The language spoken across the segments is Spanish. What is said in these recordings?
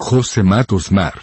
José Matos Mar.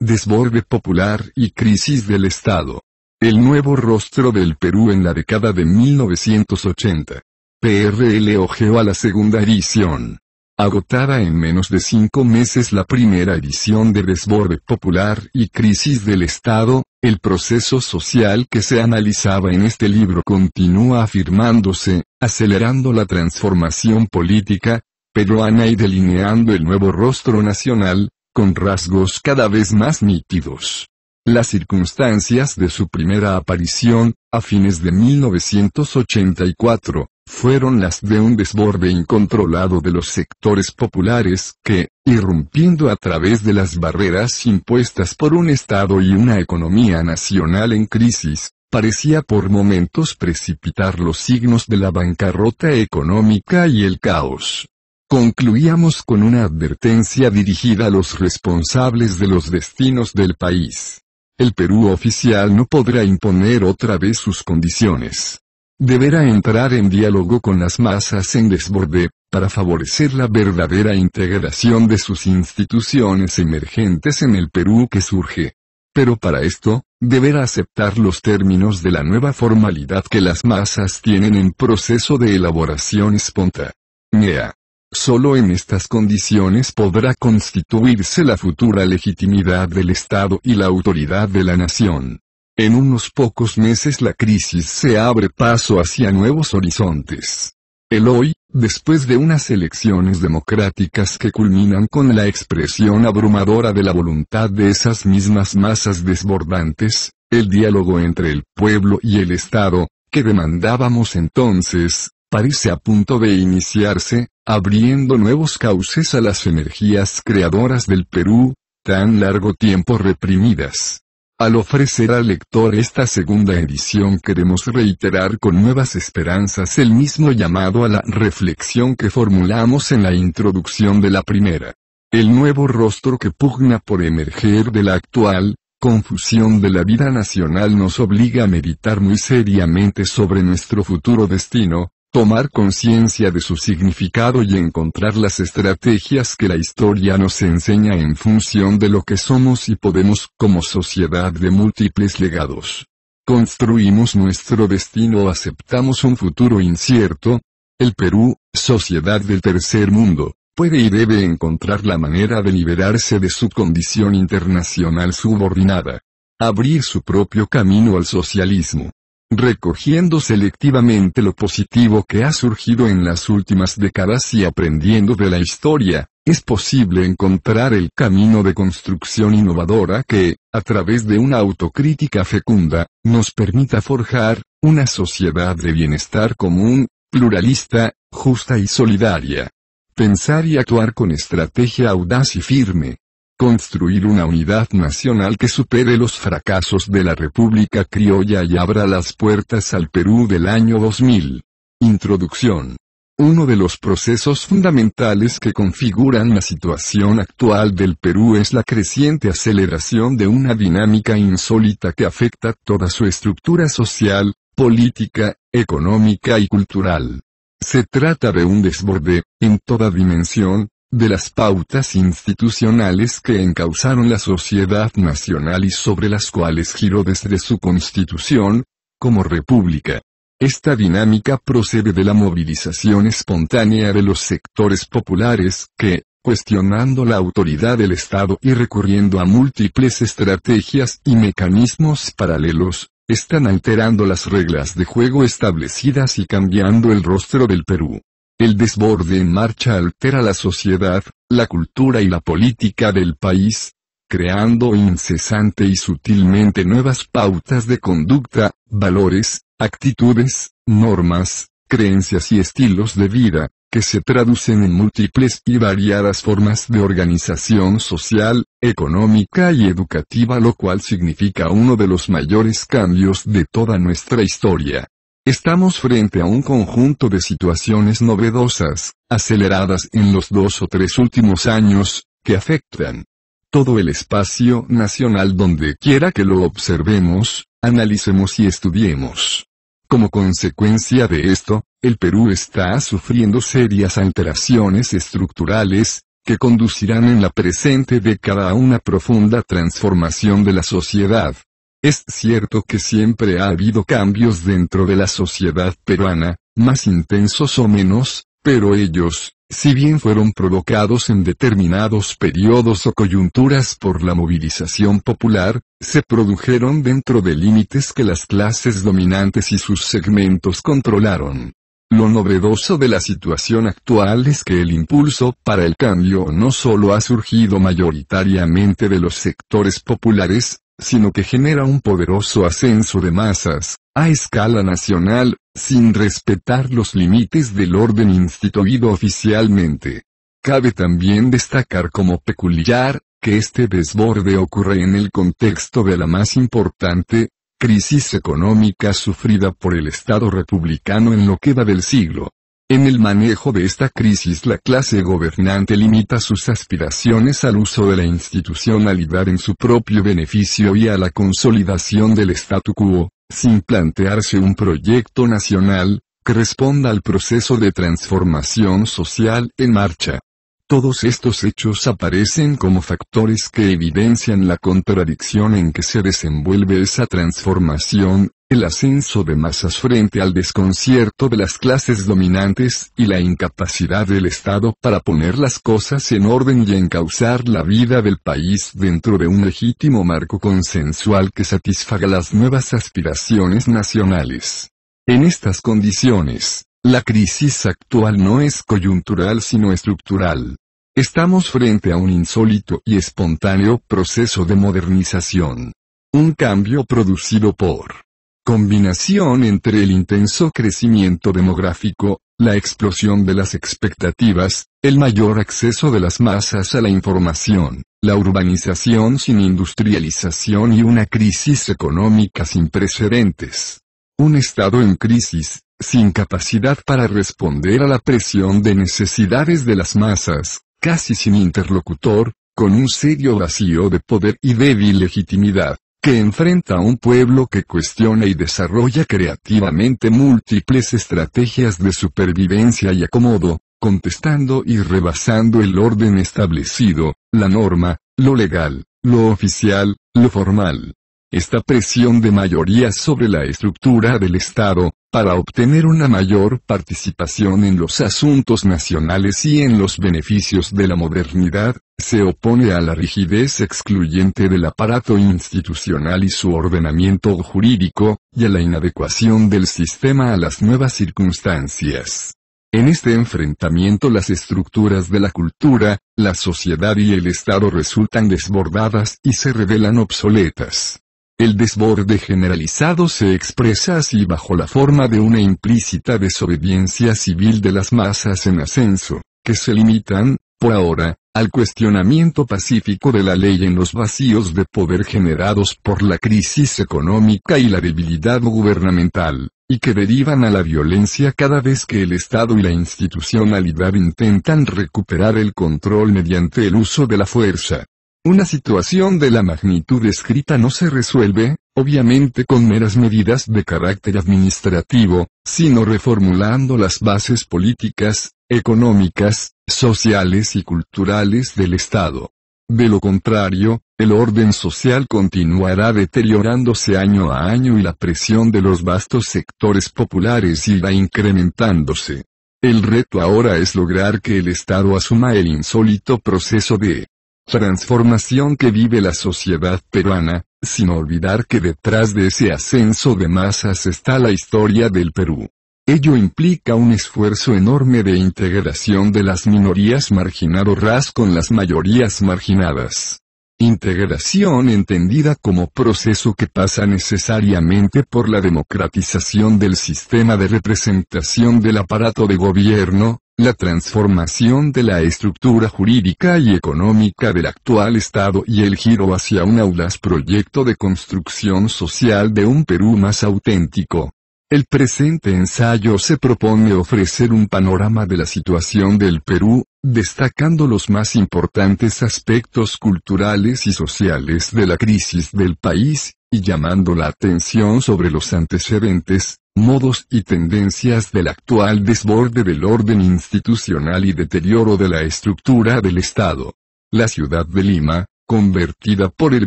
Desborde popular y crisis del Estado. El nuevo rostro del Perú en la década de 1980. PRL ojeó a la segunda edición. Agotada en menos de cinco meses la primera edición de Desborde Popular y Crisis del Estado, el proceso social que se analizaba en este libro continúa afirmándose, acelerando la transformación política, peruana y delineando el nuevo rostro nacional, con rasgos cada vez más nítidos. Las circunstancias de su primera aparición, a fines de 1984, fueron las de un desborde incontrolado de los sectores populares que, irrumpiendo a través de las barreras impuestas por un Estado y una economía nacional en crisis, parecía por momentos precipitar los signos de la bancarrota económica y el caos concluíamos con una advertencia dirigida a los responsables de los destinos del país. El Perú oficial no podrá imponer otra vez sus condiciones. Deberá entrar en diálogo con las masas en desborde, para favorecer la verdadera integración de sus instituciones emergentes en el Perú que surge. Pero para esto, deberá aceptar los términos de la nueva formalidad que las masas tienen en proceso de elaboración espontánea. Solo en estas condiciones podrá constituirse la futura legitimidad del Estado y la autoridad de la nación. En unos pocos meses la crisis se abre paso hacia nuevos horizontes. El hoy, después de unas elecciones democráticas que culminan con la expresión abrumadora de la voluntad de esas mismas masas desbordantes, el diálogo entre el pueblo y el Estado, que demandábamos entonces, parece a punto de iniciarse, abriendo nuevos cauces a las energías creadoras del Perú, tan largo tiempo reprimidas. Al ofrecer al lector esta segunda edición queremos reiterar con nuevas esperanzas el mismo llamado a la reflexión que formulamos en la introducción de la primera. El nuevo rostro que pugna por emerger de la actual, confusión de la vida nacional nos obliga a meditar muy seriamente sobre nuestro futuro destino, tomar conciencia de su significado y encontrar las estrategias que la historia nos enseña en función de lo que somos y podemos como sociedad de múltiples legados. Construimos nuestro destino o aceptamos un futuro incierto. El Perú, sociedad del tercer mundo, puede y debe encontrar la manera de liberarse de su condición internacional subordinada. Abrir su propio camino al socialismo recogiendo selectivamente lo positivo que ha surgido en las últimas décadas y aprendiendo de la historia, es posible encontrar el camino de construcción innovadora que, a través de una autocrítica fecunda, nos permita forjar, una sociedad de bienestar común, pluralista, justa y solidaria. Pensar y actuar con estrategia audaz y firme, construir una unidad nacional que supere los fracasos de la República Criolla y abra las puertas al Perú del año 2000. Introducción. Uno de los procesos fundamentales que configuran la situación actual del Perú es la creciente aceleración de una dinámica insólita que afecta toda su estructura social, política, económica y cultural. Se trata de un desborde, en toda dimensión, de las pautas institucionales que encauzaron la sociedad nacional y sobre las cuales giró desde su constitución, como república. Esta dinámica procede de la movilización espontánea de los sectores populares que, cuestionando la autoridad del Estado y recurriendo a múltiples estrategias y mecanismos paralelos, están alterando las reglas de juego establecidas y cambiando el rostro del Perú. El desborde en marcha altera la sociedad, la cultura y la política del país, creando incesante y sutilmente nuevas pautas de conducta, valores, actitudes, normas, creencias y estilos de vida, que se traducen en múltiples y variadas formas de organización social, económica y educativa, lo cual significa uno de los mayores cambios de toda nuestra historia. Estamos frente a un conjunto de situaciones novedosas, aceleradas en los dos o tres últimos años, que afectan todo el espacio nacional donde quiera que lo observemos, analicemos y estudiemos. Como consecuencia de esto, el Perú está sufriendo serias alteraciones estructurales, que conducirán en la presente década a una profunda transformación de la sociedad, es cierto que siempre ha habido cambios dentro de la sociedad peruana, más intensos o menos, pero ellos, si bien fueron provocados en determinados periodos o coyunturas por la movilización popular, se produjeron dentro de límites que las clases dominantes y sus segmentos controlaron. Lo novedoso de la situación actual es que el impulso para el cambio no solo ha surgido mayoritariamente de los sectores populares, sino que genera un poderoso ascenso de masas, a escala nacional, sin respetar los límites del orden instituido oficialmente. Cabe también destacar como peculiar, que este desborde ocurre en el contexto de la más importante, crisis económica sufrida por el Estado republicano en lo que va del siglo. En el manejo de esta crisis la clase gobernante limita sus aspiraciones al uso de la institucionalidad en su propio beneficio y a la consolidación del statu quo, sin plantearse un proyecto nacional, que responda al proceso de transformación social en marcha. Todos estos hechos aparecen como factores que evidencian la contradicción en que se desenvuelve esa transformación, el ascenso de masas frente al desconcierto de las clases dominantes y la incapacidad del Estado para poner las cosas en orden y encauzar la vida del país dentro de un legítimo marco consensual que satisfaga las nuevas aspiraciones nacionales. En estas condiciones, la crisis actual no es coyuntural sino estructural. Estamos frente a un insólito y espontáneo proceso de modernización. Un cambio producido por Combinación entre el intenso crecimiento demográfico, la explosión de las expectativas, el mayor acceso de las masas a la información, la urbanización sin industrialización y una crisis económica sin precedentes. Un Estado en crisis, sin capacidad para responder a la presión de necesidades de las masas, casi sin interlocutor, con un serio vacío de poder y débil legitimidad que enfrenta a un pueblo que cuestiona y desarrolla creativamente múltiples estrategias de supervivencia y acomodo, contestando y rebasando el orden establecido, la norma, lo legal, lo oficial, lo formal esta presión de mayoría sobre la estructura del Estado, para obtener una mayor participación en los asuntos nacionales y en los beneficios de la modernidad, se opone a la rigidez excluyente del aparato institucional y su ordenamiento jurídico, y a la inadecuación del sistema a las nuevas circunstancias. En este enfrentamiento las estructuras de la cultura, la sociedad y el Estado resultan desbordadas y se revelan obsoletas. El desborde generalizado se expresa así bajo la forma de una implícita desobediencia civil de las masas en ascenso, que se limitan, por ahora, al cuestionamiento pacífico de la ley en los vacíos de poder generados por la crisis económica y la debilidad gubernamental, y que derivan a la violencia cada vez que el Estado y la institucionalidad intentan recuperar el control mediante el uso de la fuerza. Una situación de la magnitud escrita no se resuelve, obviamente con meras medidas de carácter administrativo, sino reformulando las bases políticas, económicas, sociales y culturales del Estado. De lo contrario, el orden social continuará deteriorándose año a año y la presión de los vastos sectores populares irá incrementándose. El reto ahora es lograr que el Estado asuma el insólito proceso de transformación que vive la sociedad peruana, sin olvidar que detrás de ese ascenso de masas está la historia del Perú. Ello implica un esfuerzo enorme de integración de las minorías marginadoras con las mayorías marginadas. Integración entendida como proceso que pasa necesariamente por la democratización del sistema de representación del aparato de gobierno, la transformación de la estructura jurídica y económica del actual Estado y el giro hacia un audaz proyecto de construcción social de un Perú más auténtico. El presente ensayo se propone ofrecer un panorama de la situación del Perú, destacando los más importantes aspectos culturales y sociales de la crisis del país, y llamando la atención sobre los antecedentes, modos y tendencias del actual desborde del orden institucional y deterioro de la estructura del Estado. La ciudad de Lima, convertida por el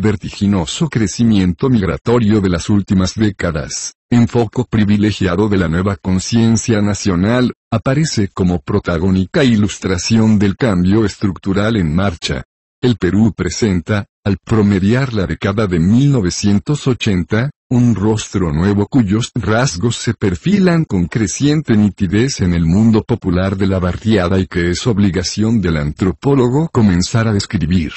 vertiginoso crecimiento migratorio de las últimas décadas, en foco privilegiado de la nueva conciencia nacional, aparece como protagónica ilustración del cambio estructural en marcha. El Perú presenta, al promediar la década de 1980, un rostro nuevo cuyos rasgos se perfilan con creciente nitidez en el mundo popular de la barriada y que es obligación del antropólogo comenzar a describir.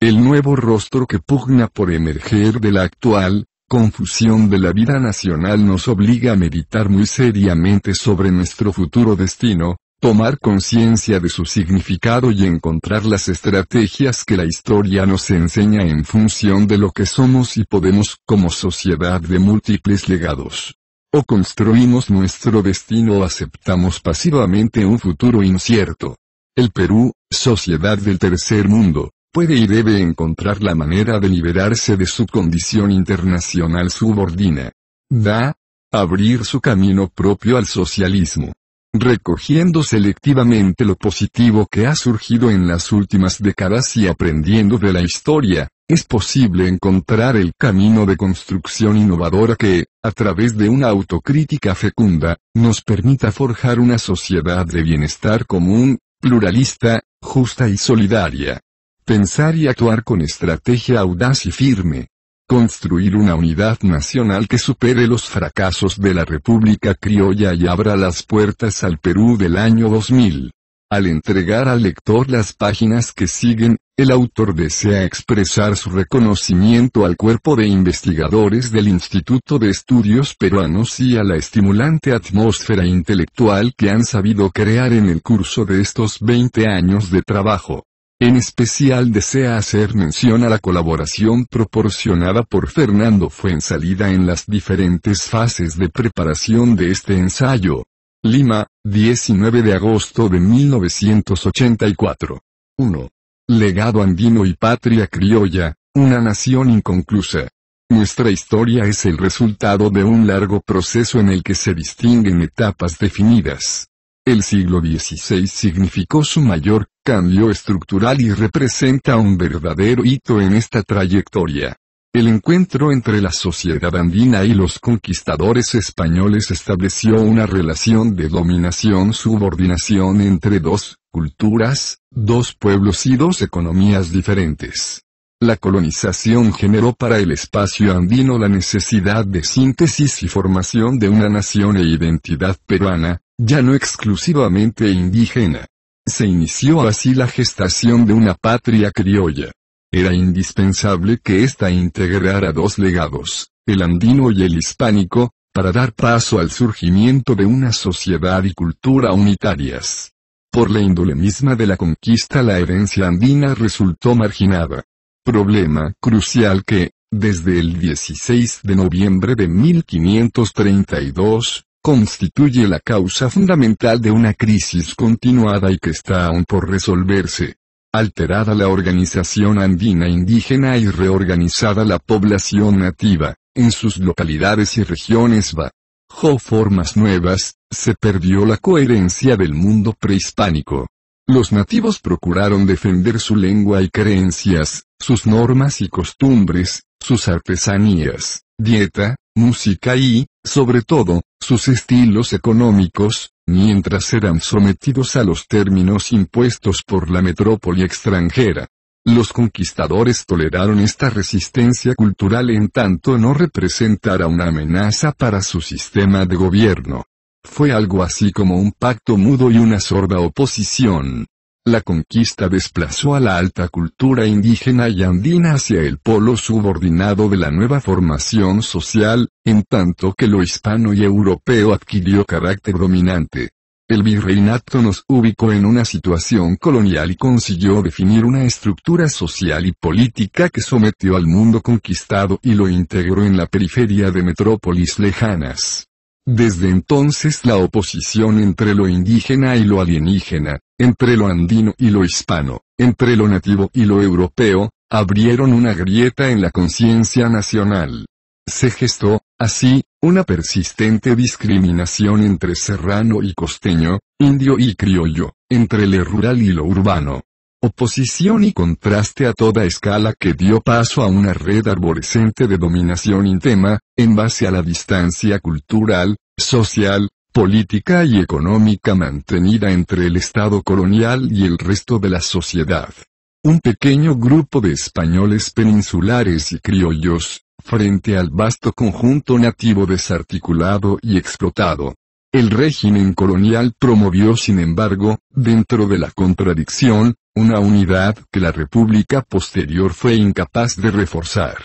El nuevo rostro que pugna por emerger de la actual, confusión de la vida nacional nos obliga a meditar muy seriamente sobre nuestro futuro destino, tomar conciencia de su significado y encontrar las estrategias que la historia nos enseña en función de lo que somos y podemos como sociedad de múltiples legados. O construimos nuestro destino o aceptamos pasivamente un futuro incierto. El Perú, sociedad del tercer mundo, puede y debe encontrar la manera de liberarse de su condición internacional subordina. Da, abrir su camino propio al socialismo recogiendo selectivamente lo positivo que ha surgido en las últimas décadas y aprendiendo de la historia, es posible encontrar el camino de construcción innovadora que, a través de una autocrítica fecunda, nos permita forjar una sociedad de bienestar común, pluralista, justa y solidaria. Pensar y actuar con estrategia audaz y firme, construir una unidad nacional que supere los fracasos de la República Criolla y abra las puertas al Perú del año 2000. Al entregar al lector las páginas que siguen, el autor desea expresar su reconocimiento al cuerpo de investigadores del Instituto de Estudios Peruanos y a la estimulante atmósfera intelectual que han sabido crear en el curso de estos 20 años de trabajo. En especial desea hacer mención a la colaboración proporcionada por Fernando Fuensalida en las diferentes fases de preparación de este ensayo. Lima, 19 de agosto de 1984. 1. Legado andino y patria criolla, una nación inconclusa. Nuestra historia es el resultado de un largo proceso en el que se distinguen etapas definidas. El siglo XVI significó su mayor cambio estructural y representa un verdadero hito en esta trayectoria. El encuentro entre la sociedad andina y los conquistadores españoles estableció una relación de dominación-subordinación entre dos culturas, dos pueblos y dos economías diferentes. La colonización generó para el espacio andino la necesidad de síntesis y formación de una nación e identidad peruana, ya no exclusivamente indígena. Se inició así la gestación de una patria criolla. Era indispensable que ésta integrara dos legados, el andino y el hispánico, para dar paso al surgimiento de una sociedad y cultura unitarias. Por la índole misma de la conquista la herencia andina resultó marginada. Problema crucial que, desde el 16 de noviembre de 1532, constituye la causa fundamental de una crisis continuada y que está aún por resolverse. Alterada la organización andina indígena y reorganizada la población nativa, en sus localidades y regiones va. bajo formas nuevas, se perdió la coherencia del mundo prehispánico. Los nativos procuraron defender su lengua y creencias, sus normas y costumbres, sus artesanías, dieta, música y, sobre todo, sus estilos económicos, mientras eran sometidos a los términos impuestos por la metrópoli extranjera. Los conquistadores toleraron esta resistencia cultural en tanto no representara una amenaza para su sistema de gobierno. Fue algo así como un pacto mudo y una sorda oposición, la conquista desplazó a la alta cultura indígena y andina hacia el polo subordinado de la nueva formación social, en tanto que lo hispano y europeo adquirió carácter dominante. El virreinato nos ubicó en una situación colonial y consiguió definir una estructura social y política que sometió al mundo conquistado y lo integró en la periferia de metrópolis lejanas. Desde entonces la oposición entre lo indígena y lo alienígena, entre lo andino y lo hispano, entre lo nativo y lo europeo, abrieron una grieta en la conciencia nacional. Se gestó, así, una persistente discriminación entre serrano y costeño, indio y criollo, entre lo rural y lo urbano, Oposición y contraste a toda escala que dio paso a una red arborescente de dominación intema, en base a la distancia cultural, social, política y económica mantenida entre el Estado colonial y el resto de la sociedad. Un pequeño grupo de españoles peninsulares y criollos, frente al vasto conjunto nativo desarticulado y explotado. El régimen colonial promovió sin embargo, dentro de la contradicción, una unidad que la República posterior fue incapaz de reforzar.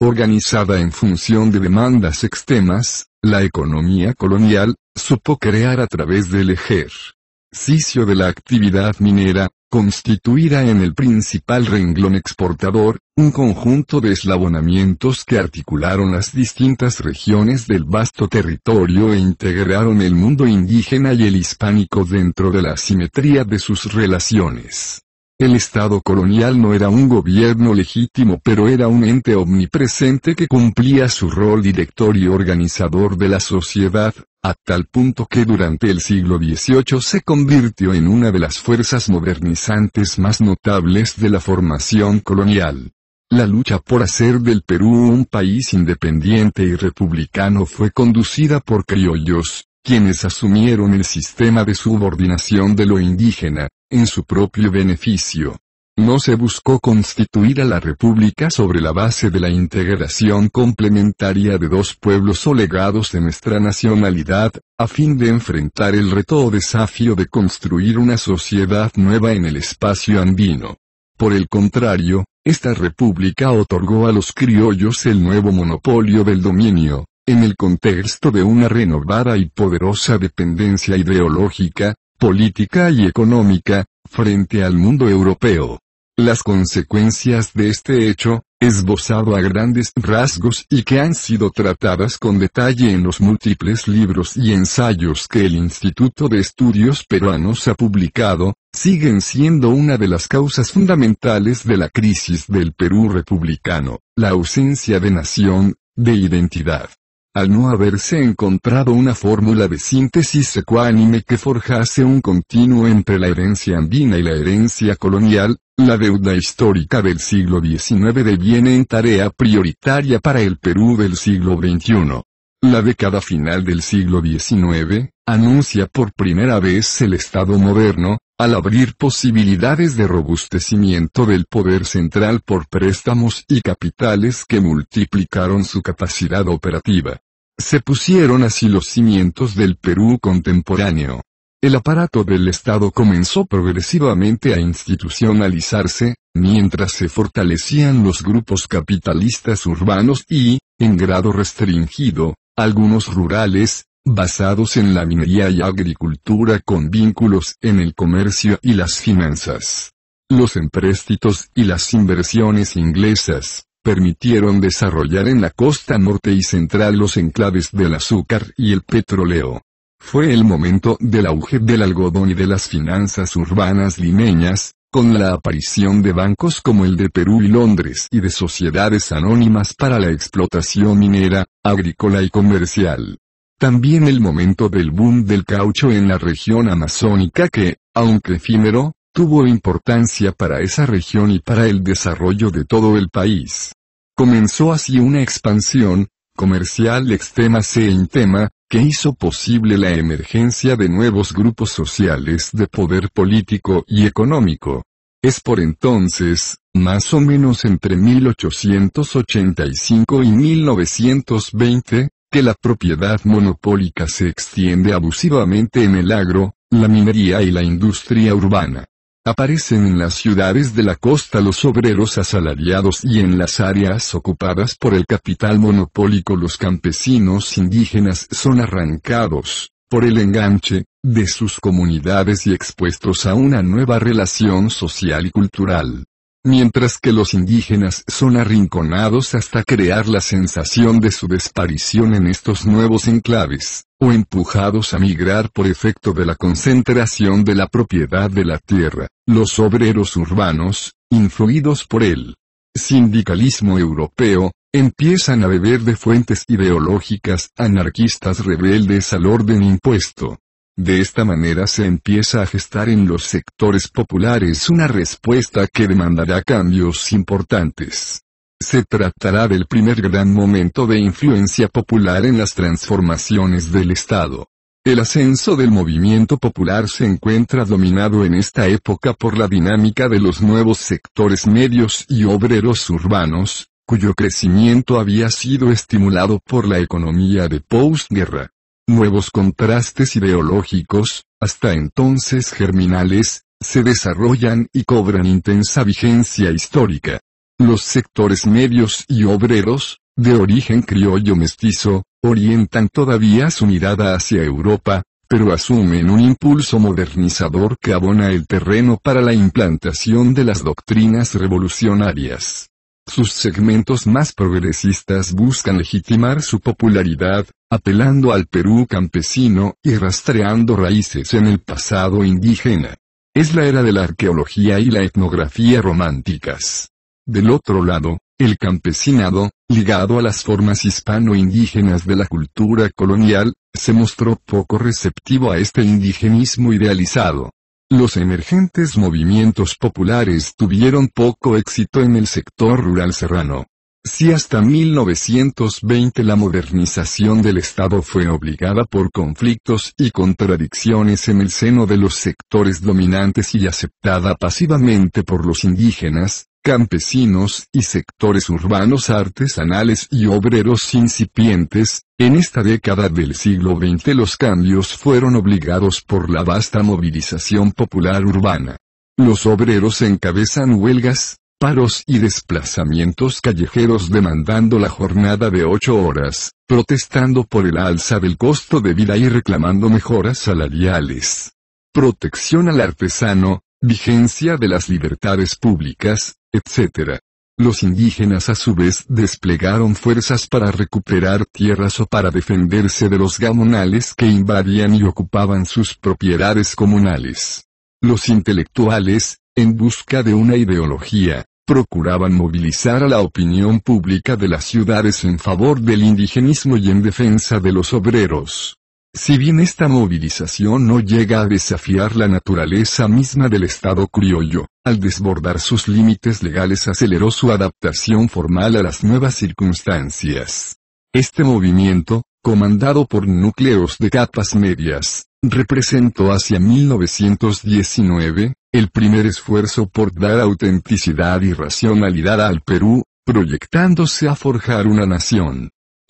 Organizada en función de demandas extremas, la economía colonial, supo crear a través del ejercicio de la actividad minera, constituida en el principal renglón exportador, un conjunto de eslabonamientos que articularon las distintas regiones del vasto territorio e integraron el mundo indígena y el hispánico dentro de la simetría de sus relaciones. El Estado colonial no era un gobierno legítimo pero era un ente omnipresente que cumplía su rol director y organizador de la sociedad, a tal punto que durante el siglo XVIII se convirtió en una de las fuerzas modernizantes más notables de la formación colonial. La lucha por hacer del Perú un país independiente y republicano fue conducida por criollos, quienes asumieron el sistema de subordinación de lo indígena, en su propio beneficio. No se buscó constituir a la República sobre la base de la integración complementaria de dos pueblos o legados de nuestra nacionalidad, a fin de enfrentar el reto o desafío de construir una sociedad nueva en el espacio andino. Por el contrario, esta República otorgó a los criollos el nuevo monopolio del dominio, en el contexto de una renovada y poderosa dependencia ideológica, política y económica, frente al mundo europeo. Las consecuencias de este hecho, esbozado a grandes rasgos y que han sido tratadas con detalle en los múltiples libros y ensayos que el Instituto de Estudios Peruanos ha publicado, siguen siendo una de las causas fundamentales de la crisis del Perú republicano, la ausencia de nación, de identidad al no haberse encontrado una fórmula de síntesis ecuánime que forjase un continuo entre la herencia andina y la herencia colonial, la deuda histórica del siglo XIX deviene en tarea prioritaria para el Perú del siglo XXI. La década final del siglo XIX, anuncia por primera vez el Estado moderno, al abrir posibilidades de robustecimiento del poder central por préstamos y capitales que multiplicaron su capacidad operativa. Se pusieron así los cimientos del Perú contemporáneo. El aparato del Estado comenzó progresivamente a institucionalizarse, mientras se fortalecían los grupos capitalistas urbanos y, en grado restringido, algunos rurales, basados en la minería y agricultura con vínculos en el comercio y las finanzas. Los empréstitos y las inversiones inglesas, permitieron desarrollar en la costa norte y central los enclaves del azúcar y el petróleo. Fue el momento del auge del algodón y de las finanzas urbanas limeñas, con la aparición de bancos como el de Perú y Londres y de sociedades anónimas para la explotación minera, agrícola y comercial. También el momento del boom del caucho en la región amazónica que, aunque efímero, tuvo importancia para esa región y para el desarrollo de todo el país. Comenzó así una expansión, comercial extrema en tema, que hizo posible la emergencia de nuevos grupos sociales de poder político y económico. Es por entonces, más o menos entre 1885 y 1920, que la propiedad monopólica se extiende abusivamente en el agro, la minería y la industria urbana. Aparecen en las ciudades de la costa los obreros asalariados y en las áreas ocupadas por el capital monopólico los campesinos indígenas son arrancados, por el enganche, de sus comunidades y expuestos a una nueva relación social y cultural mientras que los indígenas son arrinconados hasta crear la sensación de su desaparición en estos nuevos enclaves, o empujados a migrar por efecto de la concentración de la propiedad de la tierra, los obreros urbanos, influidos por el sindicalismo europeo, empiezan a beber de fuentes ideológicas anarquistas rebeldes al orden impuesto, de esta manera se empieza a gestar en los sectores populares una respuesta que demandará cambios importantes. Se tratará del primer gran momento de influencia popular en las transformaciones del Estado. El ascenso del movimiento popular se encuentra dominado en esta época por la dinámica de los nuevos sectores medios y obreros urbanos, cuyo crecimiento había sido estimulado por la economía de postguerra. Nuevos contrastes ideológicos, hasta entonces germinales, se desarrollan y cobran intensa vigencia histórica. Los sectores medios y obreros, de origen criollo mestizo, orientan todavía su mirada hacia Europa, pero asumen un impulso modernizador que abona el terreno para la implantación de las doctrinas revolucionarias. Sus segmentos más progresistas buscan legitimar su popularidad, apelando al Perú campesino y rastreando raíces en el pasado indígena. Es la era de la arqueología y la etnografía románticas. Del otro lado, el campesinado, ligado a las formas hispano-indígenas de la cultura colonial, se mostró poco receptivo a este indigenismo idealizado. Los emergentes movimientos populares tuvieron poco éxito en el sector rural serrano. Si hasta 1920 la modernización del Estado fue obligada por conflictos y contradicciones en el seno de los sectores dominantes y aceptada pasivamente por los indígenas, campesinos y sectores urbanos artesanales y obreros incipientes, en esta década del siglo XX los cambios fueron obligados por la vasta movilización popular urbana. Los obreros encabezan huelgas, paros y desplazamientos callejeros demandando la jornada de ocho horas, protestando por el alza del costo de vida y reclamando mejoras salariales. Protección al artesano, vigencia de las libertades públicas, etc. Los indígenas a su vez desplegaron fuerzas para recuperar tierras o para defenderse de los gamonales que invadían y ocupaban sus propiedades comunales. Los intelectuales, en busca de una ideología, procuraban movilizar a la opinión pública de las ciudades en favor del indigenismo y en defensa de los obreros. Si bien esta movilización no llega a desafiar la naturaleza misma del Estado criollo, al desbordar sus límites legales aceleró su adaptación formal a las nuevas circunstancias. Este movimiento, comandado por núcleos de capas medias, representó hacia 1919, el primer esfuerzo por dar autenticidad y racionalidad al Perú, proyectándose a forjar una nación,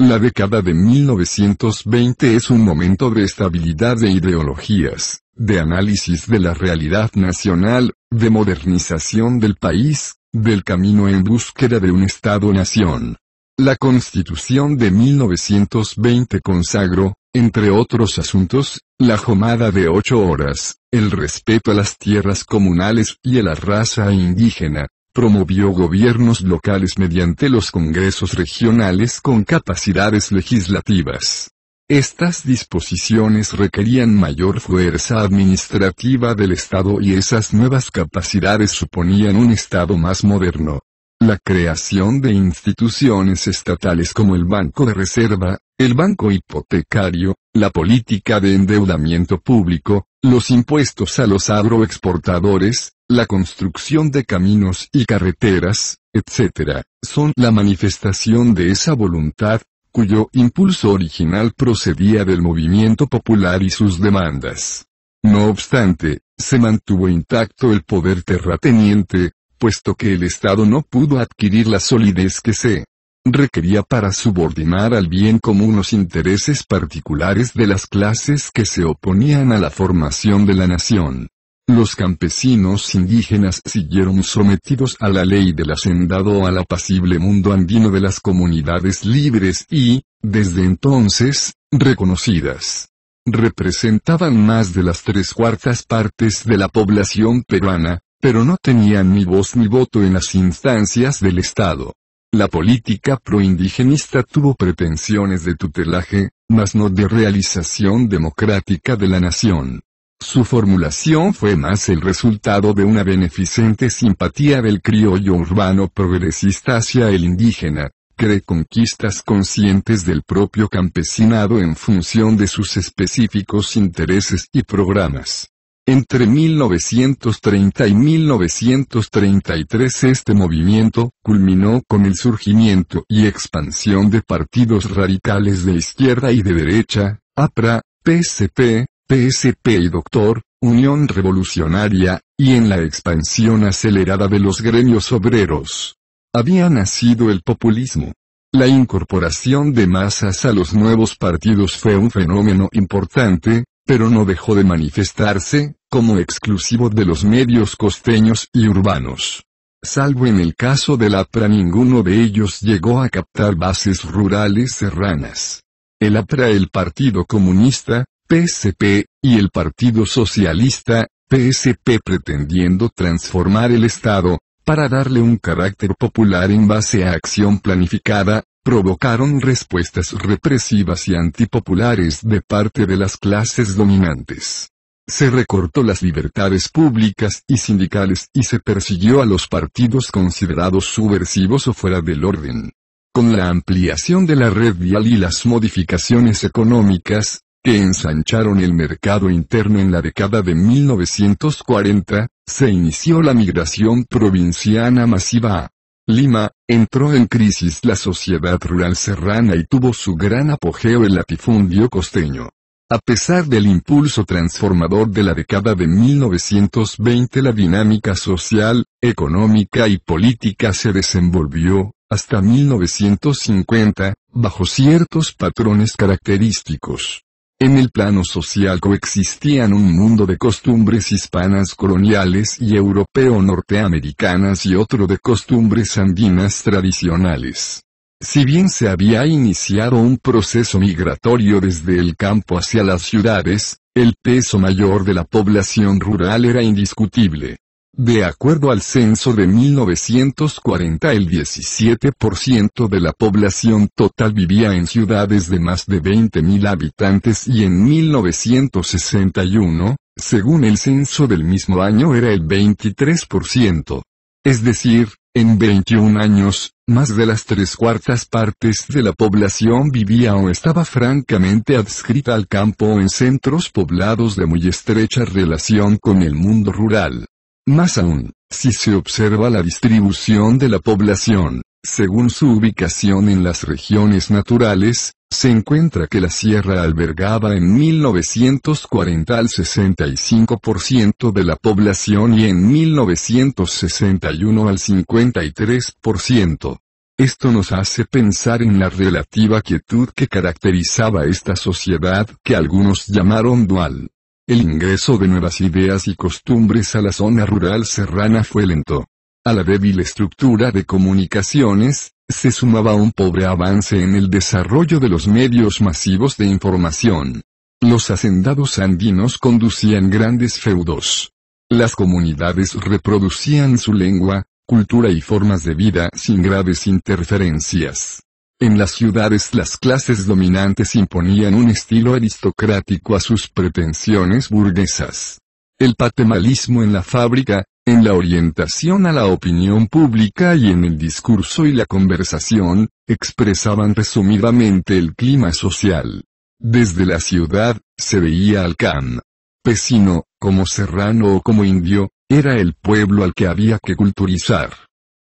la década de 1920 es un momento de estabilidad de ideologías, de análisis de la realidad nacional, de modernización del país, del camino en búsqueda de un Estado-nación. La Constitución de 1920 consagró, entre otros asuntos, la jomada de ocho horas, el respeto a las tierras comunales y a la raza indígena, promovió gobiernos locales mediante los congresos regionales con capacidades legislativas. Estas disposiciones requerían mayor fuerza administrativa del Estado y esas nuevas capacidades suponían un Estado más moderno. La creación de instituciones estatales como el Banco de Reserva, el Banco Hipotecario, la política de endeudamiento público, los impuestos a los agroexportadores, la construcción de caminos y carreteras, etc., son la manifestación de esa voluntad, cuyo impulso original procedía del movimiento popular y sus demandas. No obstante, se mantuvo intacto el poder terrateniente, puesto que el Estado no pudo adquirir la solidez que se requería para subordinar al bien común los intereses particulares de las clases que se oponían a la formación de la nación. Los campesinos indígenas siguieron sometidos a la ley del hacendado al apacible mundo andino de las comunidades libres y, desde entonces, reconocidas. Representaban más de las tres cuartas partes de la población peruana, pero no tenían ni voz ni voto en las instancias del Estado. La política proindigenista tuvo pretensiones de tutelaje, mas no de realización democrática de la nación. Su formulación fue más el resultado de una beneficente simpatía del criollo urbano progresista hacia el indígena, que de conquistas conscientes del propio campesinado en función de sus específicos intereses y programas. Entre 1930 y 1933 este movimiento culminó con el surgimiento y expansión de partidos radicales de izquierda y de derecha, APRA, PSP, PSP y Doctor, Unión Revolucionaria, y en la expansión acelerada de los gremios obreros. Había nacido el populismo. La incorporación de masas a los nuevos partidos fue un fenómeno importante, pero no dejó de manifestarse, como exclusivo de los medios costeños y urbanos. Salvo en el caso del APRA ninguno de ellos llegó a captar bases rurales serranas. El APRA el Partido Comunista, PSP, y el Partido Socialista, PSP pretendiendo transformar el Estado, para darle un carácter popular en base a acción planificada, provocaron respuestas represivas y antipopulares de parte de las clases dominantes. Se recortó las libertades públicas y sindicales y se persiguió a los partidos considerados subversivos o fuera del orden. Con la ampliación de la red vial y las modificaciones económicas, que ensancharon el mercado interno en la década de 1940, se inició la migración provinciana masiva a Lima, entró en crisis la sociedad rural serrana y tuvo su gran apogeo el latifundio costeño. A pesar del impulso transformador de la década de 1920 la dinámica social, económica y política se desenvolvió, hasta 1950, bajo ciertos patrones característicos. En el plano social coexistían un mundo de costumbres hispanas coloniales y europeo-norteamericanas y otro de costumbres andinas tradicionales. Si bien se había iniciado un proceso migratorio desde el campo hacia las ciudades, el peso mayor de la población rural era indiscutible. De acuerdo al censo de 1940, el 17% de la población total vivía en ciudades de más de 20.000 habitantes y en 1961, según el censo del mismo año, era el 23%. Es decir, en 21 años, más de las tres cuartas partes de la población vivía o estaba francamente adscrita al campo o en centros poblados de muy estrecha relación con el mundo rural. Más aún, si se observa la distribución de la población, según su ubicación en las regiones naturales, se encuentra que la sierra albergaba en 1940 al 65% de la población y en 1961 al 53%. Esto nos hace pensar en la relativa quietud que caracterizaba esta sociedad que algunos llamaron dual. El ingreso de nuevas ideas y costumbres a la zona rural serrana fue lento. A la débil estructura de comunicaciones, se sumaba un pobre avance en el desarrollo de los medios masivos de información. Los hacendados andinos conducían grandes feudos. Las comunidades reproducían su lengua, cultura y formas de vida sin graves interferencias. En las ciudades las clases dominantes imponían un estilo aristocrático a sus pretensiones burguesas. El patemalismo en la fábrica, en la orientación a la opinión pública y en el discurso y la conversación, expresaban resumidamente el clima social. Desde la ciudad, se veía al can. Pesino, como serrano o como indio, era el pueblo al que había que culturizar.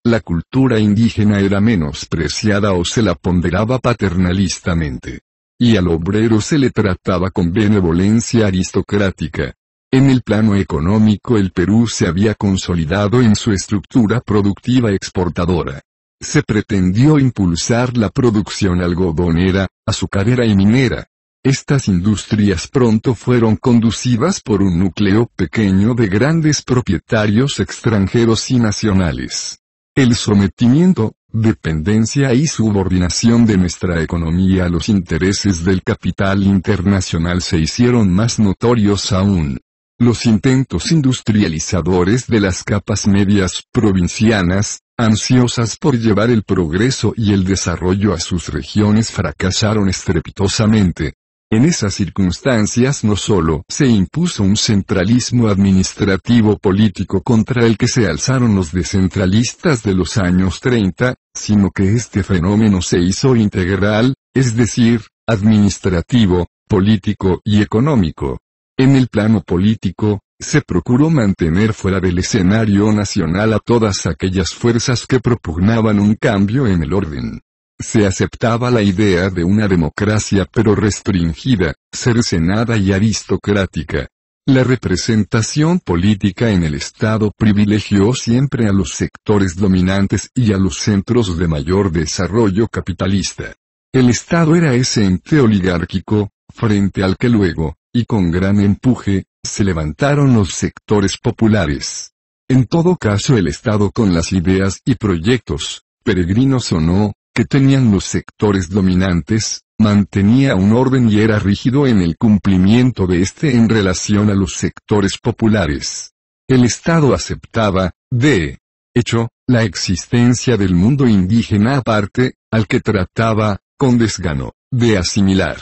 La cultura indígena era menospreciada o se la ponderaba paternalistamente. Y al obrero se le trataba con benevolencia aristocrática. En el plano económico el Perú se había consolidado en su estructura productiva exportadora. Se pretendió impulsar la producción algodonera, azucarera y minera. Estas industrias pronto fueron conducidas por un núcleo pequeño de grandes propietarios extranjeros y nacionales el sometimiento, dependencia y subordinación de nuestra economía a los intereses del capital internacional se hicieron más notorios aún. Los intentos industrializadores de las capas medias provincianas, ansiosas por llevar el progreso y el desarrollo a sus regiones fracasaron estrepitosamente. En esas circunstancias no solo se impuso un centralismo administrativo político contra el que se alzaron los descentralistas de los años 30, sino que este fenómeno se hizo integral, es decir, administrativo, político y económico. En el plano político, se procuró mantener fuera del escenario nacional a todas aquellas fuerzas que propugnaban un cambio en el orden se aceptaba la idea de una democracia pero restringida, cercenada y aristocrática. La representación política en el Estado privilegió siempre a los sectores dominantes y a los centros de mayor desarrollo capitalista. El Estado era ese ente oligárquico, frente al que luego, y con gran empuje, se levantaron los sectores populares. En todo caso el Estado con las ideas y proyectos, peregrinos o no, tenían los sectores dominantes, mantenía un orden y era rígido en el cumplimiento de este en relación a los sectores populares. El Estado aceptaba, de hecho, la existencia del mundo indígena aparte, al que trataba, con desgano, de asimilar.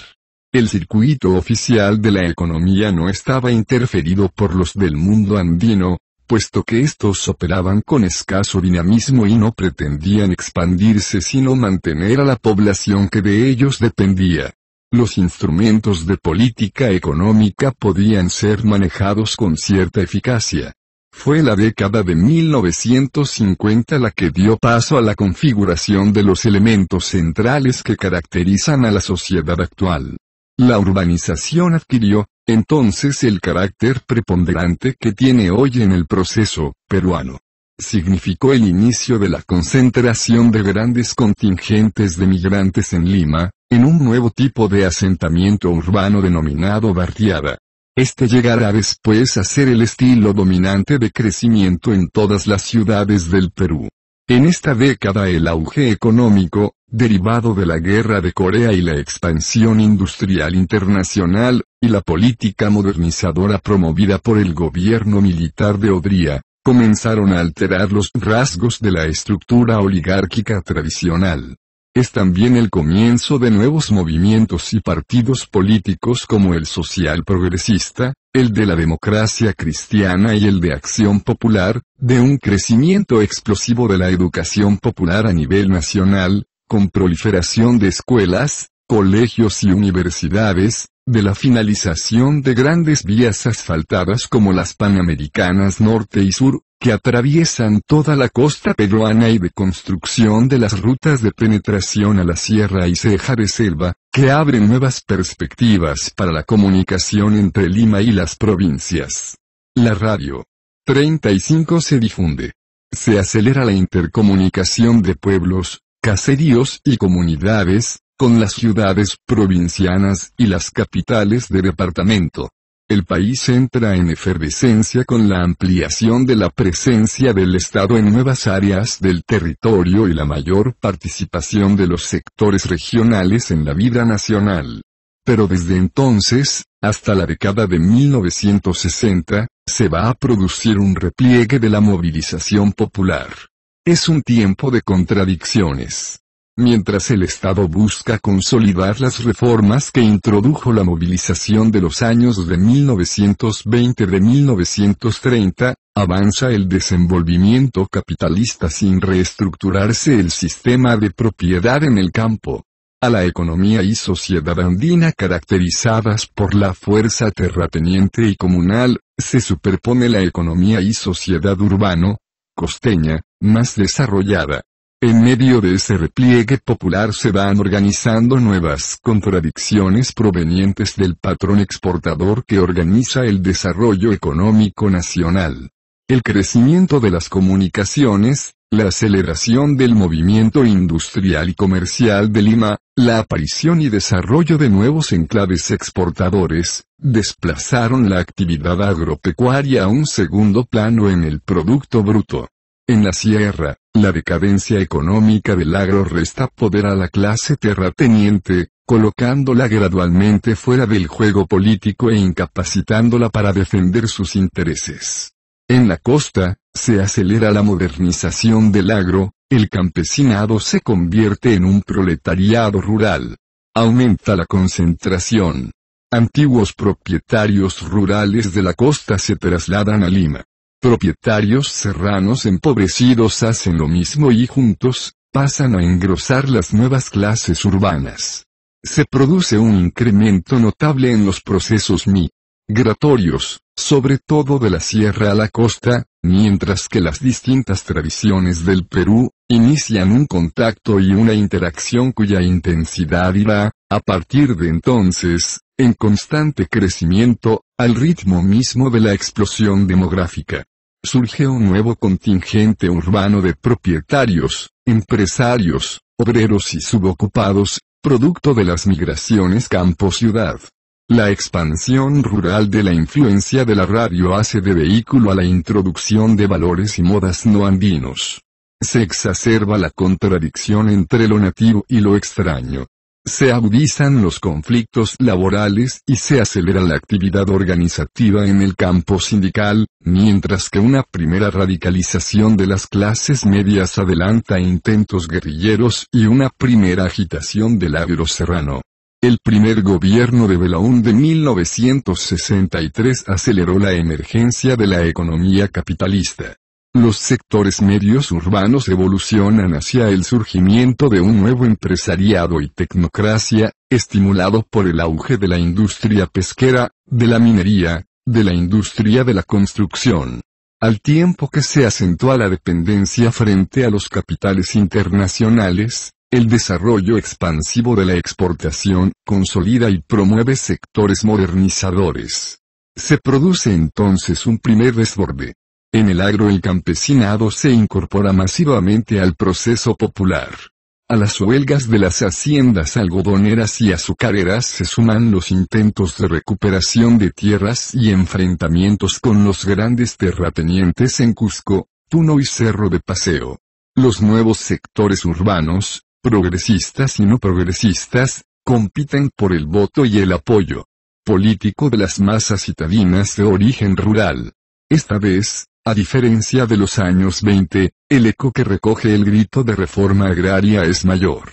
El circuito oficial de la economía no estaba interferido por los del mundo andino, puesto que estos operaban con escaso dinamismo y no pretendían expandirse sino mantener a la población que de ellos dependía. Los instrumentos de política económica podían ser manejados con cierta eficacia. Fue la década de 1950 la que dio paso a la configuración de los elementos centrales que caracterizan a la sociedad actual. La urbanización adquirió, entonces el carácter preponderante que tiene hoy en el proceso peruano. Significó el inicio de la concentración de grandes contingentes de migrantes en Lima, en un nuevo tipo de asentamiento urbano denominado barriada. Este llegará después a ser el estilo dominante de crecimiento en todas las ciudades del Perú. En esta década el auge económico, derivado de la guerra de Corea y la expansión industrial internacional, y la política modernizadora promovida por el gobierno militar de Odría, comenzaron a alterar los rasgos de la estructura oligárquica tradicional. Es también el comienzo de nuevos movimientos y partidos políticos como el social progresista, el de la democracia cristiana y el de acción popular, de un crecimiento explosivo de la educación popular a nivel nacional, con proliferación de escuelas, colegios y universidades, de la finalización de grandes vías asfaltadas como las Panamericanas Norte y Sur, que atraviesan toda la costa peruana y de construcción de las rutas de penetración a la sierra y ceja de selva, que abren nuevas perspectivas para la comunicación entre Lima y las provincias. La radio 35 se difunde. Se acelera la intercomunicación de pueblos, caseríos y comunidades, con las ciudades provincianas y las capitales de departamento. El país entra en efervescencia con la ampliación de la presencia del Estado en nuevas áreas del territorio y la mayor participación de los sectores regionales en la vida nacional. Pero desde entonces, hasta la década de 1960, se va a producir un repliegue de la movilización popular. Es un tiempo de contradicciones mientras el Estado busca consolidar las reformas que introdujo la movilización de los años de 1920 de 1930, avanza el desenvolvimiento capitalista sin reestructurarse el sistema de propiedad en el campo. A la economía y sociedad andina caracterizadas por la fuerza terrateniente y comunal, se superpone la economía y sociedad urbano, costeña, más desarrollada en medio de ese repliegue popular se van organizando nuevas contradicciones provenientes del patrón exportador que organiza el desarrollo económico nacional. El crecimiento de las comunicaciones, la aceleración del movimiento industrial y comercial de Lima, la aparición y desarrollo de nuevos enclaves exportadores, desplazaron la actividad agropecuaria a un segundo plano en el Producto Bruto. En la sierra, la decadencia económica del agro resta poder a la clase terrateniente, colocándola gradualmente fuera del juego político e incapacitándola para defender sus intereses. En la costa, se acelera la modernización del agro, el campesinado se convierte en un proletariado rural. Aumenta la concentración. Antiguos propietarios rurales de la costa se trasladan a Lima. Propietarios serranos empobrecidos hacen lo mismo y juntos, pasan a engrosar las nuevas clases urbanas. Se produce un incremento notable en los procesos migratorios, sobre todo de la sierra a la costa, mientras que las distintas tradiciones del Perú, inician un contacto y una interacción cuya intensidad irá, a partir de entonces, en constante crecimiento, al ritmo mismo de la explosión demográfica. Surge un nuevo contingente urbano de propietarios, empresarios, obreros y subocupados, producto de las migraciones campo-ciudad. La expansión rural de la influencia de la radio hace de vehículo a la introducción de valores y modas no andinos. Se exacerba la contradicción entre lo nativo y lo extraño se agudizan los conflictos laborales y se acelera la actividad organizativa en el campo sindical, mientras que una primera radicalización de las clases medias adelanta intentos guerrilleros y una primera agitación del agro serrano. El primer gobierno de Belaún de 1963 aceleró la emergencia de la economía capitalista. Los sectores medios urbanos evolucionan hacia el surgimiento de un nuevo empresariado y tecnocracia, estimulado por el auge de la industria pesquera, de la minería, de la industria de la construcción. Al tiempo que se acentúa la dependencia frente a los capitales internacionales, el desarrollo expansivo de la exportación consolida y promueve sectores modernizadores. Se produce entonces un primer desborde. En el agro el campesinado se incorpora masivamente al proceso popular. A las huelgas de las haciendas algodoneras y azucareras se suman los intentos de recuperación de tierras y enfrentamientos con los grandes terratenientes en Cusco, Tuno y Cerro de Paseo. Los nuevos sectores urbanos, progresistas y no progresistas, compiten por el voto y el apoyo político de las masas citadinas de origen rural. Esta vez, a diferencia de los años 20, el eco que recoge el grito de reforma agraria es mayor.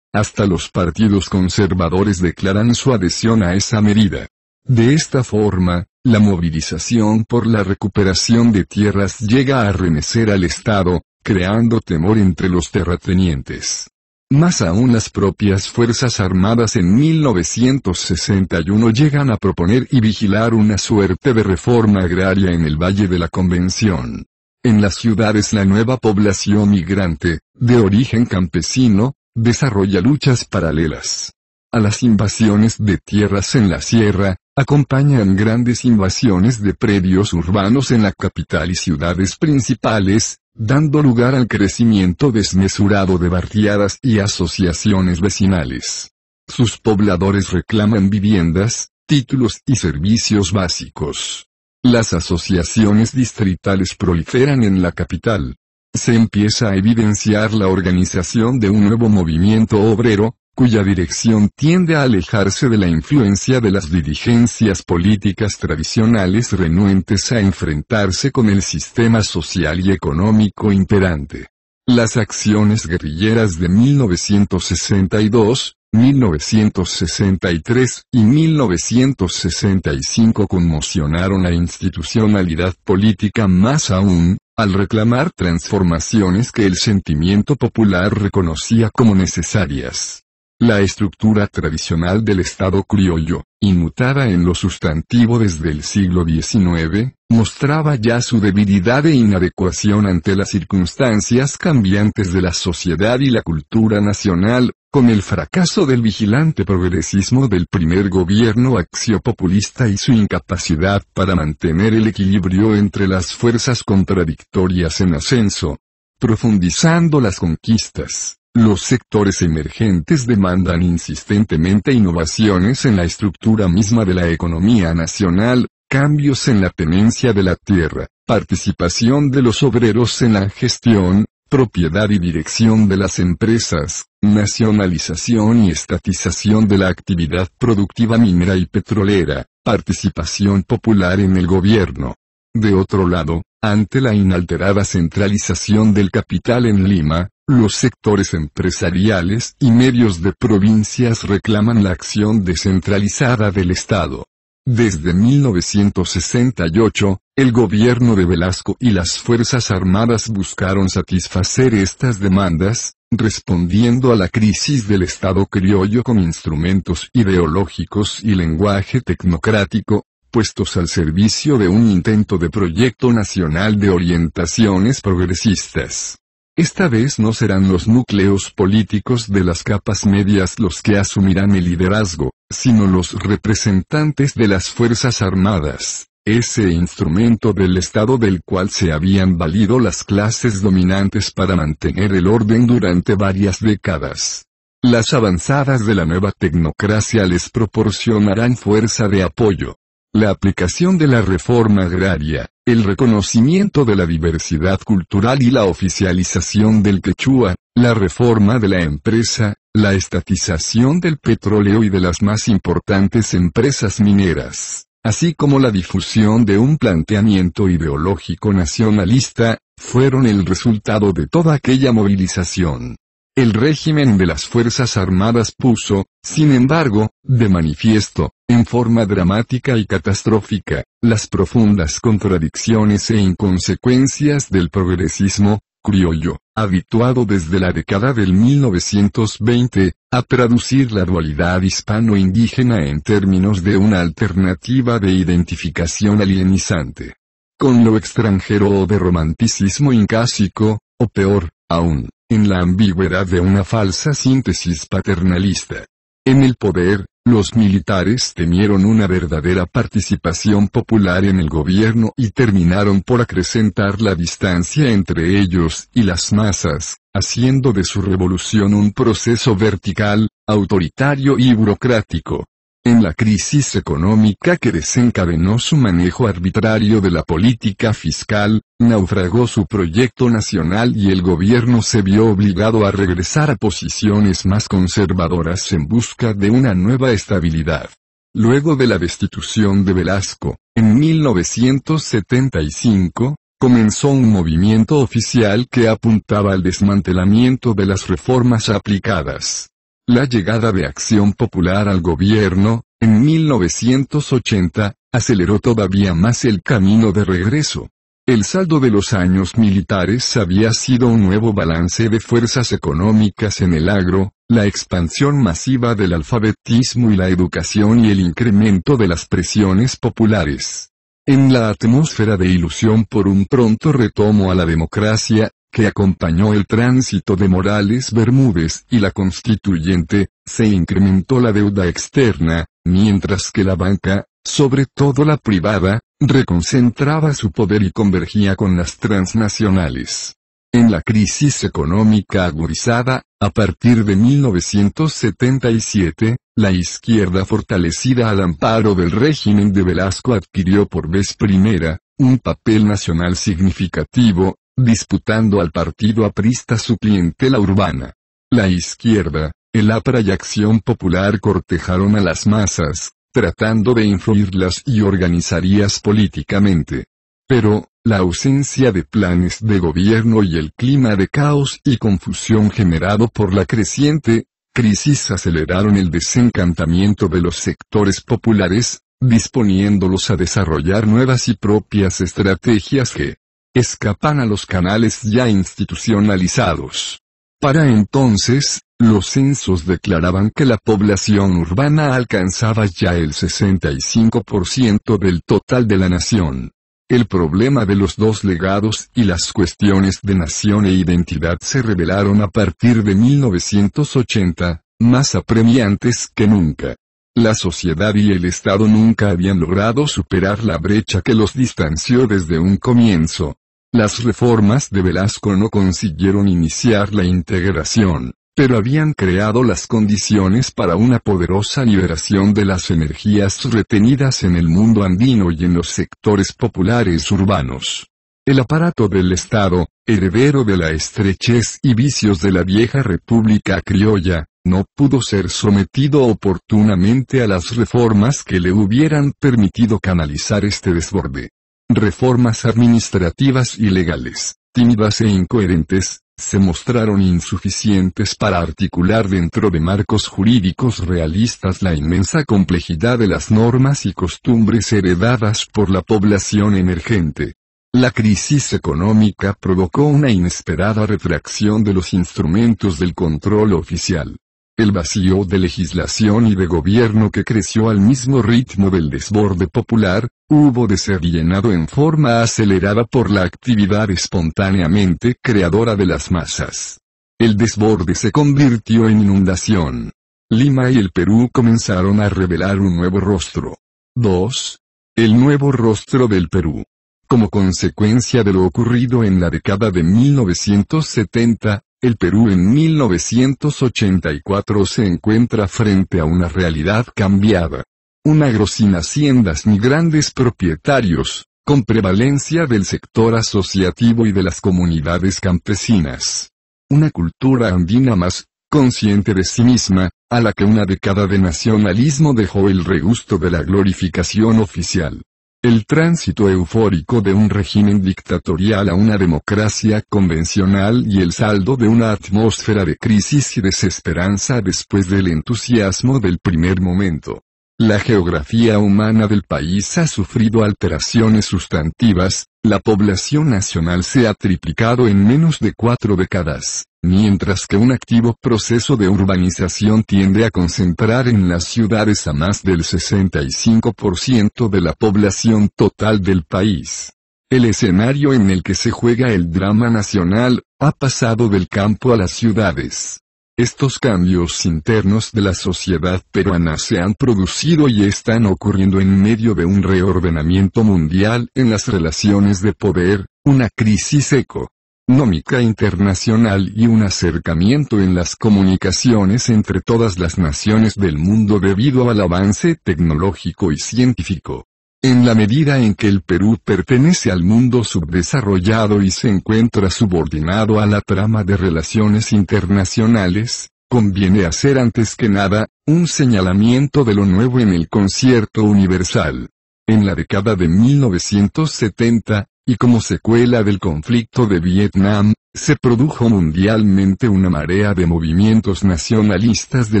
Hasta los partidos conservadores declaran su adhesión a esa medida. De esta forma, la movilización por la recuperación de tierras llega a arremecer al Estado, creando temor entre los terratenientes. Más aún las propias Fuerzas Armadas en 1961 llegan a proponer y vigilar una suerte de reforma agraria en el Valle de la Convención. En las ciudades la nueva población migrante, de origen campesino, desarrolla luchas paralelas a las invasiones de tierras en la sierra, acompañan grandes invasiones de predios urbanos en la capital y ciudades principales, dando lugar al crecimiento desmesurado de barriadas y asociaciones vecinales. Sus pobladores reclaman viviendas, títulos y servicios básicos. Las asociaciones distritales proliferan en la capital. Se empieza a evidenciar la organización de un nuevo movimiento obrero, cuya dirección tiende a alejarse de la influencia de las dirigencias políticas tradicionales renuentes a enfrentarse con el sistema social y económico imperante. Las acciones guerrilleras de 1962, 1963 y 1965 conmocionaron la institucionalidad política más aún, al reclamar transformaciones que el sentimiento popular reconocía como necesarias. La estructura tradicional del Estado criollo, inmutada en lo sustantivo desde el siglo XIX, mostraba ya su debilidad e inadecuación ante las circunstancias cambiantes de la sociedad y la cultura nacional, con el fracaso del vigilante progresismo del primer gobierno axiopopulista y su incapacidad para mantener el equilibrio entre las fuerzas contradictorias en ascenso, profundizando las conquistas los sectores emergentes demandan insistentemente innovaciones en la estructura misma de la economía nacional, cambios en la tenencia de la tierra, participación de los obreros en la gestión, propiedad y dirección de las empresas, nacionalización y estatización de la actividad productiva minera y petrolera, participación popular en el gobierno. De otro lado, ante la inalterada centralización del capital en Lima, los sectores empresariales y medios de provincias reclaman la acción descentralizada del Estado. Desde 1968, el gobierno de Velasco y las Fuerzas Armadas buscaron satisfacer estas demandas, respondiendo a la crisis del Estado criollo con instrumentos ideológicos y lenguaje tecnocrático, puestos al servicio de un intento de proyecto nacional de orientaciones progresistas. Esta vez no serán los núcleos políticos de las capas medias los que asumirán el liderazgo, sino los representantes de las Fuerzas Armadas, ese instrumento del Estado del cual se habían valido las clases dominantes para mantener el orden durante varias décadas. Las avanzadas de la nueva tecnocracia les proporcionarán fuerza de apoyo, la aplicación de la reforma agraria, el reconocimiento de la diversidad cultural y la oficialización del quechua, la reforma de la empresa, la estatización del petróleo y de las más importantes empresas mineras, así como la difusión de un planteamiento ideológico nacionalista, fueron el resultado de toda aquella movilización. El régimen de las Fuerzas Armadas puso, sin embargo, de manifiesto, en forma dramática y catastrófica, las profundas contradicciones e inconsecuencias del progresismo, criollo, habituado desde la década del 1920, a traducir la dualidad hispano-indígena en términos de una alternativa de identificación alienizante. Con lo extranjero o de romanticismo incásico, o peor, aún, en la ambigüedad de una falsa síntesis paternalista. En el poder, los militares temieron una verdadera participación popular en el gobierno y terminaron por acrecentar la distancia entre ellos y las masas, haciendo de su revolución un proceso vertical, autoritario y burocrático en la crisis económica que desencadenó su manejo arbitrario de la política fiscal, naufragó su proyecto nacional y el gobierno se vio obligado a regresar a posiciones más conservadoras en busca de una nueva estabilidad. Luego de la destitución de Velasco, en 1975, comenzó un movimiento oficial que apuntaba al desmantelamiento de las reformas aplicadas. La llegada de Acción Popular al gobierno, en 1980, aceleró todavía más el camino de regreso. El saldo de los años militares había sido un nuevo balance de fuerzas económicas en el agro, la expansión masiva del alfabetismo y la educación y el incremento de las presiones populares. En la atmósfera de ilusión por un pronto retomo a la democracia, que acompañó el tránsito de Morales Bermúdez y la constituyente, se incrementó la deuda externa, mientras que la banca, sobre todo la privada, reconcentraba su poder y convergía con las transnacionales. En la crisis económica agudizada, a partir de 1977, la izquierda fortalecida al amparo del régimen de Velasco adquirió por vez primera, un papel nacional significativo, disputando al partido aprista su clientela urbana. La izquierda, el APRA y Acción Popular cortejaron a las masas, tratando de influirlas y organizarías políticamente. Pero, la ausencia de planes de gobierno y el clima de caos y confusión generado por la creciente crisis aceleraron el desencantamiento de los sectores populares, disponiéndolos a desarrollar nuevas y propias estrategias que, escapan a los canales ya institucionalizados. Para entonces, los censos declaraban que la población urbana alcanzaba ya el 65% del total de la nación. El problema de los dos legados y las cuestiones de nación e identidad se revelaron a partir de 1980, más apremiantes que nunca. La sociedad y el Estado nunca habían logrado superar la brecha que los distanció desde un comienzo. Las reformas de Velasco no consiguieron iniciar la integración, pero habían creado las condiciones para una poderosa liberación de las energías retenidas en el mundo andino y en los sectores populares urbanos. El aparato del Estado, heredero de la estrechez y vicios de la vieja república criolla, no pudo ser sometido oportunamente a las reformas que le hubieran permitido canalizar este desborde. Reformas administrativas y legales, tímidas e incoherentes, se mostraron insuficientes para articular dentro de marcos jurídicos realistas la inmensa complejidad de las normas y costumbres heredadas por la población emergente. La crisis económica provocó una inesperada retracción de los instrumentos del control oficial. El vacío de legislación y de gobierno que creció al mismo ritmo del desborde popular, hubo de ser llenado en forma acelerada por la actividad espontáneamente creadora de las masas. El desborde se convirtió en inundación. Lima y el Perú comenzaron a revelar un nuevo rostro. 2. El nuevo rostro del Perú. Como consecuencia de lo ocurrido en la década de 1970, el Perú en 1984 se encuentra frente a una realidad cambiada. Un agro sin haciendas ni grandes propietarios, con prevalencia del sector asociativo y de las comunidades campesinas. Una cultura andina más, consciente de sí misma, a la que una década de nacionalismo dejó el regusto de la glorificación oficial. El tránsito eufórico de un régimen dictatorial a una democracia convencional y el saldo de una atmósfera de crisis y desesperanza después del entusiasmo del primer momento. La geografía humana del país ha sufrido alteraciones sustantivas, la población nacional se ha triplicado en menos de cuatro décadas, mientras que un activo proceso de urbanización tiende a concentrar en las ciudades a más del 65% de la población total del país. El escenario en el que se juega el drama nacional, ha pasado del campo a las ciudades. Estos cambios internos de la sociedad peruana se han producido y están ocurriendo en medio de un reordenamiento mundial en las relaciones de poder, una crisis económica internacional y un acercamiento en las comunicaciones entre todas las naciones del mundo debido al avance tecnológico y científico. En la medida en que el Perú pertenece al mundo subdesarrollado y se encuentra subordinado a la trama de relaciones internacionales, conviene hacer antes que nada, un señalamiento de lo nuevo en el concierto universal. En la década de 1970, y como secuela del conflicto de Vietnam, se produjo mundialmente una marea de movimientos nacionalistas de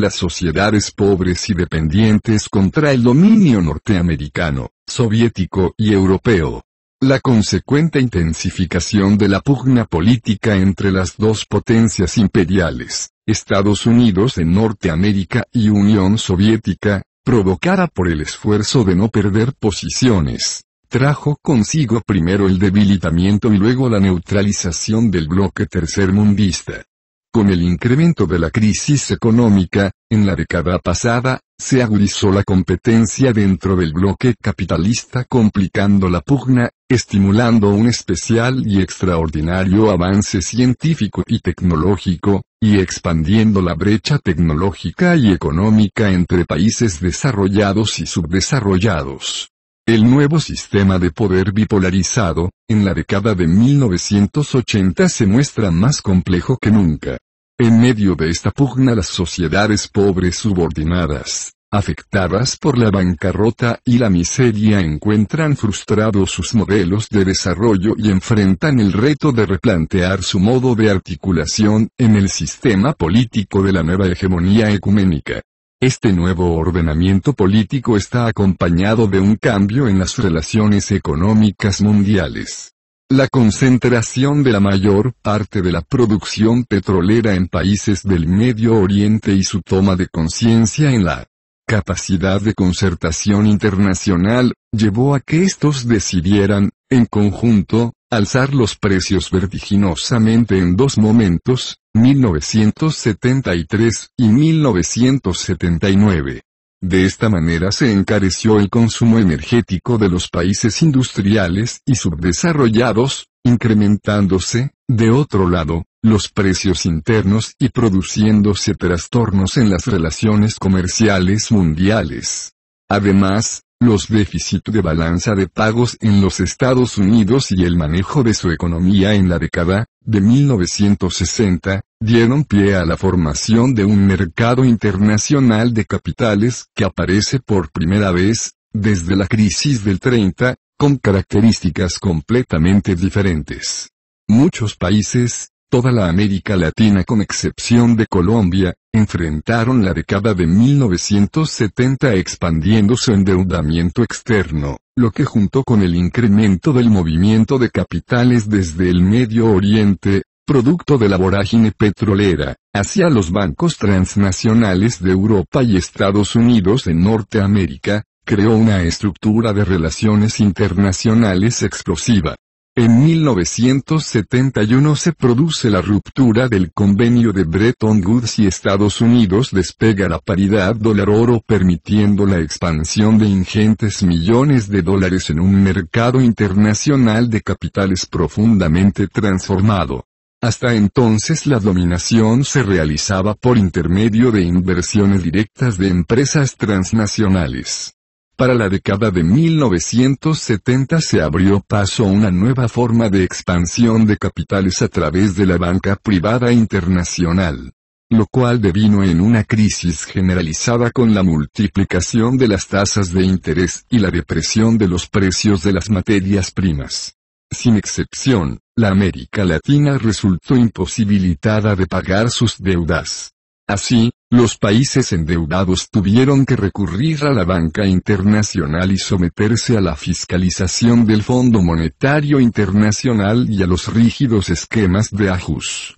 las sociedades pobres y dependientes contra el dominio norteamericano, soviético y europeo. La consecuente intensificación de la pugna política entre las dos potencias imperiales, Estados Unidos en Norteamérica y Unión Soviética, provocada por el esfuerzo de no perder posiciones, trajo consigo primero el debilitamiento y luego la neutralización del bloque tercermundista. Con el incremento de la crisis económica, en la década pasada, se agudizó la competencia dentro del bloque capitalista complicando la pugna, estimulando un especial y extraordinario avance científico y tecnológico, y expandiendo la brecha tecnológica y económica entre países desarrollados y subdesarrollados. El nuevo sistema de poder bipolarizado, en la década de 1980 se muestra más complejo que nunca. En medio de esta pugna las sociedades pobres subordinadas, afectadas por la bancarrota y la miseria encuentran frustrados sus modelos de desarrollo y enfrentan el reto de replantear su modo de articulación en el sistema político de la nueva hegemonía ecuménica. Este nuevo ordenamiento político está acompañado de un cambio en las relaciones económicas mundiales. La concentración de la mayor parte de la producción petrolera en países del Medio Oriente y su toma de conciencia en la capacidad de concertación internacional, llevó a que estos decidieran, en conjunto, alzar los precios vertiginosamente en dos momentos, 1973 y 1979. De esta manera se encareció el consumo energético de los países industriales y subdesarrollados, incrementándose, de otro lado, los precios internos y produciéndose trastornos en las relaciones comerciales mundiales. Además, los déficits de balanza de pagos en los Estados Unidos y el manejo de su economía en la década de 1960, dieron pie a la formación de un mercado internacional de capitales que aparece por primera vez, desde la crisis del 30, con características completamente diferentes. Muchos países, Toda la América Latina con excepción de Colombia, enfrentaron la década de 1970 expandiendo su endeudamiento externo, lo que junto con el incremento del movimiento de capitales desde el Medio Oriente, producto de la vorágine petrolera, hacia los bancos transnacionales de Europa y Estados Unidos en Norteamérica, creó una estructura de relaciones internacionales explosiva. En 1971 se produce la ruptura del convenio de Bretton Woods y Estados Unidos despega la paridad dólar-oro permitiendo la expansión de ingentes millones de dólares en un mercado internacional de capitales profundamente transformado. Hasta entonces la dominación se realizaba por intermedio de inversiones directas de empresas transnacionales. Para la década de 1970 se abrió paso a una nueva forma de expansión de capitales a través de la banca privada internacional lo cual devino en una crisis generalizada con la multiplicación de las tasas de interés y la depresión de los precios de las materias primas. Sin excepción, la América Latina resultó imposibilitada de pagar sus deudas. Así, los países endeudados tuvieron que recurrir a la banca internacional y someterse a la fiscalización del Fondo Monetario Internacional y a los rígidos esquemas de ajuste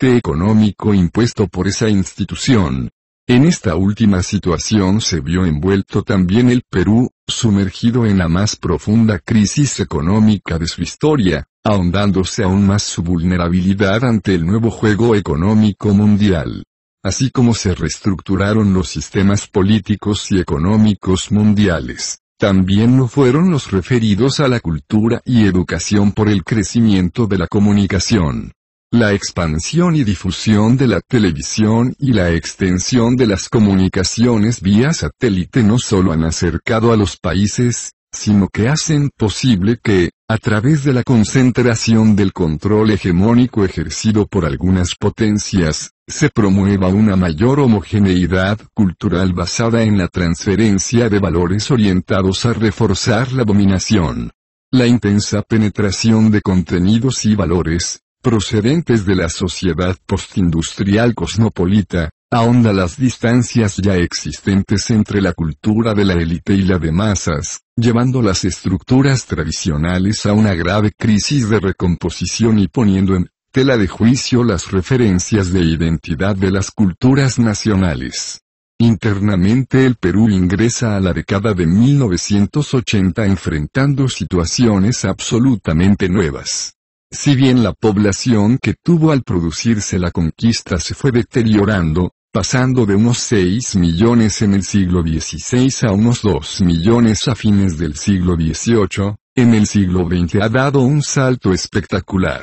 económico impuesto por esa institución. En esta última situación se vio envuelto también el Perú, sumergido en la más profunda crisis económica de su historia, ahondándose aún más su vulnerabilidad ante el nuevo juego económico mundial así como se reestructuraron los sistemas políticos y económicos mundiales. También lo fueron los referidos a la cultura y educación por el crecimiento de la comunicación. La expansión y difusión de la televisión y la extensión de las comunicaciones vía satélite no solo han acercado a los países, sino que hacen posible que, a través de la concentración del control hegemónico ejercido por algunas potencias, se promueva una mayor homogeneidad cultural basada en la transferencia de valores orientados a reforzar la dominación. La intensa penetración de contenidos y valores, procedentes de la sociedad postindustrial cosmopolita, ahonda las distancias ya existentes entre la cultura de la élite y la de masas, llevando las estructuras tradicionales a una grave crisis de recomposición y poniendo en tela de juicio las referencias de identidad de las culturas nacionales. Internamente el Perú ingresa a la década de 1980 enfrentando situaciones absolutamente nuevas. Si bien la población que tuvo al producirse la conquista se fue deteriorando, pasando de unos 6 millones en el siglo XVI a unos 2 millones a fines del siglo XVIII, en el siglo XX ha dado un salto espectacular.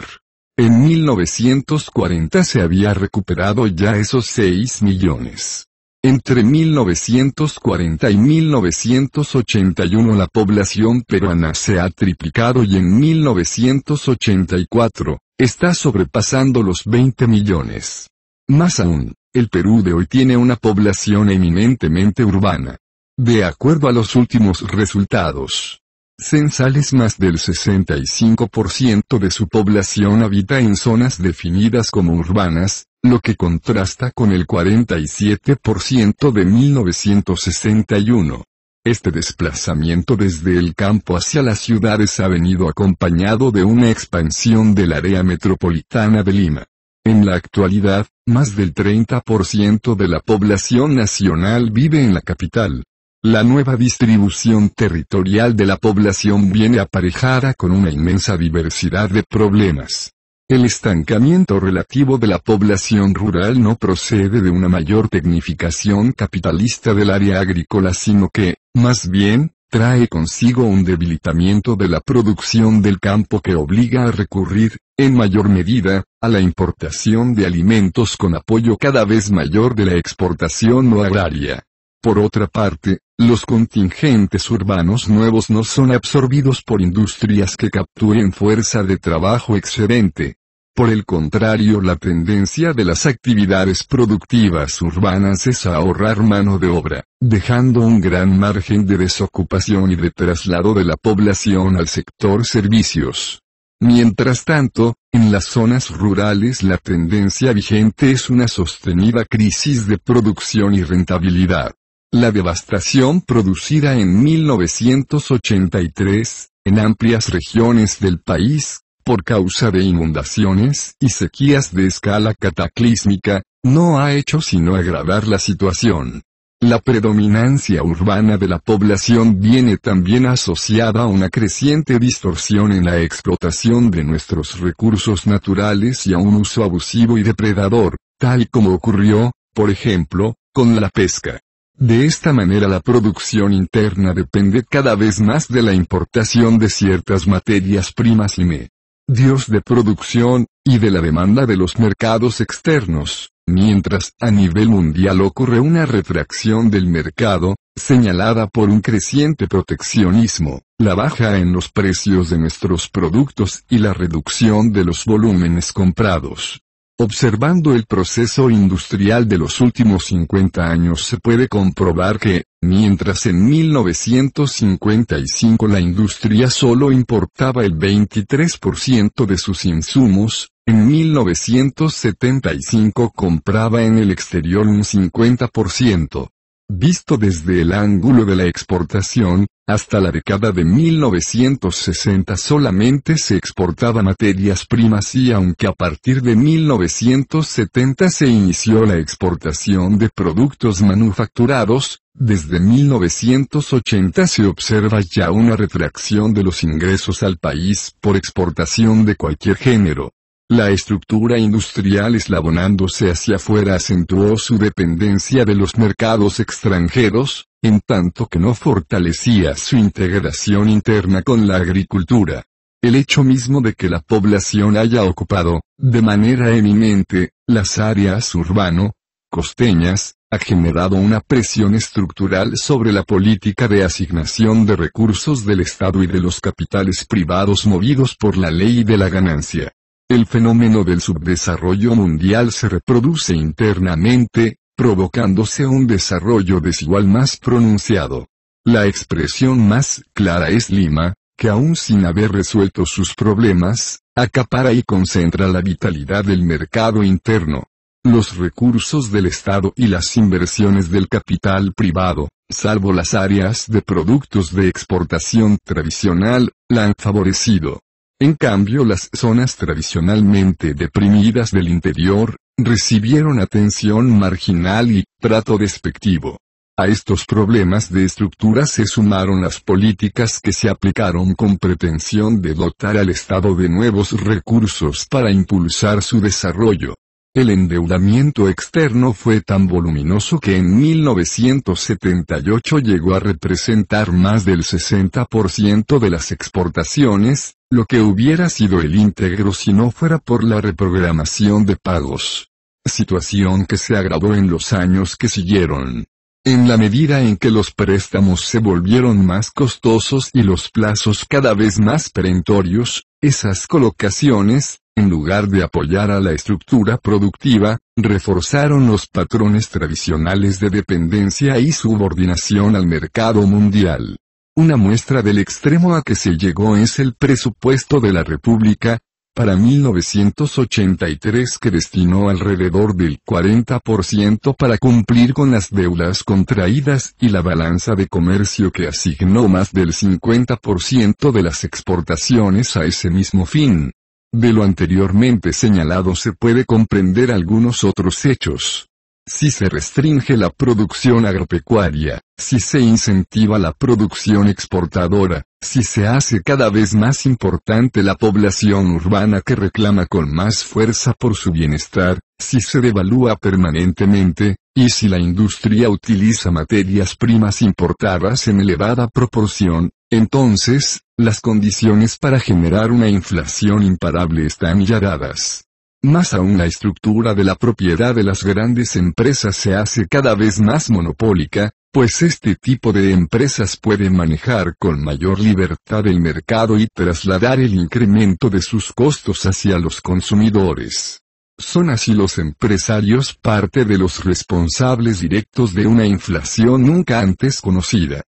En 1940 se había recuperado ya esos 6 millones. Entre 1940 y 1981 la población peruana se ha triplicado y en 1984, está sobrepasando los 20 millones. Más aún, el Perú de hoy tiene una población eminentemente urbana. De acuerdo a los últimos resultados censales, más del 65% de su población habita en zonas definidas como urbanas, lo que contrasta con el 47% de 1961. Este desplazamiento desde el campo hacia las ciudades ha venido acompañado de una expansión del área metropolitana de Lima. En la actualidad, más del 30% de la población nacional vive en la capital. La nueva distribución territorial de la población viene aparejada con una inmensa diversidad de problemas. El estancamiento relativo de la población rural no procede de una mayor tecnificación capitalista del área agrícola, sino que, más bien, trae consigo un debilitamiento de la producción del campo que obliga a recurrir, en mayor medida, a la importación de alimentos con apoyo cada vez mayor de la exportación no agraria. Por otra parte, los contingentes urbanos nuevos no son absorbidos por industrias que capturen fuerza de trabajo excedente, por el contrario, la tendencia de las actividades productivas urbanas es ahorrar mano de obra, dejando un gran margen de desocupación y de traslado de la población al sector servicios. Mientras tanto, en las zonas rurales la tendencia vigente es una sostenida crisis de producción y rentabilidad. La devastación producida en 1983, en amplias regiones del país, por causa de inundaciones y sequías de escala cataclísmica, no ha hecho sino agravar la situación. La predominancia urbana de la población viene también asociada a una creciente distorsión en la explotación de nuestros recursos naturales y a un uso abusivo y depredador, tal como ocurrió, por ejemplo, con la pesca. De esta manera la producción interna depende cada vez más de la importación de ciertas materias primas y me dios de producción, y de la demanda de los mercados externos, mientras a nivel mundial ocurre una retracción del mercado, señalada por un creciente proteccionismo, la baja en los precios de nuestros productos y la reducción de los volúmenes comprados. Observando el proceso industrial de los últimos 50 años se puede comprobar que, mientras en 1955 la industria solo importaba el 23% de sus insumos, en 1975 compraba en el exterior un 50%. Visto desde el ángulo de la exportación, hasta la década de 1960 solamente se exportaba materias primas y aunque a partir de 1970 se inició la exportación de productos manufacturados, desde 1980 se observa ya una retracción de los ingresos al país por exportación de cualquier género. La estructura industrial eslabonándose hacia afuera acentuó su dependencia de los mercados extranjeros, en tanto que no fortalecía su integración interna con la agricultura. El hecho mismo de que la población haya ocupado, de manera eminente, las áreas urbano, costeñas, ha generado una presión estructural sobre la política de asignación de recursos del Estado y de los capitales privados movidos por la ley de la ganancia. El fenómeno del subdesarrollo mundial se reproduce internamente, provocándose un desarrollo desigual más pronunciado. La expresión más clara es Lima, que aún sin haber resuelto sus problemas, acapara y concentra la vitalidad del mercado interno los recursos del Estado y las inversiones del capital privado, salvo las áreas de productos de exportación tradicional, la han favorecido. En cambio, las zonas tradicionalmente deprimidas del interior, recibieron atención marginal y trato despectivo. A estos problemas de estructura se sumaron las políticas que se aplicaron con pretensión de dotar al Estado de nuevos recursos para impulsar su desarrollo. El endeudamiento externo fue tan voluminoso que en 1978 llegó a representar más del 60% de las exportaciones, lo que hubiera sido el íntegro si no fuera por la reprogramación de pagos. Situación que se agravó en los años que siguieron. En la medida en que los préstamos se volvieron más costosos y los plazos cada vez más perentorios, esas colocaciones, en lugar de apoyar a la estructura productiva, reforzaron los patrones tradicionales de dependencia y subordinación al mercado mundial. Una muestra del extremo a que se llegó es el presupuesto de la República, para 1983 que destinó alrededor del 40% para cumplir con las deudas contraídas y la balanza de comercio que asignó más del 50% de las exportaciones a ese mismo fin. De lo anteriormente señalado se puede comprender algunos otros hechos. Si se restringe la producción agropecuaria, si se incentiva la producción exportadora, si se hace cada vez más importante la población urbana que reclama con más fuerza por su bienestar, si se devalúa permanentemente, y si la industria utiliza materias primas importadas en elevada proporción, entonces, las condiciones para generar una inflación imparable están ya dadas. Más aún la estructura de la propiedad de las grandes empresas se hace cada vez más monopólica, pues este tipo de empresas pueden manejar con mayor libertad el mercado y trasladar el incremento de sus costos hacia los consumidores. Son así los empresarios parte de los responsables directos de una inflación nunca antes conocida.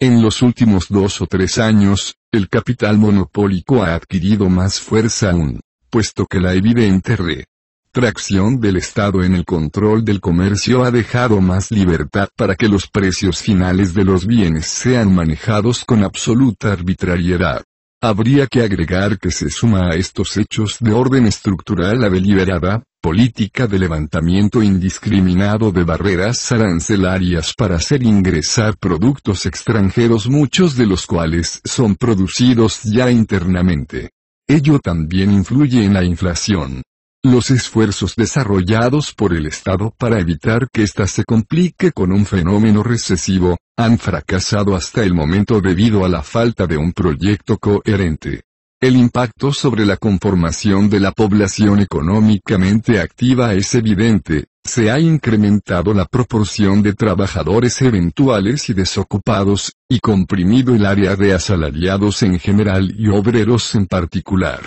En los últimos dos o tres años, el capital monopólico ha adquirido más fuerza aún, puesto que la evidente re tracción del Estado en el control del comercio ha dejado más libertad para que los precios finales de los bienes sean manejados con absoluta arbitrariedad. Habría que agregar que se suma a estos hechos de orden estructural la deliberada, política de levantamiento indiscriminado de barreras arancelarias para hacer ingresar productos extranjeros muchos de los cuales son producidos ya internamente. Ello también influye en la inflación. Los esfuerzos desarrollados por el Estado para evitar que ésta se complique con un fenómeno recesivo, han fracasado hasta el momento debido a la falta de un proyecto coherente. El impacto sobre la conformación de la población económicamente activa es evidente, se ha incrementado la proporción de trabajadores eventuales y desocupados, y comprimido el área de asalariados en general y obreros en particular.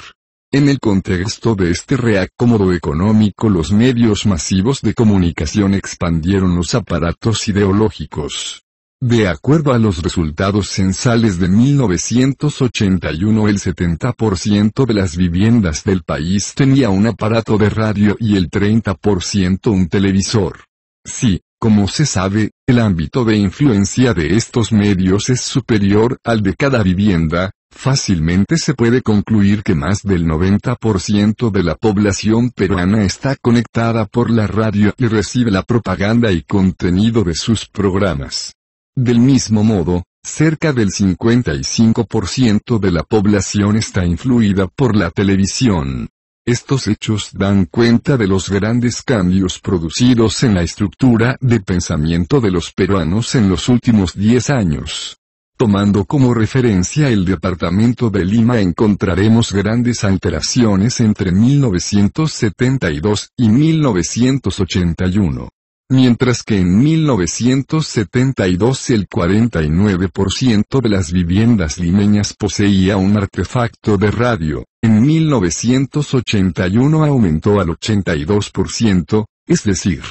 En el contexto de este reacómodo económico los medios masivos de comunicación expandieron los aparatos ideológicos. De acuerdo a los resultados censales de 1981 el 70% de las viviendas del país tenía un aparato de radio y el 30% un televisor. Sí, como se sabe, el ámbito de influencia de estos medios es superior al de cada vivienda, fácilmente se puede concluir que más del 90% de la población peruana está conectada por la radio y recibe la propaganda y contenido de sus programas. Del mismo modo, cerca del 55% de la población está influida por la televisión. Estos hechos dan cuenta de los grandes cambios producidos en la estructura de pensamiento de los peruanos en los últimos 10 años. Tomando como referencia el departamento de Lima encontraremos grandes alteraciones entre 1972 y 1981 mientras que en 1972 el 49% de las viviendas limeñas poseía un artefacto de radio, en 1981 aumentó al 82%, es decir,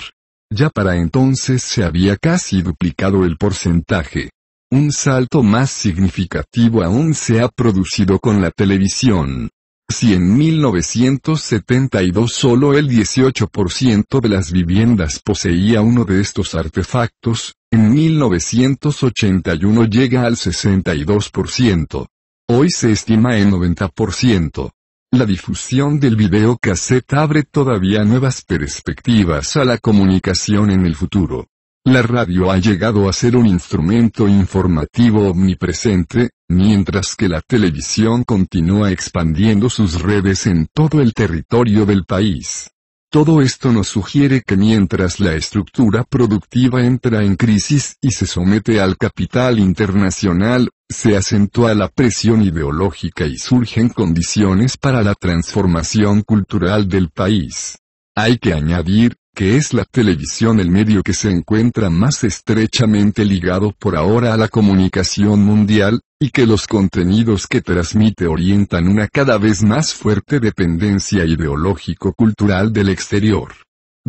ya para entonces se había casi duplicado el porcentaje. Un salto más significativo aún se ha producido con la televisión. Si en 1972 solo el 18% de las viviendas poseía uno de estos artefactos, en 1981 llega al 62%. Hoy se estima en 90%. La difusión del videocassette abre todavía nuevas perspectivas a la comunicación en el futuro. La radio ha llegado a ser un instrumento informativo omnipresente, mientras que la televisión continúa expandiendo sus redes en todo el territorio del país. Todo esto nos sugiere que mientras la estructura productiva entra en crisis y se somete al capital internacional, se acentúa la presión ideológica y surgen condiciones para la transformación cultural del país. Hay que añadir, que es la televisión el medio que se encuentra más estrechamente ligado por ahora a la comunicación mundial, y que los contenidos que transmite orientan una cada vez más fuerte dependencia ideológico-cultural del exterior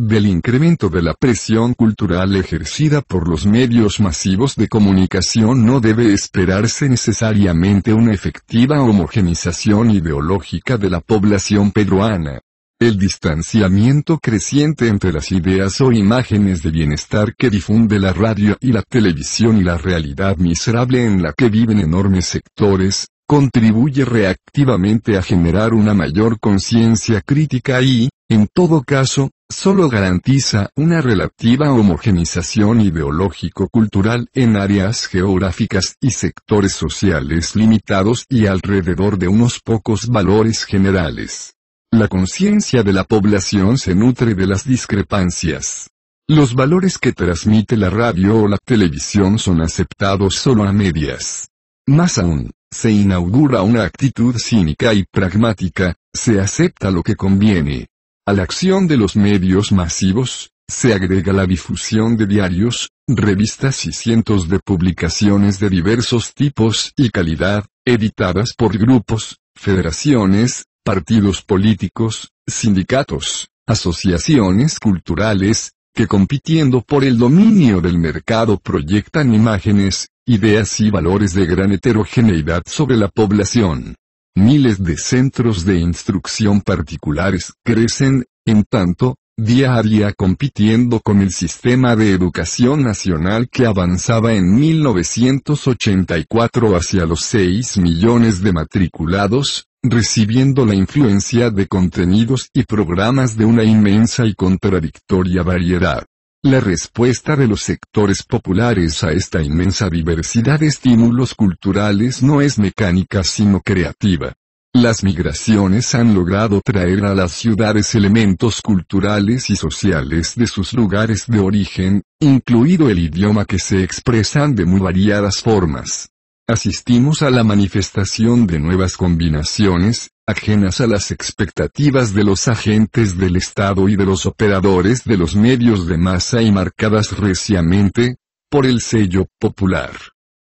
del incremento de la presión cultural ejercida por los medios masivos de comunicación no debe esperarse necesariamente una efectiva homogenización ideológica de la población peruana, el distanciamiento creciente entre las ideas o imágenes de bienestar que difunde la radio y la televisión y la realidad miserable en la que viven enormes sectores, contribuye reactivamente a generar una mayor conciencia crítica y, en todo caso, solo garantiza una relativa homogenización ideológico-cultural en áreas geográficas y sectores sociales limitados y alrededor de unos pocos valores generales. La conciencia de la población se nutre de las discrepancias. Los valores que transmite la radio o la televisión son aceptados solo a medias. Más aún, se inaugura una actitud cínica y pragmática, se acepta lo que conviene. A la acción de los medios masivos, se agrega la difusión de diarios, revistas y cientos de publicaciones de diversos tipos y calidad, editadas por grupos, federaciones, partidos políticos, sindicatos, asociaciones culturales, que compitiendo por el dominio del mercado proyectan imágenes, ideas y valores de gran heterogeneidad sobre la población. Miles de centros de instrucción particulares crecen, en tanto, día a día compitiendo con el sistema de educación nacional que avanzaba en 1984 hacia los 6 millones de matriculados, recibiendo la influencia de contenidos y programas de una inmensa y contradictoria variedad. La respuesta de los sectores populares a esta inmensa diversidad de estímulos culturales no es mecánica sino creativa. Las migraciones han logrado traer a las ciudades elementos culturales y sociales de sus lugares de origen, incluido el idioma que se expresan de muy variadas formas. Asistimos a la manifestación de nuevas combinaciones, ajenas a las expectativas de los agentes del Estado y de los operadores de los medios de masa y marcadas recientemente por el sello popular.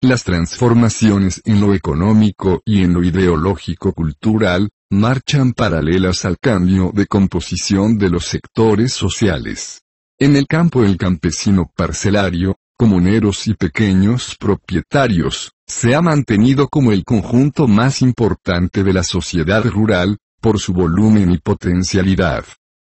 Las transformaciones en lo económico y en lo ideológico-cultural, marchan paralelas al cambio de composición de los sectores sociales. En el campo el campesino parcelario, comuneros y pequeños propietarios, se ha mantenido como el conjunto más importante de la sociedad rural, por su volumen y potencialidad.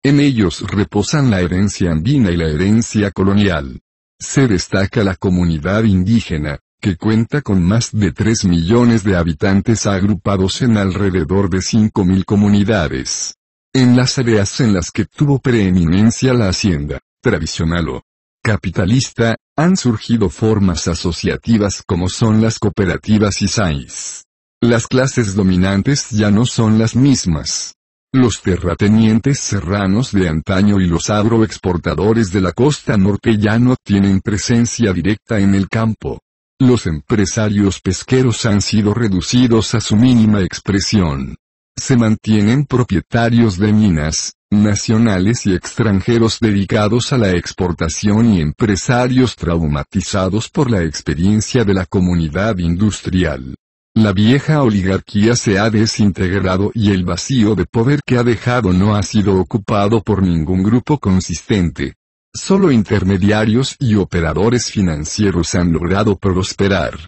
En ellos reposan la herencia andina y la herencia colonial. Se destaca la comunidad indígena, que cuenta con más de 3 millones de habitantes agrupados en alrededor de 5.000 comunidades. En las áreas en las que tuvo preeminencia la hacienda, tradicional o capitalista, han surgido formas asociativas como son las cooperativas y SAIS. Las clases dominantes ya no son las mismas. Los terratenientes serranos de antaño y los agroexportadores de la costa norte ya no tienen presencia directa en el campo. Los empresarios pesqueros han sido reducidos a su mínima expresión se mantienen propietarios de minas, nacionales y extranjeros dedicados a la exportación y empresarios traumatizados por la experiencia de la comunidad industrial. La vieja oligarquía se ha desintegrado y el vacío de poder que ha dejado no ha sido ocupado por ningún grupo consistente. Solo intermediarios y operadores financieros han logrado prosperar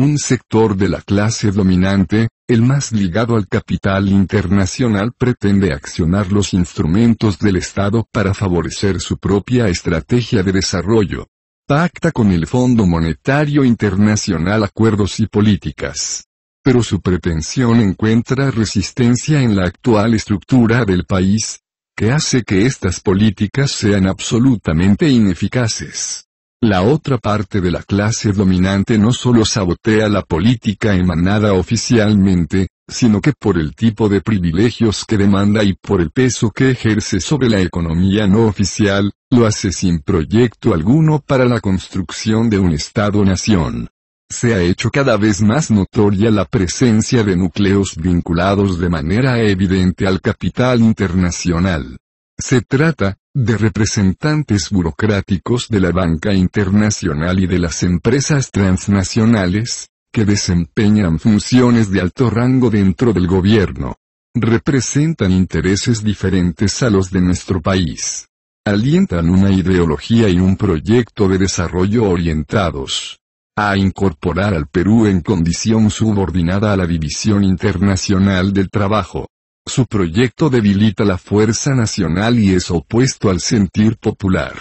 un sector de la clase dominante, el más ligado al capital internacional pretende accionar los instrumentos del Estado para favorecer su propia estrategia de desarrollo. Pacta con el Fondo Monetario Internacional acuerdos y políticas. Pero su pretensión encuentra resistencia en la actual estructura del país, que hace que estas políticas sean absolutamente ineficaces. La otra parte de la clase dominante no solo sabotea la política emanada oficialmente, sino que por el tipo de privilegios que demanda y por el peso que ejerce sobre la economía no oficial, lo hace sin proyecto alguno para la construcción de un Estado-nación. Se ha hecho cada vez más notoria la presencia de núcleos vinculados de manera evidente al capital internacional. Se trata, de representantes burocráticos de la banca internacional y de las empresas transnacionales, que desempeñan funciones de alto rango dentro del gobierno. Representan intereses diferentes a los de nuestro país. Alientan una ideología y un proyecto de desarrollo orientados a incorporar al Perú en condición subordinada a la División Internacional del Trabajo. Su proyecto debilita la fuerza nacional y es opuesto al sentir popular.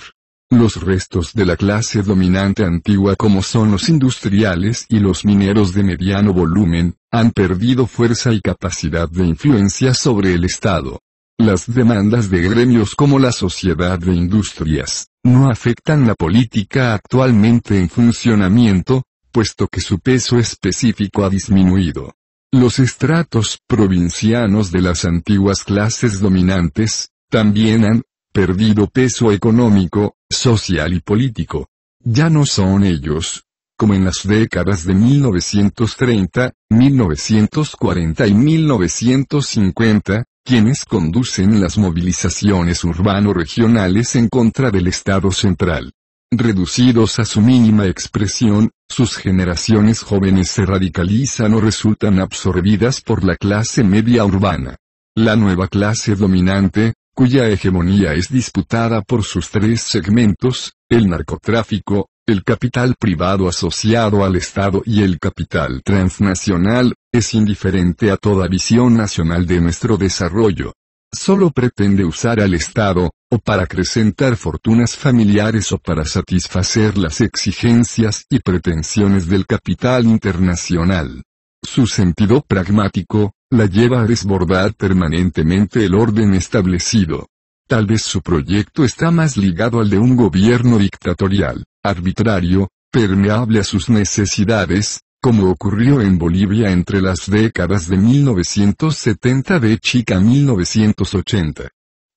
Los restos de la clase dominante antigua como son los industriales y los mineros de mediano volumen, han perdido fuerza y capacidad de influencia sobre el Estado. Las demandas de gremios como la Sociedad de Industrias, no afectan la política actualmente en funcionamiento, puesto que su peso específico ha disminuido. Los estratos provincianos de las antiguas clases dominantes, también han perdido peso económico, social y político. Ya no son ellos, como en las décadas de 1930, 1940 y 1950, quienes conducen las movilizaciones urbano-regionales en contra del Estado central. Reducidos a su mínima expresión, sus generaciones jóvenes se radicalizan o resultan absorbidas por la clase media urbana. La nueva clase dominante, cuya hegemonía es disputada por sus tres segmentos, el narcotráfico, el capital privado asociado al Estado y el capital transnacional, es indiferente a toda visión nacional de nuestro desarrollo. Solo pretende usar al Estado, o para acrecentar fortunas familiares o para satisfacer las exigencias y pretensiones del capital internacional. Su sentido pragmático, la lleva a desbordar permanentemente el orden establecido. Tal vez su proyecto está más ligado al de un gobierno dictatorial, arbitrario, permeable a sus necesidades, como ocurrió en Bolivia entre las décadas de 1970 de Chica 1980.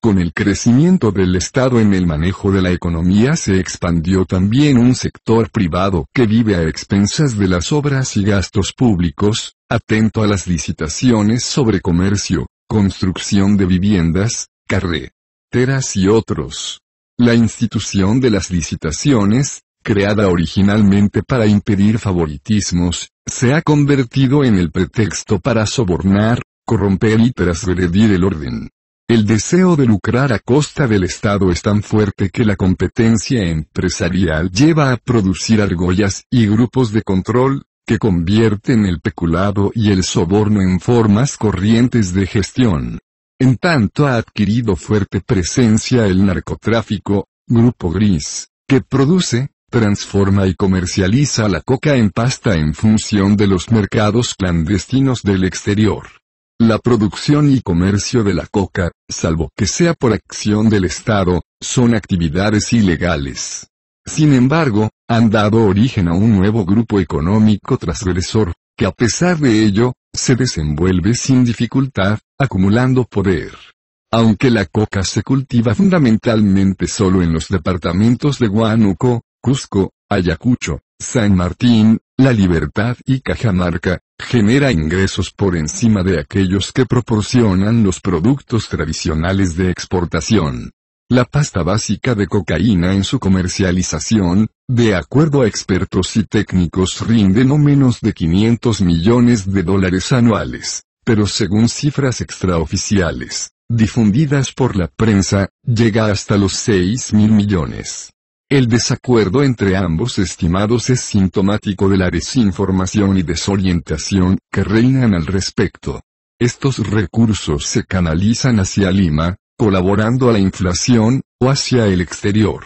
Con el crecimiento del Estado en el manejo de la economía se expandió también un sector privado que vive a expensas de las obras y gastos públicos, atento a las licitaciones sobre comercio, construcción de viviendas, carreteras y otros. La institución de las licitaciones, creada originalmente para impedir favoritismos, se ha convertido en el pretexto para sobornar, corromper y trasgredir el orden el deseo de lucrar a costa del Estado es tan fuerte que la competencia empresarial lleva a producir argollas y grupos de control, que convierten el peculado y el soborno en formas corrientes de gestión. En tanto ha adquirido fuerte presencia el narcotráfico, grupo gris, que produce, transforma y comercializa la coca en pasta en función de los mercados clandestinos del exterior. La producción y comercio de la coca, salvo que sea por acción del Estado, son actividades ilegales. Sin embargo, han dado origen a un nuevo grupo económico transgresor, que a pesar de ello, se desenvuelve sin dificultad, acumulando poder. Aunque la coca se cultiva fundamentalmente solo en los departamentos de Huánuco, Cusco, Ayacucho, San Martín, la libertad y Cajamarca, genera ingresos por encima de aquellos que proporcionan los productos tradicionales de exportación. La pasta básica de cocaína en su comercialización, de acuerdo a expertos y técnicos, rinde no menos de 500 millones de dólares anuales, pero según cifras extraoficiales, difundidas por la prensa, llega hasta los 6 mil millones. El desacuerdo entre ambos estimados es sintomático de la desinformación y desorientación que reinan al respecto. Estos recursos se canalizan hacia Lima, colaborando a la inflación, o hacia el exterior.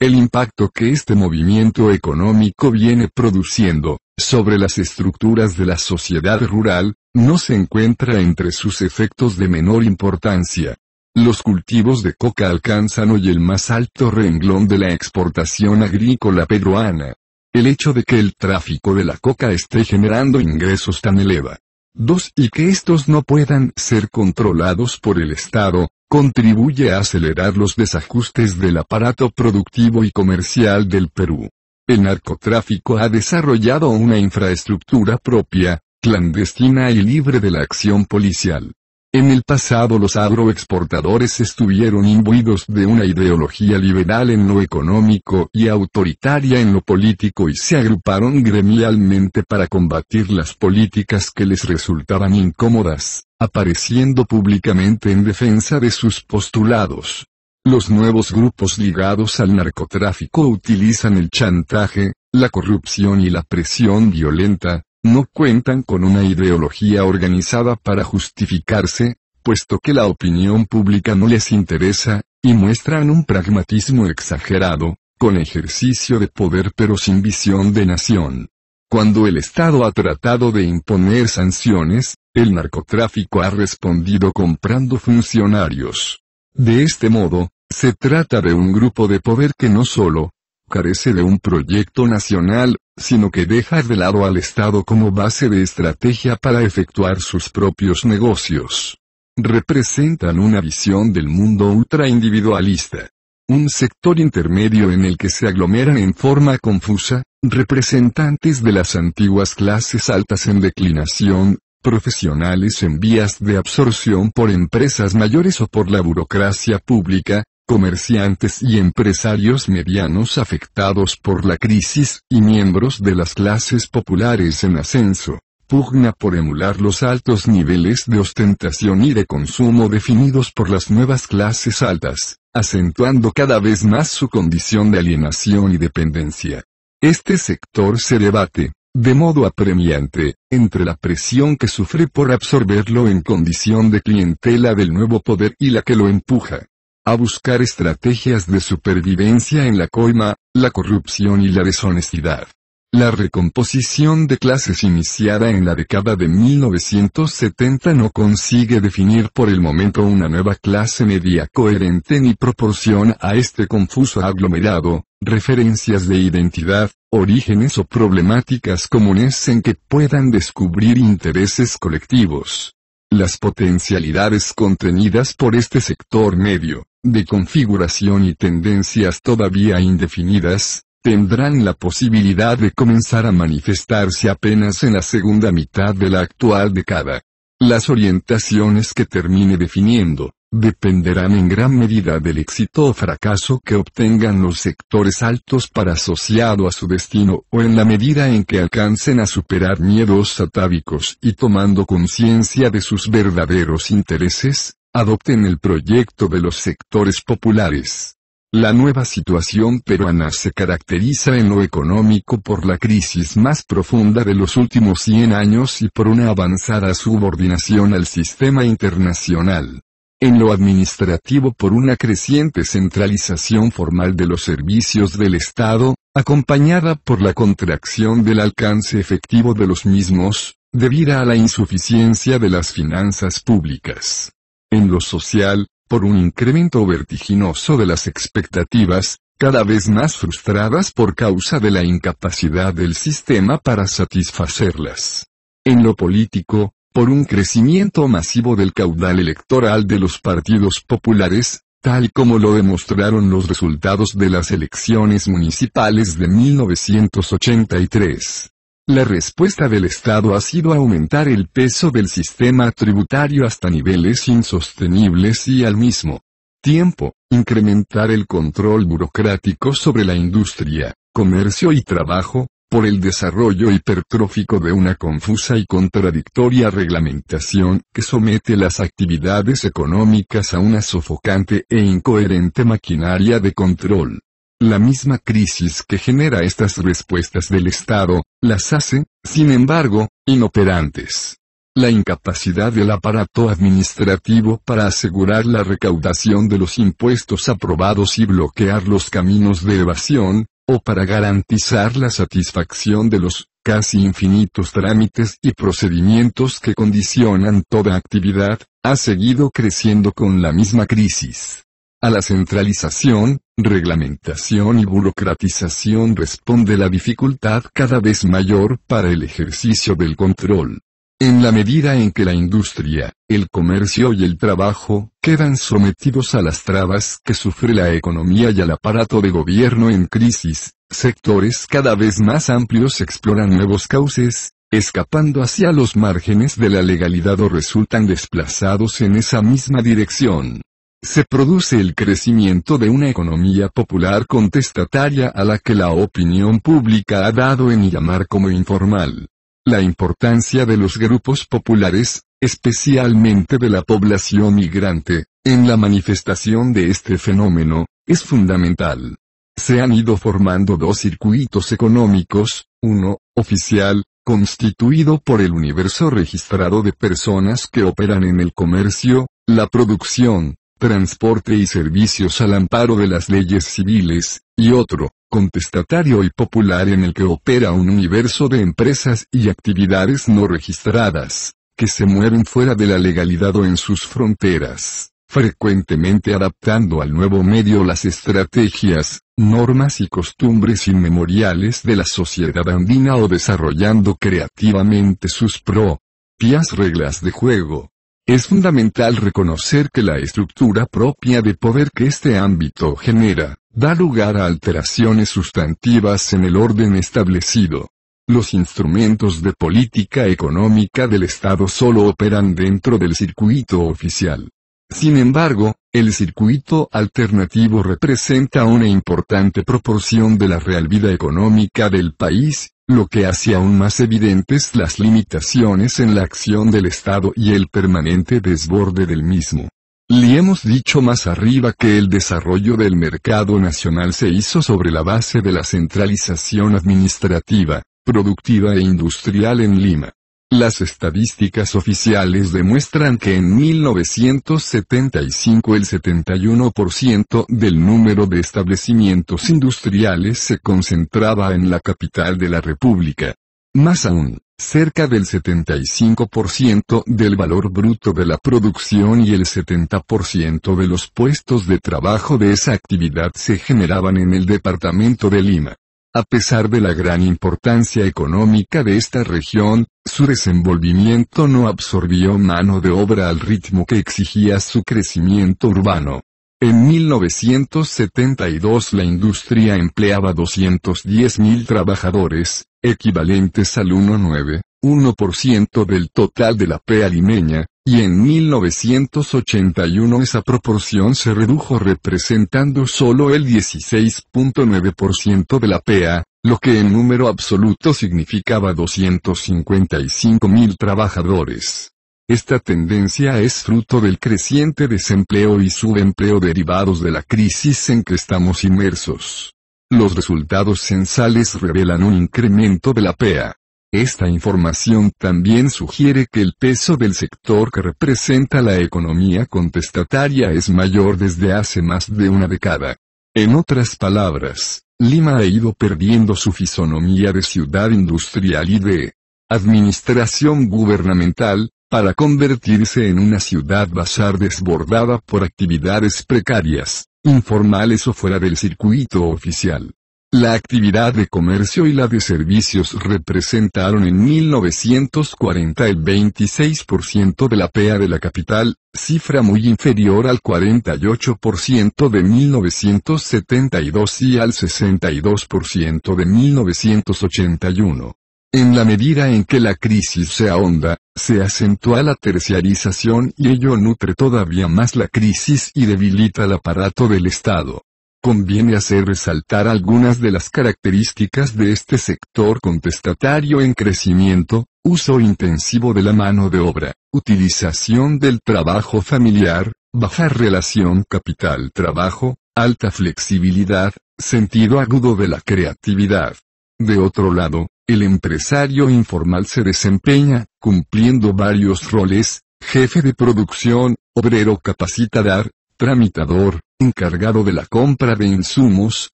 El impacto que este movimiento económico viene produciendo, sobre las estructuras de la sociedad rural, no se encuentra entre sus efectos de menor importancia, los cultivos de coca alcanzan hoy el más alto renglón de la exportación agrícola peruana. El hecho de que el tráfico de la coca esté generando ingresos tan eleva. Dos, Y que estos no puedan ser controlados por el Estado, contribuye a acelerar los desajustes del aparato productivo y comercial del Perú. El narcotráfico ha desarrollado una infraestructura propia, clandestina y libre de la acción policial. En el pasado los agroexportadores estuvieron imbuidos de una ideología liberal en lo económico y autoritaria en lo político y se agruparon gremialmente para combatir las políticas que les resultaban incómodas, apareciendo públicamente en defensa de sus postulados. Los nuevos grupos ligados al narcotráfico utilizan el chantaje, la corrupción y la presión violenta, no cuentan con una ideología organizada para justificarse, puesto que la opinión pública no les interesa, y muestran un pragmatismo exagerado, con ejercicio de poder pero sin visión de nación. Cuando el Estado ha tratado de imponer sanciones, el narcotráfico ha respondido comprando funcionarios. De este modo, se trata de un grupo de poder que no solo, carece de un proyecto nacional, sino que deja de lado al Estado como base de estrategia para efectuar sus propios negocios. Representan una visión del mundo ultraindividualista. Un sector intermedio en el que se aglomeran en forma confusa, representantes de las antiguas clases altas en declinación, profesionales en vías de absorción por empresas mayores o por la burocracia pública, comerciantes y empresarios medianos afectados por la crisis, y miembros de las clases populares en ascenso, pugna por emular los altos niveles de ostentación y de consumo definidos por las nuevas clases altas, acentuando cada vez más su condición de alienación y dependencia. Este sector se debate, de modo apremiante, entre la presión que sufre por absorberlo en condición de clientela del nuevo poder y la que lo empuja a buscar estrategias de supervivencia en la coima, la corrupción y la deshonestidad. La recomposición de clases iniciada en la década de 1970 no consigue definir por el momento una nueva clase media coherente ni proporciona a este confuso aglomerado, referencias de identidad, orígenes o problemáticas comunes en que puedan descubrir intereses colectivos. Las potencialidades contenidas por este sector medio, de configuración y tendencias todavía indefinidas, tendrán la posibilidad de comenzar a manifestarse apenas en la segunda mitad de la actual década. Las orientaciones que termine definiendo, dependerán en gran medida del éxito o fracaso que obtengan los sectores altos para asociado a su destino o en la medida en que alcancen a superar miedos atávicos y tomando conciencia de sus verdaderos intereses, adopten el proyecto de los sectores populares. La nueva situación peruana se caracteriza en lo económico por la crisis más profunda de los últimos 100 años y por una avanzada subordinación al sistema internacional en lo administrativo por una creciente centralización formal de los servicios del Estado, acompañada por la contracción del alcance efectivo de los mismos, debida a la insuficiencia de las finanzas públicas. En lo social, por un incremento vertiginoso de las expectativas, cada vez más frustradas por causa de la incapacidad del sistema para satisfacerlas. En lo político, por un crecimiento masivo del caudal electoral de los partidos populares, tal como lo demostraron los resultados de las elecciones municipales de 1983. La respuesta del Estado ha sido aumentar el peso del sistema tributario hasta niveles insostenibles y al mismo tiempo, incrementar el control burocrático sobre la industria, comercio y trabajo, por el desarrollo hipertrófico de una confusa y contradictoria reglamentación que somete las actividades económicas a una sofocante e incoherente maquinaria de control. La misma crisis que genera estas respuestas del Estado, las hace, sin embargo, inoperantes. La incapacidad del aparato administrativo para asegurar la recaudación de los impuestos aprobados y bloquear los caminos de evasión, o para garantizar la satisfacción de los casi infinitos trámites y procedimientos que condicionan toda actividad, ha seguido creciendo con la misma crisis. A la centralización, reglamentación y burocratización responde la dificultad cada vez mayor para el ejercicio del control. En la medida en que la industria, el comercio y el trabajo, quedan sometidos a las trabas que sufre la economía y al aparato de gobierno en crisis, sectores cada vez más amplios exploran nuevos cauces, escapando hacia los márgenes de la legalidad o resultan desplazados en esa misma dirección. Se produce el crecimiento de una economía popular contestataria a la que la opinión pública ha dado en llamar como informal. La importancia de los grupos populares, especialmente de la población migrante, en la manifestación de este fenómeno, es fundamental. Se han ido formando dos circuitos económicos, uno, oficial, constituido por el universo registrado de personas que operan en el comercio, la producción, Transporte y Servicios al amparo de las leyes civiles, y otro, contestatario y popular en el que opera un universo de empresas y actividades no registradas, que se mueven fuera de la legalidad o en sus fronteras, frecuentemente adaptando al nuevo medio las estrategias, normas y costumbres inmemoriales de la sociedad andina o desarrollando creativamente sus propias reglas de juego es fundamental reconocer que la estructura propia de poder que este ámbito genera, da lugar a alteraciones sustantivas en el orden establecido. Los instrumentos de política económica del Estado solo operan dentro del circuito oficial. Sin embargo, el circuito alternativo representa una importante proporción de la real vida económica del país, lo que hace aún más evidentes las limitaciones en la acción del Estado y el permanente desborde del mismo. Le hemos dicho más arriba que el desarrollo del mercado nacional se hizo sobre la base de la centralización administrativa, productiva e industrial en Lima. Las estadísticas oficiales demuestran que en 1975 el 71% del número de establecimientos industriales se concentraba en la capital de la República. Más aún, cerca del 75% del valor bruto de la producción y el 70% de los puestos de trabajo de esa actividad se generaban en el departamento de Lima. A pesar de la gran importancia económica de esta región, su desenvolvimiento no absorbió mano de obra al ritmo que exigía su crecimiento urbano. En 1972 la industria empleaba 210.000 trabajadores, equivalentes al 1,9, 1% del total de la P. limeña, y en 1981 esa proporción se redujo representando solo el 16.9% de la PEA, lo que en número absoluto significaba 255.000 trabajadores. Esta tendencia es fruto del creciente desempleo y subempleo derivados de la crisis en que estamos inmersos. Los resultados censales revelan un incremento de la PEA esta información también sugiere que el peso del sector que representa la economía contestataria es mayor desde hace más de una década. En otras palabras, Lima ha ido perdiendo su fisonomía de ciudad industrial y de administración gubernamental, para convertirse en una ciudad bazar desbordada por actividades precarias, informales o fuera del circuito oficial. La actividad de comercio y la de servicios representaron en 1940 el 26% de la PEA de la capital, cifra muy inferior al 48% de 1972 y al 62% de 1981. En la medida en que la crisis se ahonda, se acentúa la terciarización y ello nutre todavía más la crisis y debilita el aparato del Estado. Conviene hacer resaltar algunas de las características de este sector contestatario en crecimiento, uso intensivo de la mano de obra, utilización del trabajo familiar, baja relación capital-trabajo, alta flexibilidad, sentido agudo de la creatividad. De otro lado, el empresario informal se desempeña, cumpliendo varios roles, jefe de producción, obrero capacitador, tramitador, encargado de la compra de insumos,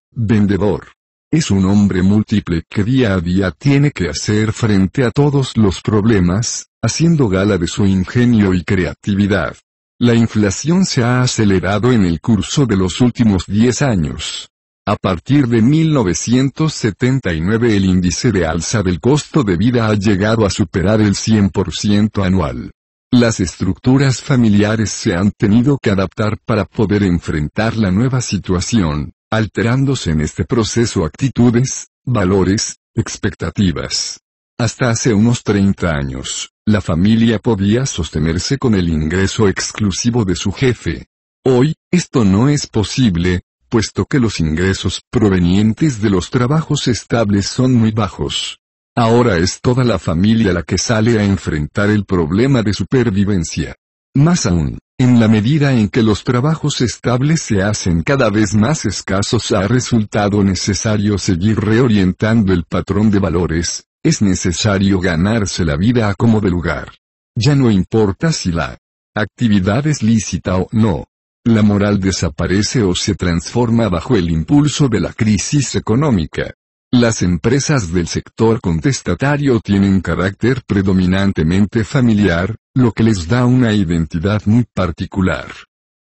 vendedor. Es un hombre múltiple que día a día tiene que hacer frente a todos los problemas, haciendo gala de su ingenio y creatividad. La inflación se ha acelerado en el curso de los últimos 10 años. A partir de 1979 el índice de alza del costo de vida ha llegado a superar el 100% anual. Las estructuras familiares se han tenido que adaptar para poder enfrentar la nueva situación, alterándose en este proceso actitudes, valores, expectativas. Hasta hace unos 30 años, la familia podía sostenerse con el ingreso exclusivo de su jefe. Hoy, esto no es posible, puesto que los ingresos provenientes de los trabajos estables son muy bajos. Ahora es toda la familia la que sale a enfrentar el problema de supervivencia. Más aún, en la medida en que los trabajos estables se hacen cada vez más escasos ha resultado necesario seguir reorientando el patrón de valores, es necesario ganarse la vida a como de lugar. Ya no importa si la actividad es lícita o no. La moral desaparece o se transforma bajo el impulso de la crisis económica. Las empresas del sector contestatario tienen carácter predominantemente familiar, lo que les da una identidad muy particular.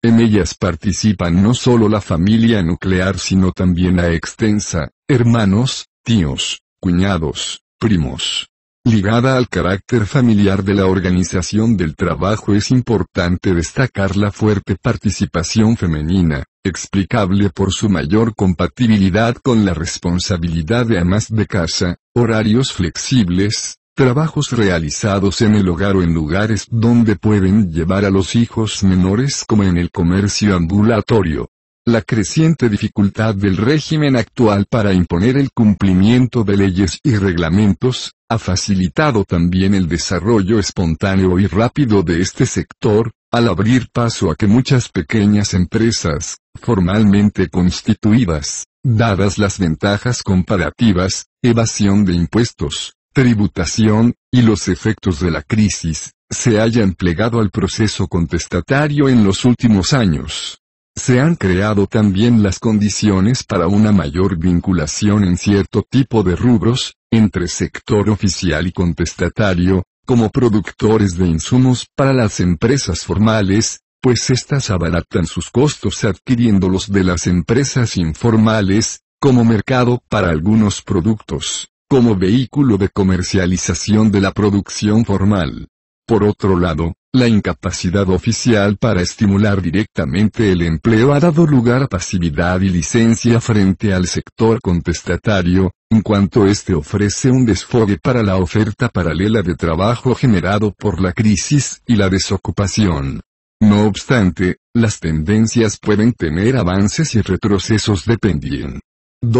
En ellas participan no solo la familia nuclear sino también la extensa, hermanos, tíos, cuñados, primos, Ligada al carácter familiar de la organización del trabajo es importante destacar la fuerte participación femenina, explicable por su mayor compatibilidad con la responsabilidad de amas de casa, horarios flexibles, trabajos realizados en el hogar o en lugares donde pueden llevar a los hijos menores como en el comercio ambulatorio la creciente dificultad del régimen actual para imponer el cumplimiento de leyes y reglamentos, ha facilitado también el desarrollo espontáneo y rápido de este sector, al abrir paso a que muchas pequeñas empresas, formalmente constituidas, dadas las ventajas comparativas, evasión de impuestos, tributación, y los efectos de la crisis, se hayan plegado al proceso contestatario en los últimos años. Se han creado también las condiciones para una mayor vinculación en cierto tipo de rubros, entre sector oficial y contestatario, como productores de insumos para las empresas formales, pues éstas abaratan sus costos adquiriéndolos de las empresas informales, como mercado para algunos productos, como vehículo de comercialización de la producción formal. Por otro lado, la incapacidad oficial para estimular directamente el empleo ha dado lugar a pasividad y licencia frente al sector contestatario, en cuanto éste ofrece un desfogue para la oferta paralela de trabajo generado por la crisis y la desocupación. No obstante, las tendencias pueden tener avances y retrocesos dependiendo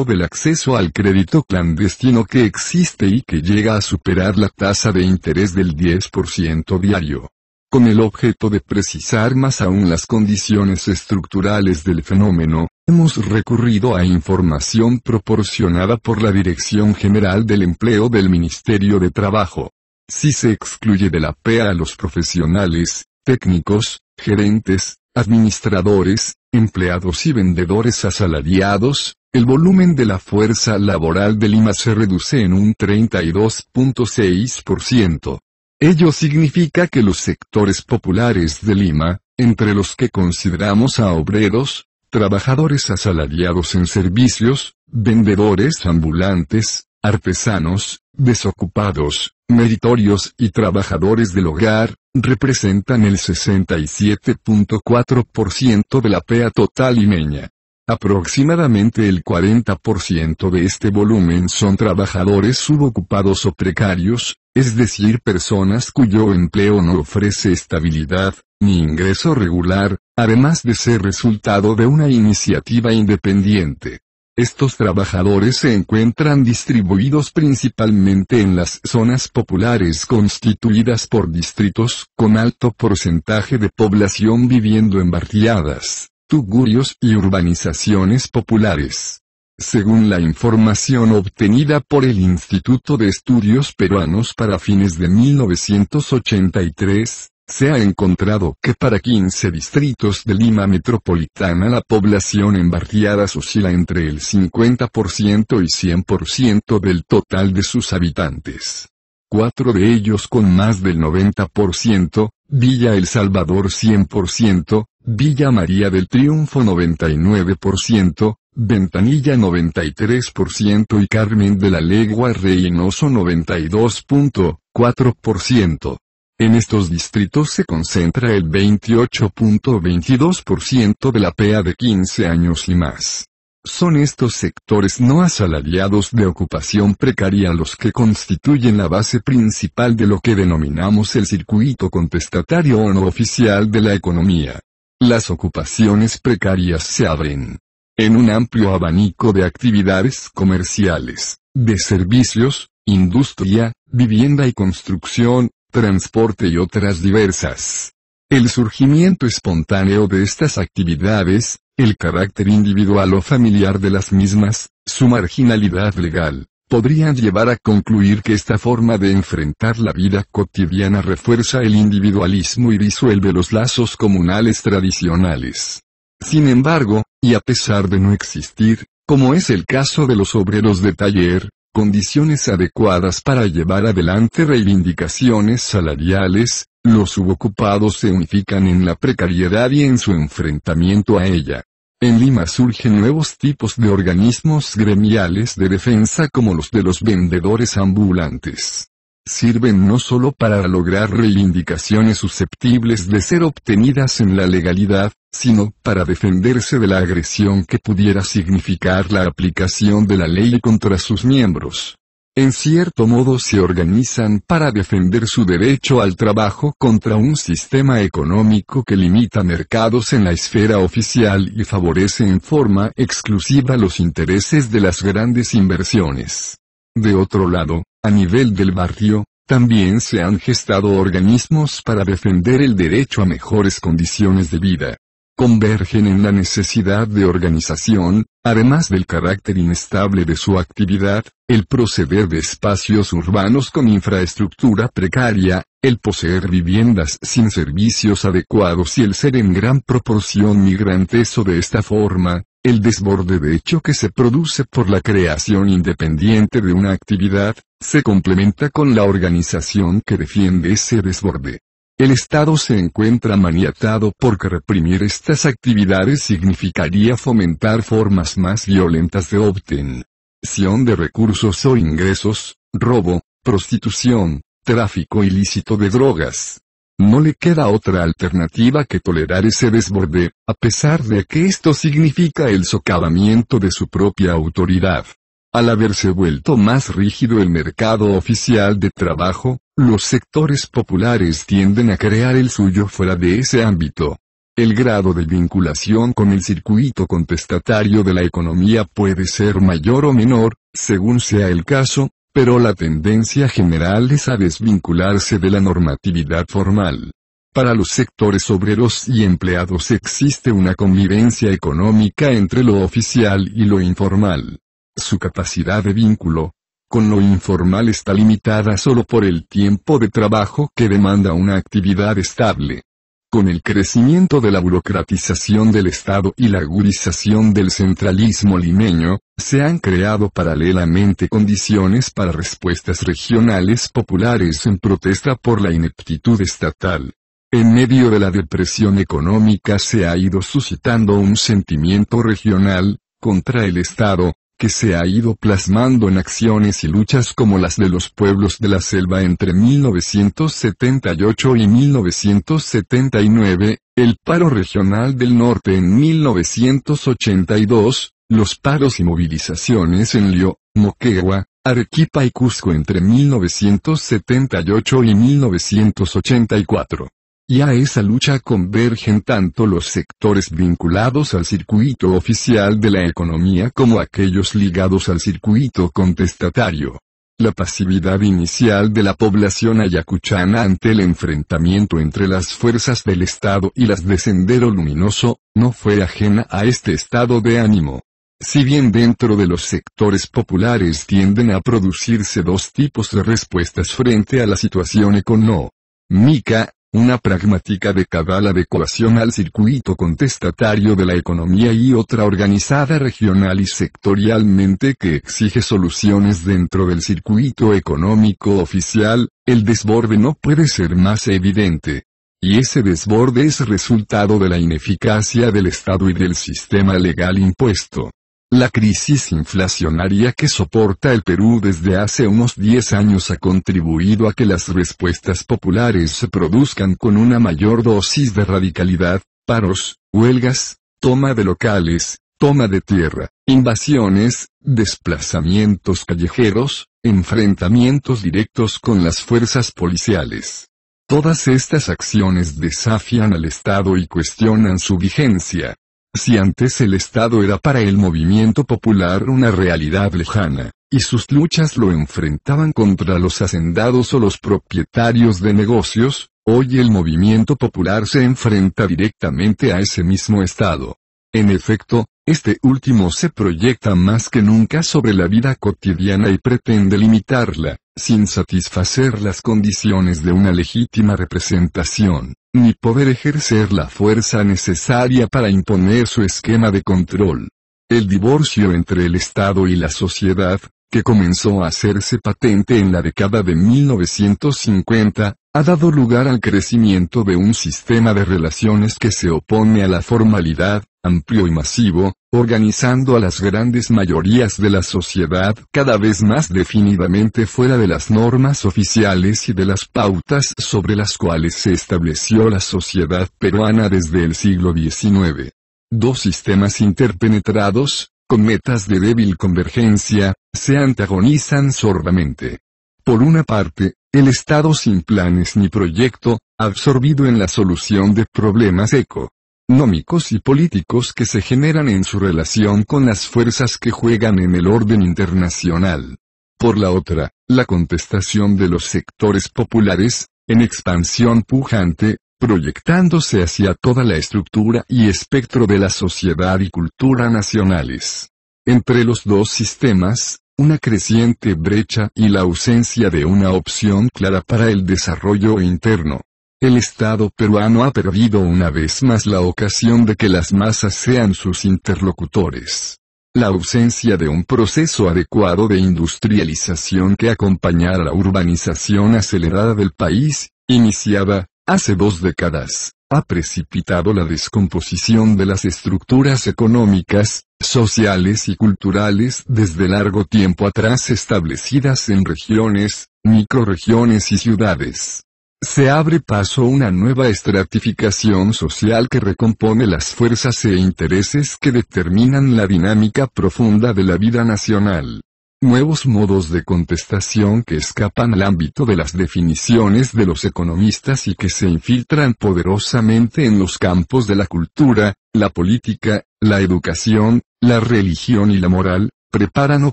el acceso al crédito clandestino que existe y que llega a superar la tasa de interés del 10% diario. Con el objeto de precisar más aún las condiciones estructurales del fenómeno, hemos recurrido a información proporcionada por la Dirección General del Empleo del Ministerio de Trabajo. Si se excluye de la PEA a los profesionales, técnicos, gerentes, administradores, empleados y vendedores asalariados, el volumen de la fuerza laboral de Lima se reduce en un 32.6%. Ello significa que los sectores populares de Lima, entre los que consideramos a obreros, trabajadores asalariados en servicios, vendedores ambulantes, artesanos, desocupados, meritorios y trabajadores del hogar, representan el 67.4% de la PEA total limeña. Aproximadamente el 40% de este volumen son trabajadores subocupados o precarios, es decir, personas cuyo empleo no ofrece estabilidad, ni ingreso regular, además de ser resultado de una iniciativa independiente. Estos trabajadores se encuentran distribuidos principalmente en las zonas populares constituidas por distritos, con alto porcentaje de población viviendo en barriadas tugurios y urbanizaciones populares. Según la información obtenida por el Instituto de Estudios Peruanos para fines de 1983, se ha encontrado que para 15 distritos de Lima metropolitana la población en oscila entre el 50% y 100% del total de sus habitantes. Cuatro de ellos con más del 90%, Villa El Salvador 100%, Villa María del Triunfo 99%, Ventanilla 93% y Carmen de la Legua Reynoso 92.4%. En estos distritos se concentra el 28.22% de la PEA de 15 años y más. Son estos sectores no asalariados de ocupación precaria los que constituyen la base principal de lo que denominamos el circuito contestatario o no oficial de la economía. Las ocupaciones precarias se abren en un amplio abanico de actividades comerciales, de servicios, industria, vivienda y construcción, transporte y otras diversas. El surgimiento espontáneo de estas actividades, el carácter individual o familiar de las mismas, su marginalidad legal, podrían llevar a concluir que esta forma de enfrentar la vida cotidiana refuerza el individualismo y disuelve los lazos comunales tradicionales. Sin embargo, y a pesar de no existir, como es el caso de los obreros de taller, condiciones adecuadas para llevar adelante reivindicaciones salariales, los subocupados se unifican en la precariedad y en su enfrentamiento a ella. En Lima surgen nuevos tipos de organismos gremiales de defensa como los de los vendedores ambulantes. Sirven no solo para lograr reivindicaciones susceptibles de ser obtenidas en la legalidad, sino para defenderse de la agresión que pudiera significar la aplicación de la ley contra sus miembros en cierto modo se organizan para defender su derecho al trabajo contra un sistema económico que limita mercados en la esfera oficial y favorece en forma exclusiva los intereses de las grandes inversiones. De otro lado, a nivel del barrio, también se han gestado organismos para defender el derecho a mejores condiciones de vida, convergen en la necesidad de organización, además del carácter inestable de su actividad, el proceder de espacios urbanos con infraestructura precaria, el poseer viviendas sin servicios adecuados y el ser en gran proporción migrantes o de esta forma, el desborde de hecho que se produce por la creación independiente de una actividad, se complementa con la organización que defiende ese desborde. El Estado se encuentra maniatado porque reprimir estas actividades significaría fomentar formas más violentas de obtención de recursos o ingresos, robo, prostitución, tráfico ilícito de drogas. No le queda otra alternativa que tolerar ese desborde, a pesar de que esto significa el socavamiento de su propia autoridad. Al haberse vuelto más rígido el mercado oficial de trabajo, los sectores populares tienden a crear el suyo fuera de ese ámbito. El grado de vinculación con el circuito contestatario de la economía puede ser mayor o menor, según sea el caso, pero la tendencia general es a desvincularse de la normatividad formal. Para los sectores obreros y empleados existe una convivencia económica entre lo oficial y lo informal. Su capacidad de vínculo con lo informal está limitada solo por el tiempo de trabajo que demanda una actividad estable. Con el crecimiento de la burocratización del Estado y la agurización del centralismo limeño, se han creado paralelamente condiciones para respuestas regionales populares en protesta por la ineptitud estatal. En medio de la depresión económica se ha ido suscitando un sentimiento regional, contra el Estado, que se ha ido plasmando en acciones y luchas como las de los pueblos de la selva entre 1978 y 1979, el paro regional del norte en 1982, los paros y movilizaciones en Lio, Moquegua, Arequipa y Cusco entre 1978 y 1984 y a esa lucha convergen tanto los sectores vinculados al circuito oficial de la economía como aquellos ligados al circuito contestatario. La pasividad inicial de la población ayacuchana ante el enfrentamiento entre las fuerzas del Estado y las de Sendero Luminoso, no fue ajena a este estado de ánimo. Si bien dentro de los sectores populares tienden a producirse dos tipos de respuestas frente a la situación económica, una pragmática de cabal adecuación al circuito contestatario de la economía y otra organizada regional y sectorialmente que exige soluciones dentro del circuito económico oficial, el desborde no puede ser más evidente. Y ese desborde es resultado de la ineficacia del Estado y del sistema legal impuesto. La crisis inflacionaria que soporta el Perú desde hace unos 10 años ha contribuido a que las respuestas populares se produzcan con una mayor dosis de radicalidad, paros, huelgas, toma de locales, toma de tierra, invasiones, desplazamientos callejeros, enfrentamientos directos con las fuerzas policiales. Todas estas acciones desafían al Estado y cuestionan su vigencia, si antes el Estado era para el movimiento popular una realidad lejana, y sus luchas lo enfrentaban contra los hacendados o los propietarios de negocios, hoy el movimiento popular se enfrenta directamente a ese mismo Estado. En efecto, este último se proyecta más que nunca sobre la vida cotidiana y pretende limitarla, sin satisfacer las condiciones de una legítima representación ni poder ejercer la fuerza necesaria para imponer su esquema de control. El divorcio entre el Estado y la sociedad, que comenzó a hacerse patente en la década de 1950, ha dado lugar al crecimiento de un sistema de relaciones que se opone a la formalidad, amplio y masivo, organizando a las grandes mayorías de la sociedad cada vez más definidamente fuera de las normas oficiales y de las pautas sobre las cuales se estableció la sociedad peruana desde el siglo XIX. Dos sistemas interpenetrados, con metas de débil convergencia, se antagonizan sordamente. Por una parte, el Estado sin planes ni proyecto, absorbido en la solución de problemas económicos y políticos que se generan en su relación con las fuerzas que juegan en el orden internacional. Por la otra, la contestación de los sectores populares, en expansión pujante, proyectándose hacia toda la estructura y espectro de la sociedad y cultura nacionales. Entre los dos sistemas, una creciente brecha y la ausencia de una opción clara para el desarrollo interno. El Estado peruano ha perdido una vez más la ocasión de que las masas sean sus interlocutores. La ausencia de un proceso adecuado de industrialización que acompañara la urbanización acelerada del país, iniciada, hace dos décadas, ha precipitado la descomposición de las estructuras económicas, sociales y culturales desde largo tiempo atrás establecidas en regiones, microregiones y ciudades. Se abre paso una nueva estratificación social que recompone las fuerzas e intereses que determinan la dinámica profunda de la vida nacional nuevos modos de contestación que escapan al ámbito de las definiciones de los economistas y que se infiltran poderosamente en los campos de la cultura, la política, la educación, la religión y la moral, preparan o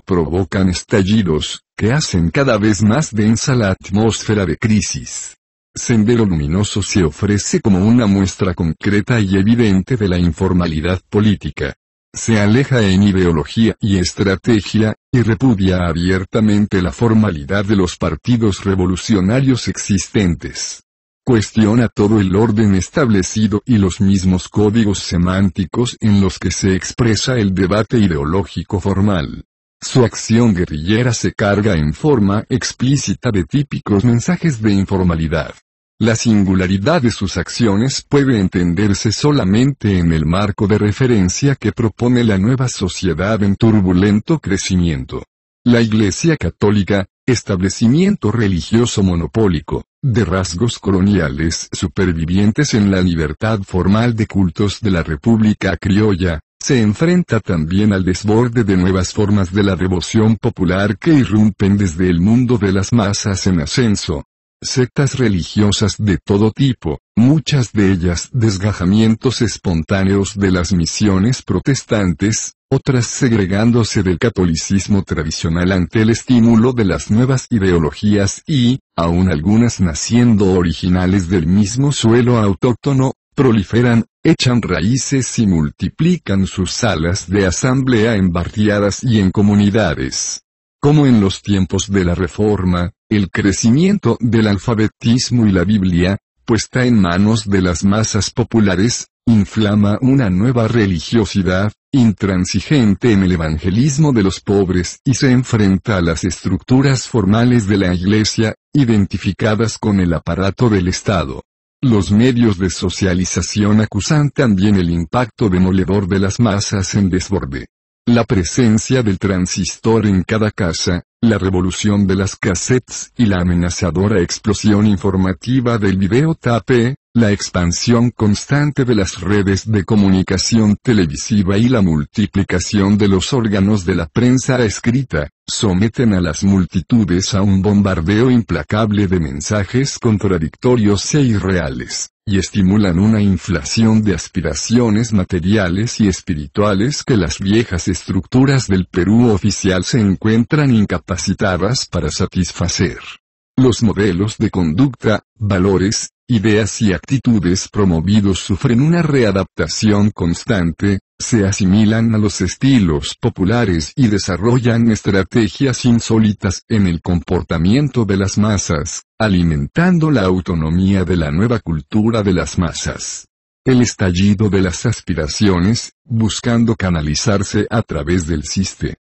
provocan estallidos, que hacen cada vez más densa la atmósfera de crisis. Sendero Luminoso se ofrece como una muestra concreta y evidente de la informalidad política. Se aleja en ideología y estrategia, repudia abiertamente la formalidad de los partidos revolucionarios existentes. Cuestiona todo el orden establecido y los mismos códigos semánticos en los que se expresa el debate ideológico formal. Su acción guerrillera se carga en forma explícita de típicos mensajes de informalidad. La singularidad de sus acciones puede entenderse solamente en el marco de referencia que propone la nueva sociedad en turbulento crecimiento. La Iglesia Católica, establecimiento religioso monopólico, de rasgos coloniales supervivientes en la libertad formal de cultos de la República Criolla, se enfrenta también al desborde de nuevas formas de la devoción popular que irrumpen desde el mundo de las masas en ascenso, sectas religiosas de todo tipo, muchas de ellas desgajamientos espontáneos de las misiones protestantes, otras segregándose del catolicismo tradicional ante el estímulo de las nuevas ideologías y, aún algunas naciendo originales del mismo suelo autóctono, proliferan, echan raíces y multiplican sus salas de asamblea en barriadas y en comunidades. Como en los tiempos de la Reforma, el crecimiento del alfabetismo y la Biblia, puesta en manos de las masas populares, inflama una nueva religiosidad, intransigente en el evangelismo de los pobres y se enfrenta a las estructuras formales de la Iglesia, identificadas con el aparato del Estado. Los medios de socialización acusan también el impacto demoledor de las masas en desborde. La presencia del transistor en cada casa, la revolución de las cassettes y la amenazadora explosión informativa del videotape, la expansión constante de las redes de comunicación televisiva y la multiplicación de los órganos de la prensa escrita, someten a las multitudes a un bombardeo implacable de mensajes contradictorios e irreales, y estimulan una inflación de aspiraciones materiales y espirituales que las viejas estructuras del Perú oficial se encuentran incapacitadas para satisfacer. Los modelos de conducta, valores, ideas y actitudes promovidos sufren una readaptación constante, se asimilan a los estilos populares y desarrollan estrategias insólitas en el comportamiento de las masas, alimentando la autonomía de la nueva cultura de las masas. El estallido de las aspiraciones, buscando canalizarse a través del sistema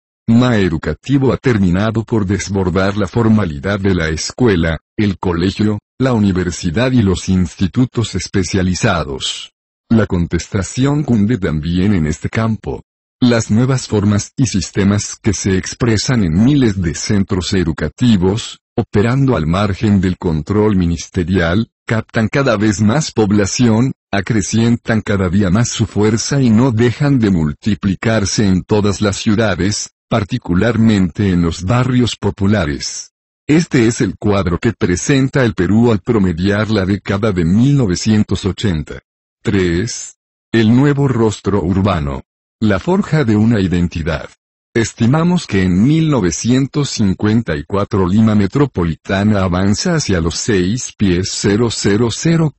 educativo ha terminado por desbordar la formalidad de la escuela, el colegio, la universidad y los institutos especializados. La contestación cunde también en este campo. Las nuevas formas y sistemas que se expresan en miles de centros educativos, operando al margen del control ministerial, captan cada vez más población, acrecientan cada día más su fuerza y no dejan de multiplicarse en todas las ciudades, particularmente en los barrios populares. Este es el cuadro que presenta el Perú al promediar la década de 1980. 3. El nuevo rostro urbano. La forja de una identidad. Estimamos que en 1954 Lima Metropolitana avanza hacia los 6 pies 000,000.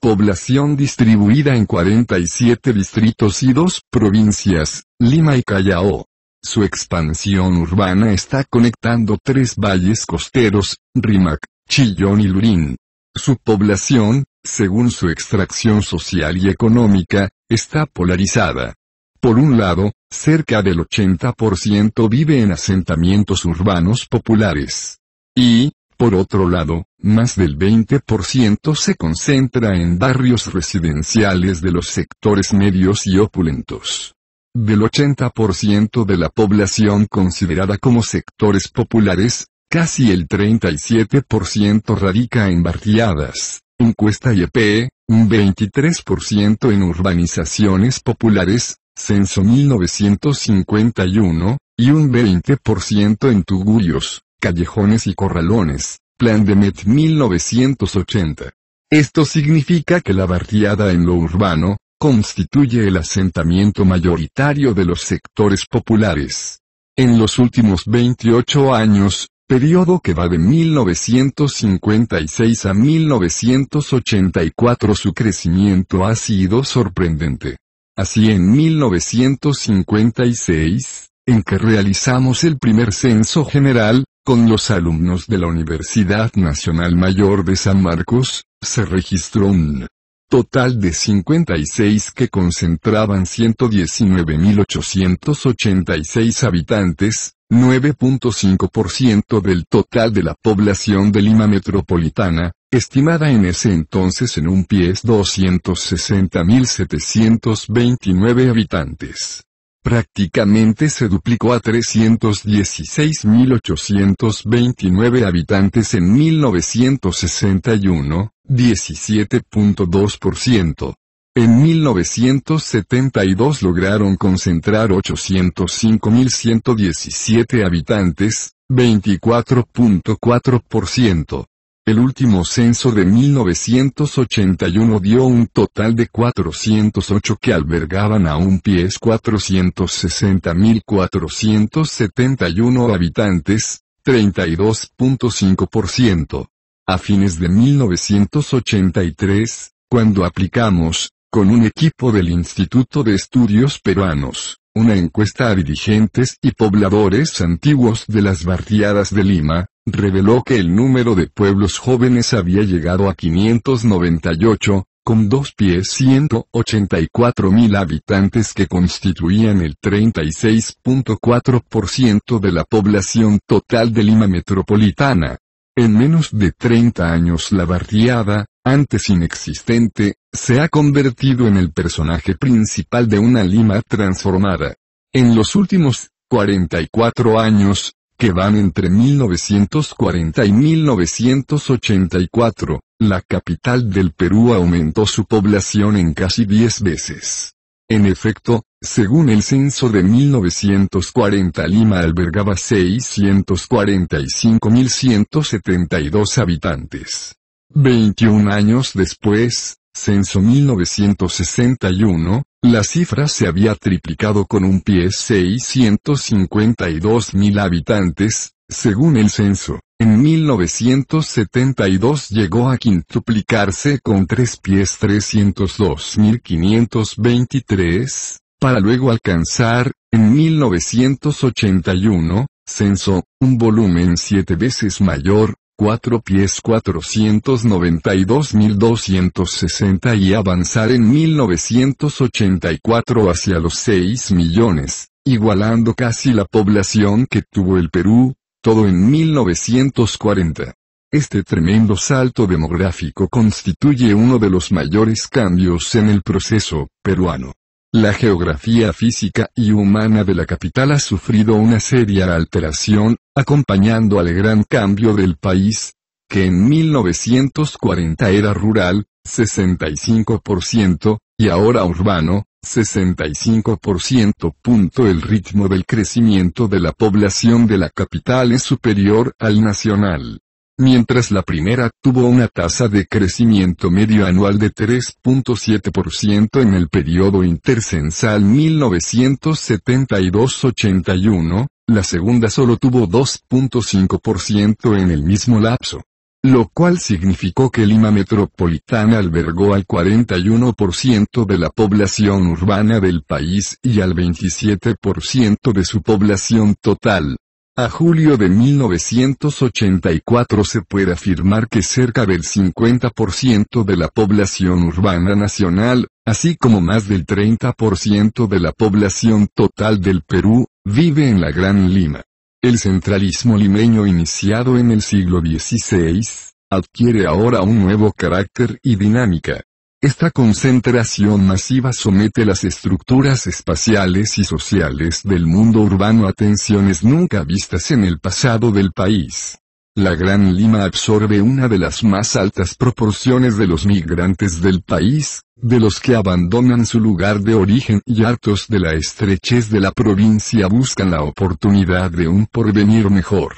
Población distribuida en 47 distritos y dos provincias, Lima y Callao. Su expansión urbana está conectando tres valles costeros, Rímac, Chillón y Lurín. Su población, según su extracción social y económica, está polarizada. Por un lado, cerca del 80% vive en asentamientos urbanos populares. Y, por otro lado, más del 20% se concentra en barrios residenciales de los sectores medios y opulentos. Del 80% de la población considerada como sectores populares, casi el 37% radica en barriadas, encuesta IEP, un 23% en urbanizaciones populares, censo 1951, y un 20% en tugurios, callejones y corralones, plan de MET 1980. Esto significa que la barriada en lo urbano, constituye el asentamiento mayoritario de los sectores populares. En los últimos 28 años, periodo que va de 1956 a 1984 su crecimiento ha sido sorprendente. Así en 1956, en que realizamos el primer censo general, con los alumnos de la Universidad Nacional Mayor de San Marcos, se registró un total de 56 que concentraban 119.886 habitantes, 9.5% del total de la población de Lima metropolitana, estimada en ese entonces en un pies 260.729 habitantes prácticamente se duplicó a 316.829 habitantes en 1961, 17.2%. En 1972 lograron concentrar 805.117 habitantes, 24.4%. El último censo de 1981 dio un total de 408 que albergaban a un pies 460.471 habitantes, 32.5%. A fines de 1983, cuando aplicamos, con un equipo del Instituto de Estudios Peruanos, una encuesta a dirigentes y pobladores antiguos de las barriadas de Lima, reveló que el número de pueblos jóvenes había llegado a 598, con dos pies mil habitantes que constituían el 36.4% de la población total de Lima metropolitana. En menos de 30 años la barriada, antes inexistente, se ha convertido en el personaje principal de una Lima transformada. En los últimos 44 años, que van entre 1940 y 1984, la capital del Perú aumentó su población en casi 10 veces. En efecto, según el censo de 1940 Lima albergaba 645.172 habitantes. 21 años después, censo 1961, la cifra se había triplicado con un pie 652.000 habitantes, según el censo. En 1972 llegó a quintuplicarse con tres pies 302.523, para luego alcanzar, en 1981, censo, un volumen siete veces mayor, 4 pies 492.260 y avanzar en 1984 hacia los 6 millones, igualando casi la población que tuvo el Perú, todo en 1940. Este tremendo salto demográfico constituye uno de los mayores cambios en el proceso peruano. La geografía física y humana de la capital ha sufrido una seria alteración, acompañando al gran cambio del país, que en 1940 era rural, 65%, y ahora urbano, 65%. el ritmo del crecimiento de la población de la capital es superior al nacional mientras la primera tuvo una tasa de crecimiento medio anual de 3.7% en el periodo intercensal 1972-81, la segunda solo tuvo 2.5% en el mismo lapso lo cual significó que Lima Metropolitana albergó al 41% de la población urbana del país y al 27% de su población total, a julio de 1984 se puede afirmar que cerca del 50% de la población urbana nacional, así como más del 30% de la población total del Perú, vive en la Gran Lima. El centralismo limeño iniciado en el siglo XVI, adquiere ahora un nuevo carácter y dinámica. Esta concentración masiva somete las estructuras espaciales y sociales del mundo urbano a tensiones nunca vistas en el pasado del país. La Gran Lima absorbe una de las más altas proporciones de los migrantes del país, de los que abandonan su lugar de origen y hartos de la estrechez de la provincia buscan la oportunidad de un porvenir mejor.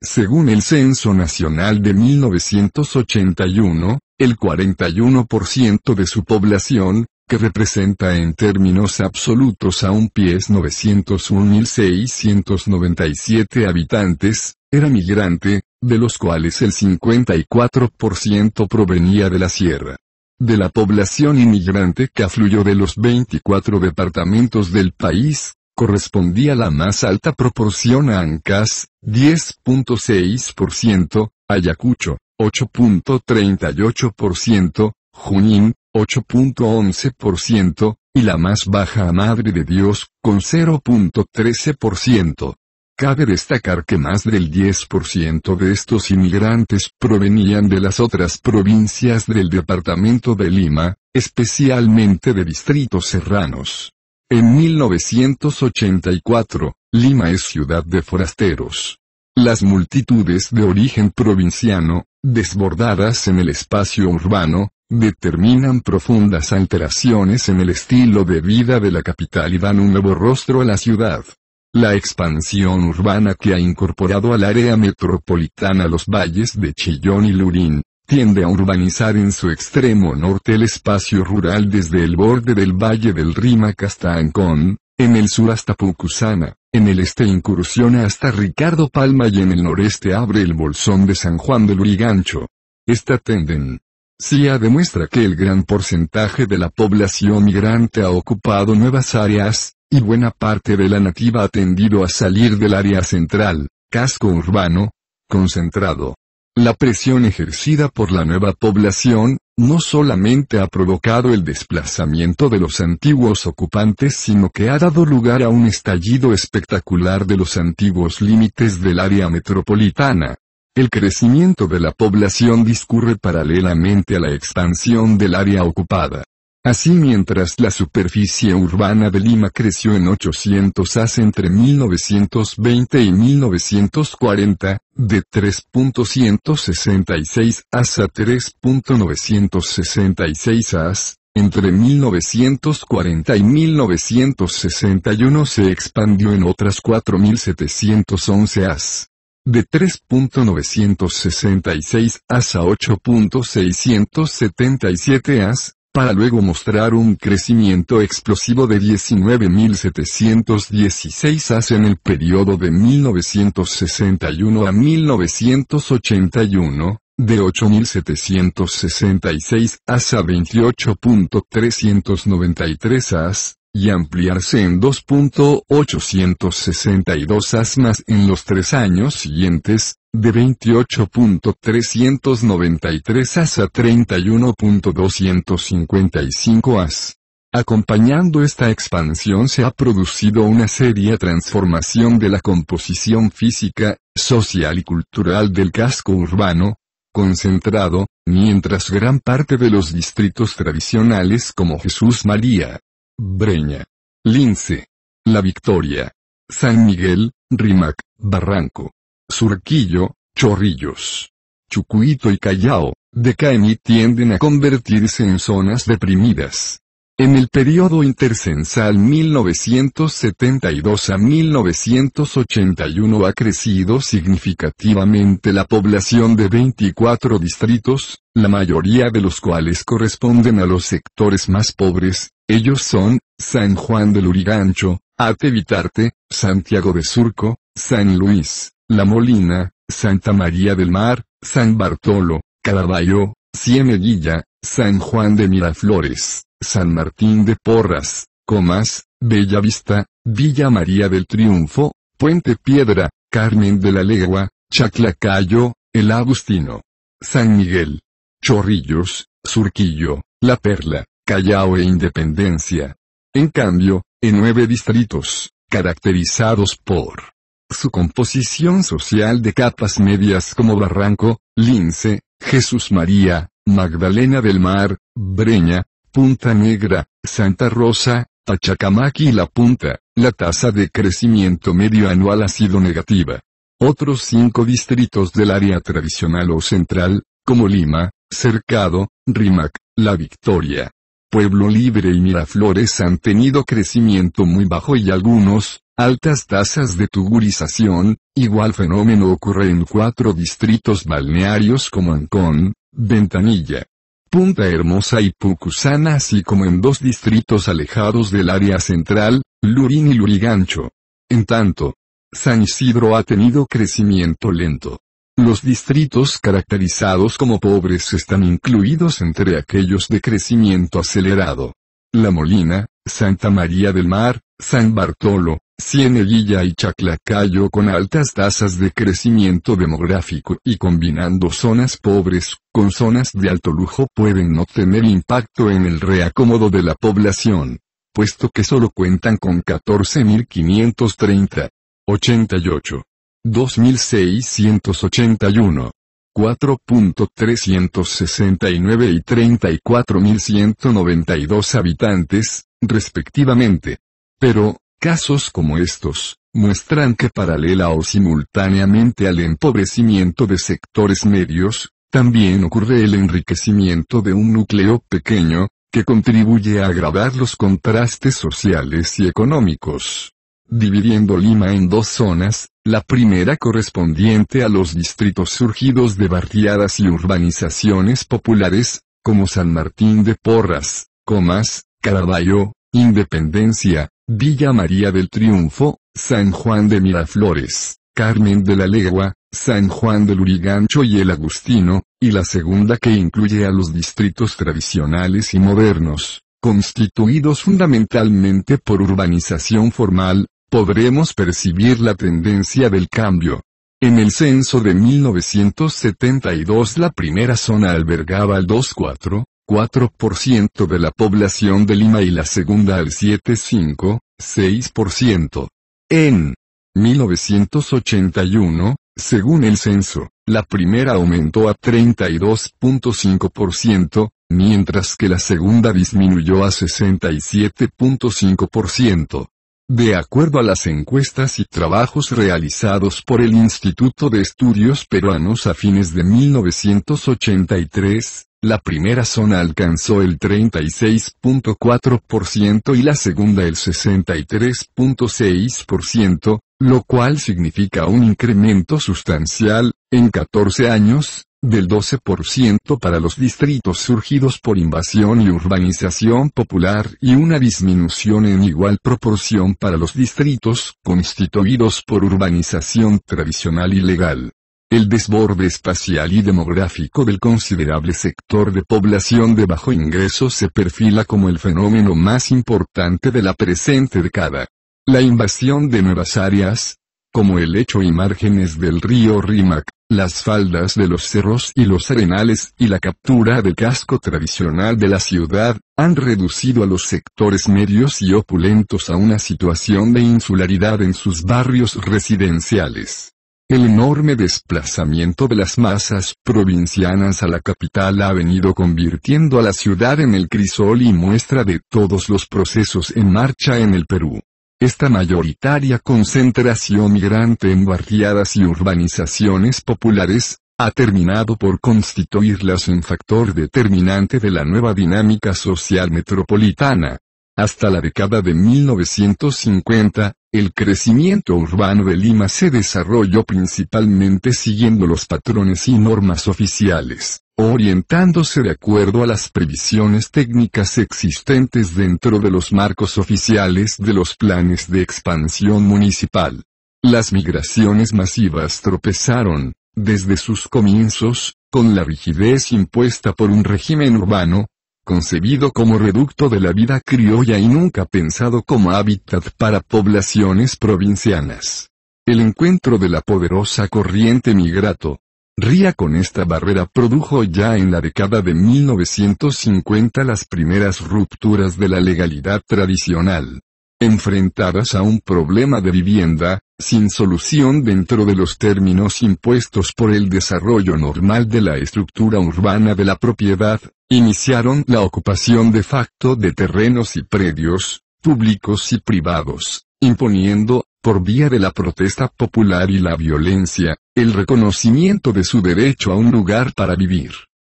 Según el Censo Nacional de 1981, el 41% de su población, que representa en términos absolutos a un pies 901.697 habitantes, era migrante, de los cuales el 54% provenía de la sierra. De la población inmigrante que afluyó de los 24 departamentos del país, correspondía la más alta proporción a Ancas, 10.6%, Ayacucho, 8.38%, Junín, 8.11%, y la más baja a Madre de Dios, con 0.13%. Cabe destacar que más del 10% de estos inmigrantes provenían de las otras provincias del departamento de Lima, especialmente de distritos serranos. En 1984, Lima es ciudad de forasteros. Las multitudes de origen provinciano, desbordadas en el espacio urbano, determinan profundas alteraciones en el estilo de vida de la capital y dan un nuevo rostro a la ciudad. La expansión urbana que ha incorporado al área metropolitana los valles de Chillón y Lurín, tiende a urbanizar en su extremo norte el espacio rural desde el borde del valle del Rímac hasta Ancón, en el sur hasta Pucusana, en el este incursiona hasta Ricardo Palma y en el noreste abre el bolsón de San Juan del Urigancho. Esta tendencia demuestra que el gran porcentaje de la población migrante ha ocupado nuevas áreas, y buena parte de la nativa ha tendido a salir del área central, casco urbano, concentrado la presión ejercida por la nueva población, no solamente ha provocado el desplazamiento de los antiguos ocupantes, sino que ha dado lugar a un estallido espectacular de los antiguos límites del área metropolitana. El crecimiento de la población discurre paralelamente a la expansión del área ocupada. Así mientras la superficie urbana de Lima creció en 800 as entre 1920 y 1940, de 3.166 as a 3.966 as, entre 1940 y 1961 se expandió en otras 4.711 as de 3.966 as a 8.677 as, para luego mostrar un crecimiento explosivo de 19.716 AS en el periodo de 1961 a 1981, de 8.766 AS a 28.393 AS, y ampliarse en 2.862 asmas en los tres años siguientes, de 28.393 as a 31.255 as. Acompañando esta expansión se ha producido una seria transformación de la composición física, social y cultural del casco urbano, concentrado, mientras gran parte de los distritos tradicionales como Jesús María, Breña, Lince, La Victoria, San Miguel, Rimac, Barranco, Surquillo, Chorrillos, Chucuito y Callao, de y tienden a convertirse en zonas deprimidas. En el periodo intercensal 1972 a 1981 ha crecido significativamente la población de 24 distritos, la mayoría de los cuales corresponden a los sectores más pobres, ellos son, San Juan del Urigancho, Atevitarte, Santiago de Surco, San Luis, La Molina, Santa María del Mar, San Bartolo, Caraballo, Cieneguilla, San Juan de Miraflores. San Martín de Porras, Comas, Bellavista, Vista, Villa María del Triunfo, Puente Piedra, Carmen de la Legua, Chaclacayo, El Agustino. San Miguel. Chorrillos, Surquillo, La Perla, Callao e Independencia. En cambio, en nueve distritos, caracterizados por su composición social de capas medias como Barranco, Lince, Jesús María, Magdalena del Mar, Breña, Punta Negra, Santa Rosa, Tachacamac y La Punta, la tasa de crecimiento medio anual ha sido negativa. Otros cinco distritos del área tradicional o central, como Lima, Cercado, Rímac, La Victoria, Pueblo Libre y Miraflores han tenido crecimiento muy bajo y algunos, altas tasas de tugurización, igual fenómeno ocurre en cuatro distritos balnearios como Ancón, Ventanilla, Punta Hermosa y Pucusana así como en dos distritos alejados del área central, Lurín y Lurigancho. En tanto, San Isidro ha tenido crecimiento lento. Los distritos caracterizados como pobres están incluidos entre aquellos de crecimiento acelerado. La Molina, Santa María del Mar, San Bartolo, Cieneguilla y Chaclacayo con altas tasas de crecimiento demográfico y combinando zonas pobres con zonas de alto lujo pueden no tener impacto en el reacomodo de la población, puesto que solo cuentan con 14.530. 88. 2.681. 4.369 y 34.192 habitantes, respectivamente. Pero, Casos como estos, muestran que paralela o simultáneamente al empobrecimiento de sectores medios, también ocurre el enriquecimiento de un núcleo pequeño, que contribuye a agravar los contrastes sociales y económicos. Dividiendo Lima en dos zonas, la primera correspondiente a los distritos surgidos de barriadas y urbanizaciones populares, como San Martín de Porras, Comas, Caraballo, Independencia, Villa María del Triunfo, San Juan de Miraflores, Carmen de la Legua, San Juan del Urigancho y el Agustino, y la segunda que incluye a los distritos tradicionales y modernos, constituidos fundamentalmente por urbanización formal, podremos percibir la tendencia del cambio. En el censo de 1972 la primera zona albergaba al 2,4, 4% de la población de Lima y la segunda al 7,5, 6%. En 1981, según el censo, la primera aumentó a 32.5%, mientras que la segunda disminuyó a 67.5%. De acuerdo a las encuestas y trabajos realizados por el Instituto de Estudios Peruanos a fines de 1983, la primera zona alcanzó el 36.4% y la segunda el 63.6%, lo cual significa un incremento sustancial, en 14 años, del 12% para los distritos surgidos por invasión y urbanización popular y una disminución en igual proporción para los distritos constituidos por urbanización tradicional y legal. El desborde espacial y demográfico del considerable sector de población de bajo ingreso se perfila como el fenómeno más importante de la presente década. La invasión de nuevas áreas, como el lecho y márgenes del río Rímac, las faldas de los cerros y los arenales y la captura del casco tradicional de la ciudad, han reducido a los sectores medios y opulentos a una situación de insularidad en sus barrios residenciales. El enorme desplazamiento de las masas provincianas a la capital ha venido convirtiendo a la ciudad en el crisol y muestra de todos los procesos en marcha en el Perú. Esta mayoritaria concentración migrante en barriadas y urbanizaciones populares, ha terminado por constituirlas un factor determinante de la nueva dinámica social metropolitana, hasta la década de 1950, el crecimiento urbano de Lima se desarrolló principalmente siguiendo los patrones y normas oficiales, orientándose de acuerdo a las previsiones técnicas existentes dentro de los marcos oficiales de los planes de expansión municipal. Las migraciones masivas tropezaron, desde sus comienzos, con la rigidez impuesta por un régimen urbano, concebido como reducto de la vida criolla y nunca pensado como hábitat para poblaciones provincianas. El encuentro de la poderosa corriente migrato, Ría con esta barrera produjo ya en la década de 1950 las primeras rupturas de la legalidad tradicional. Enfrentadas a un problema de vivienda, sin solución dentro de los términos impuestos por el desarrollo normal de la estructura urbana de la propiedad, Iniciaron la ocupación de facto de terrenos y predios, públicos y privados, imponiendo, por vía de la protesta popular y la violencia, el reconocimiento de su derecho a un lugar para vivir.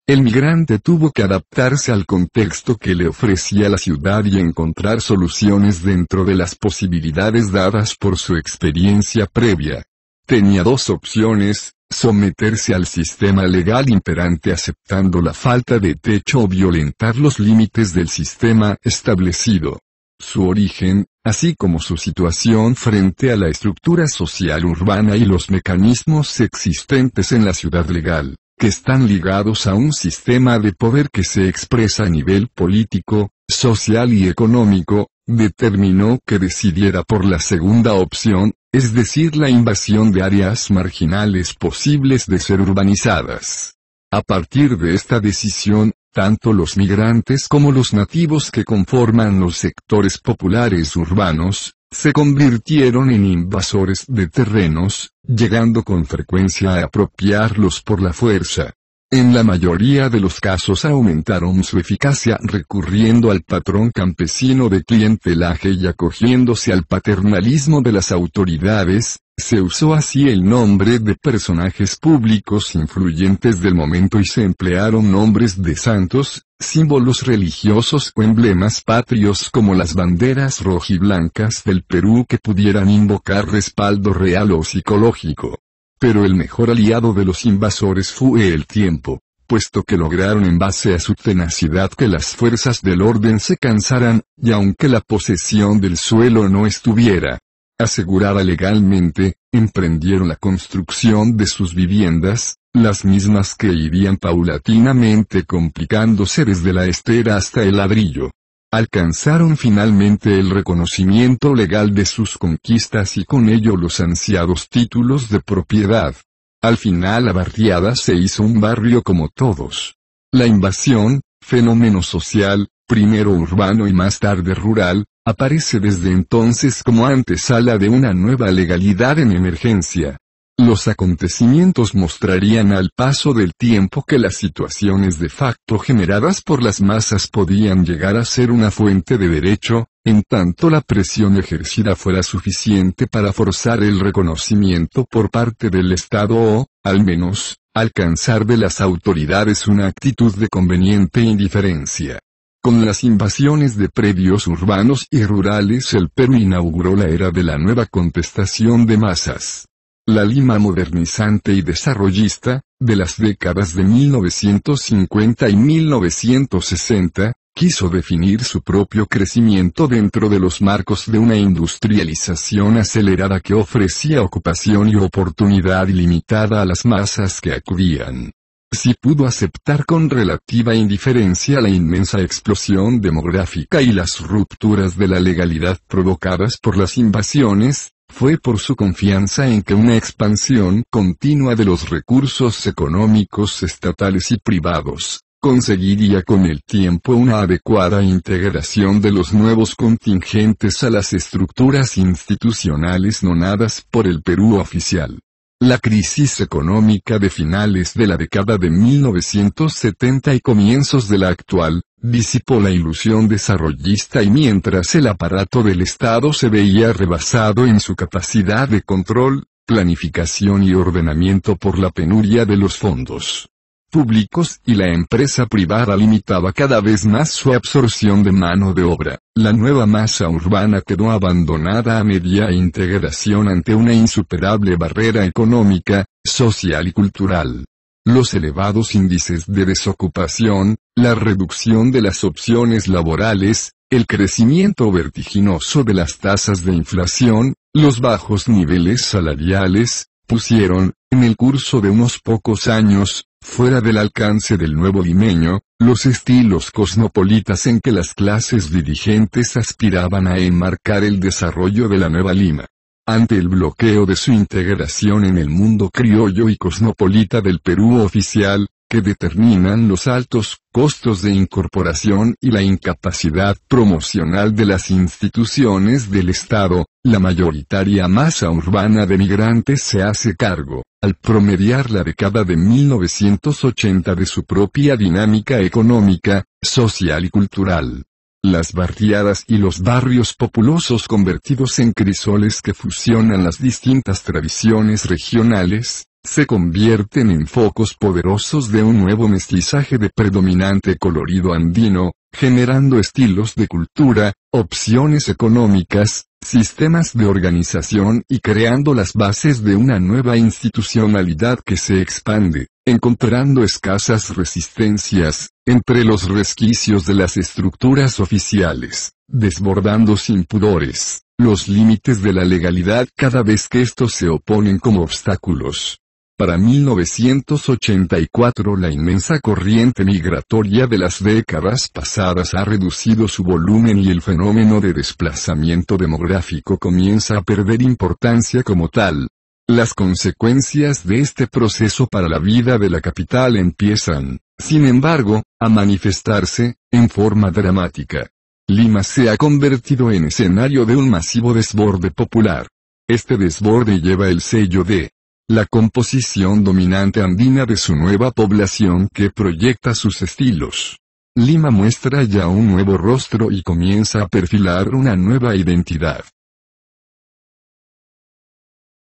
El migrante tuvo que adaptarse al contexto que le ofrecía la ciudad y encontrar soluciones dentro de las posibilidades dadas por su experiencia previa. Tenía dos opciones, someterse al sistema legal imperante aceptando la falta de techo o violentar los límites del sistema establecido. Su origen, así como su situación frente a la estructura social urbana y los mecanismos existentes en la ciudad legal, que están ligados a un sistema de poder que se expresa a nivel político, social y económico, determinó que decidiera por la segunda opción, es decir la invasión de áreas marginales posibles de ser urbanizadas. A partir de esta decisión, tanto los migrantes como los nativos que conforman los sectores populares urbanos, se convirtieron en invasores de terrenos, llegando con frecuencia a apropiarlos por la fuerza. En la mayoría de los casos aumentaron su eficacia recurriendo al patrón campesino de clientelaje y acogiéndose al paternalismo de las autoridades, se usó así el nombre de personajes públicos influyentes del momento y se emplearon nombres de santos, símbolos religiosos o emblemas patrios como las banderas rojiblancas del Perú que pudieran invocar respaldo real o psicológico. Pero el mejor aliado de los invasores fue el tiempo, puesto que lograron en base a su tenacidad que las fuerzas del orden se cansaran, y aunque la posesión del suelo no estuviera asegurada legalmente, emprendieron la construcción de sus viviendas, las mismas que irían paulatinamente complicándose desde la estera hasta el ladrillo alcanzaron finalmente el reconocimiento legal de sus conquistas y con ello los ansiados títulos de propiedad. Al final la barriada se hizo un barrio como todos. La invasión, fenómeno social, primero urbano y más tarde rural, aparece desde entonces como antesala de una nueva legalidad en emergencia. Los acontecimientos mostrarían al paso del tiempo que las situaciones de facto generadas por las masas podían llegar a ser una fuente de derecho, en tanto la presión ejercida fuera suficiente para forzar el reconocimiento por parte del Estado o, al menos, alcanzar de las autoridades una actitud de conveniente indiferencia. Con las invasiones de predios urbanos y rurales el Perú inauguró la era de la nueva contestación de masas la Lima modernizante y desarrollista, de las décadas de 1950 y 1960, quiso definir su propio crecimiento dentro de los marcos de una industrialización acelerada que ofrecía ocupación y oportunidad ilimitada a las masas que acudían si pudo aceptar con relativa indiferencia la inmensa explosión demográfica y las rupturas de la legalidad provocadas por las invasiones, fue por su confianza en que una expansión continua de los recursos económicos estatales y privados, conseguiría con el tiempo una adecuada integración de los nuevos contingentes a las estructuras institucionales nonadas por el Perú oficial. La crisis económica de finales de la década de 1970 y comienzos de la actual, disipó la ilusión desarrollista y mientras el aparato del Estado se veía rebasado en su capacidad de control, planificación y ordenamiento por la penuria de los fondos, públicos y la empresa privada limitaba cada vez más su absorción de mano de obra. La nueva masa urbana quedó abandonada a media integración ante una insuperable barrera económica, social y cultural. Los elevados índices de desocupación, la reducción de las opciones laborales, el crecimiento vertiginoso de las tasas de inflación, los bajos niveles salariales, pusieron, en el curso de unos pocos años, Fuera del alcance del nuevo limeño, los estilos cosmopolitas en que las clases dirigentes aspiraban a enmarcar el desarrollo de la nueva Lima. Ante el bloqueo de su integración en el mundo criollo y cosmopolita del Perú oficial, que determinan los altos costos de incorporación y la incapacidad promocional de las instituciones del Estado, la mayoritaria masa urbana de migrantes se hace cargo, al promediar la década de 1980 de su propia dinámica económica, social y cultural. Las barriadas y los barrios populosos convertidos en crisoles que fusionan las distintas tradiciones regionales, se convierten en focos poderosos de un nuevo mestizaje de predominante colorido andino, generando estilos de cultura, opciones económicas, sistemas de organización y creando las bases de una nueva institucionalidad que se expande, encontrando escasas resistencias, entre los resquicios de las estructuras oficiales, desbordando sin pudores, los límites de la legalidad cada vez que estos se oponen como obstáculos. Para 1984 la inmensa corriente migratoria de las décadas pasadas ha reducido su volumen y el fenómeno de desplazamiento demográfico comienza a perder importancia como tal. Las consecuencias de este proceso para la vida de la capital empiezan, sin embargo, a manifestarse, en forma dramática. Lima se ha convertido en escenario de un masivo desborde popular. Este desborde lleva el sello de la composición dominante andina de su nueva población que proyecta sus estilos. Lima muestra ya un nuevo rostro y comienza a perfilar una nueva identidad.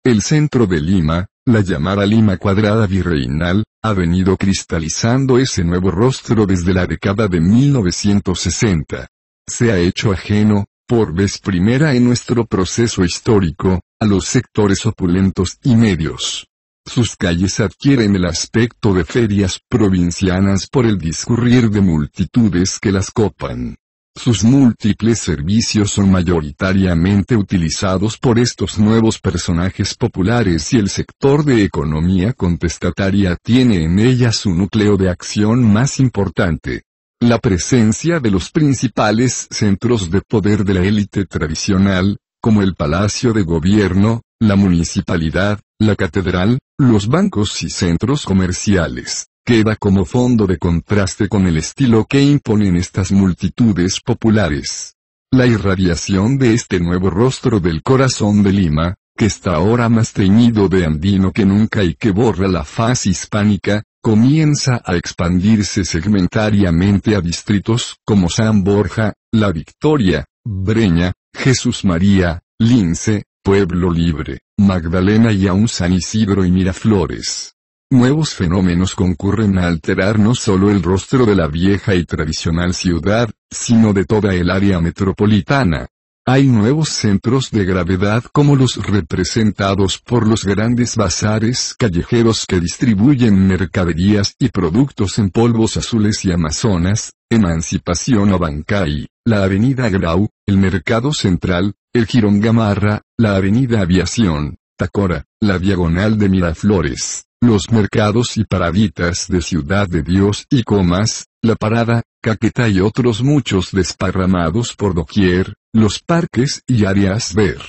El centro de Lima, la llamada Lima cuadrada virreinal, ha venido cristalizando ese nuevo rostro desde la década de 1960. Se ha hecho ajeno, por vez primera en nuestro proceso histórico, a los sectores opulentos y medios. Sus calles adquieren el aspecto de ferias provincianas por el discurrir de multitudes que las copan. Sus múltiples servicios son mayoritariamente utilizados por estos nuevos personajes populares y el sector de economía contestataria tiene en ellas su núcleo de acción más importante. La presencia de los principales centros de poder de la élite tradicional, como el Palacio de Gobierno, la municipalidad, la catedral, los bancos y centros comerciales, queda como fondo de contraste con el estilo que imponen estas multitudes populares. La irradiación de este nuevo rostro del corazón de Lima, que está ahora más teñido de andino que nunca y que borra la faz hispánica, comienza a expandirse segmentariamente a distritos como San Borja, La Victoria, Breña, Jesús María, Lince, Pueblo Libre, Magdalena y aún San Isidro y Miraflores. Nuevos fenómenos concurren a alterar no solo el rostro de la vieja y tradicional ciudad, sino de toda el área metropolitana, hay nuevos centros de gravedad como los representados por los grandes bazares callejeros que distribuyen mercaderías y productos en polvos azules y amazonas, Emancipación Abancay, la Avenida Grau, el Mercado Central, el Girón Gamarra, la Avenida Aviación, Tacora, la Diagonal de Miraflores, los mercados y paraditas de Ciudad de Dios y Comas, La Parada, Caquetá y otros muchos desparramados por doquier, los parques y áreas ver.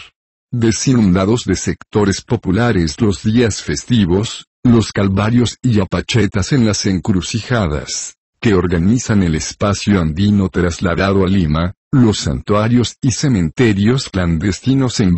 Desinundados de sectores populares los días festivos, los calvarios y apachetas en las encrucijadas, que organizan el espacio andino trasladado a Lima, los santuarios y cementerios clandestinos en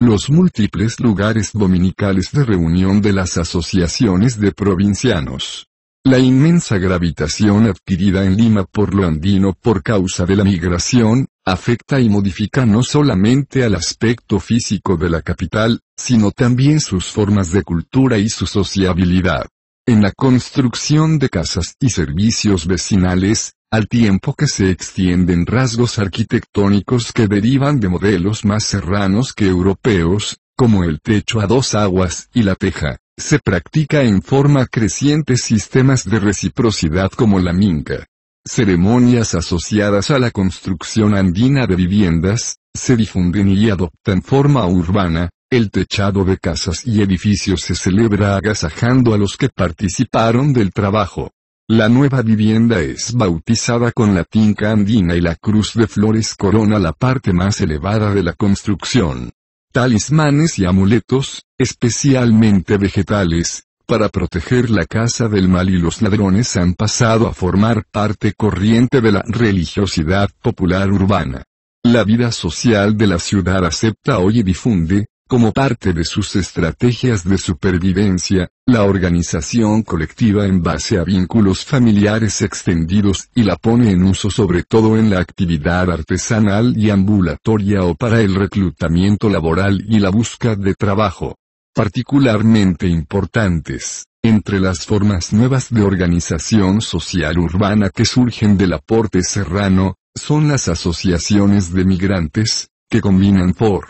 los múltiples lugares dominicales de reunión de las asociaciones de provincianos. La inmensa gravitación adquirida en Lima por lo andino por causa de la migración, afecta y modifica no solamente al aspecto físico de la capital, sino también sus formas de cultura y su sociabilidad. En la construcción de casas y servicios vecinales, al tiempo que se extienden rasgos arquitectónicos que derivan de modelos más serranos que europeos, como el techo a dos aguas y la teja, se practica en forma creciente sistemas de reciprocidad como la minca ceremonias asociadas a la construcción andina de viviendas, se difunden y adoptan forma urbana, el techado de casas y edificios se celebra agasajando a los que participaron del trabajo. La nueva vivienda es bautizada con la tinca andina y la cruz de flores corona la parte más elevada de la construcción. Talismanes y amuletos, especialmente vegetales, para proteger la casa del mal y los ladrones han pasado a formar parte corriente de la religiosidad popular urbana. La vida social de la ciudad acepta hoy y difunde, como parte de sus estrategias de supervivencia, la organización colectiva en base a vínculos familiares extendidos y la pone en uso sobre todo en la actividad artesanal y ambulatoria o para el reclutamiento laboral y la búsqueda de trabajo particularmente importantes, entre las formas nuevas de organización social urbana que surgen del aporte serrano, son las asociaciones de migrantes, que combinan por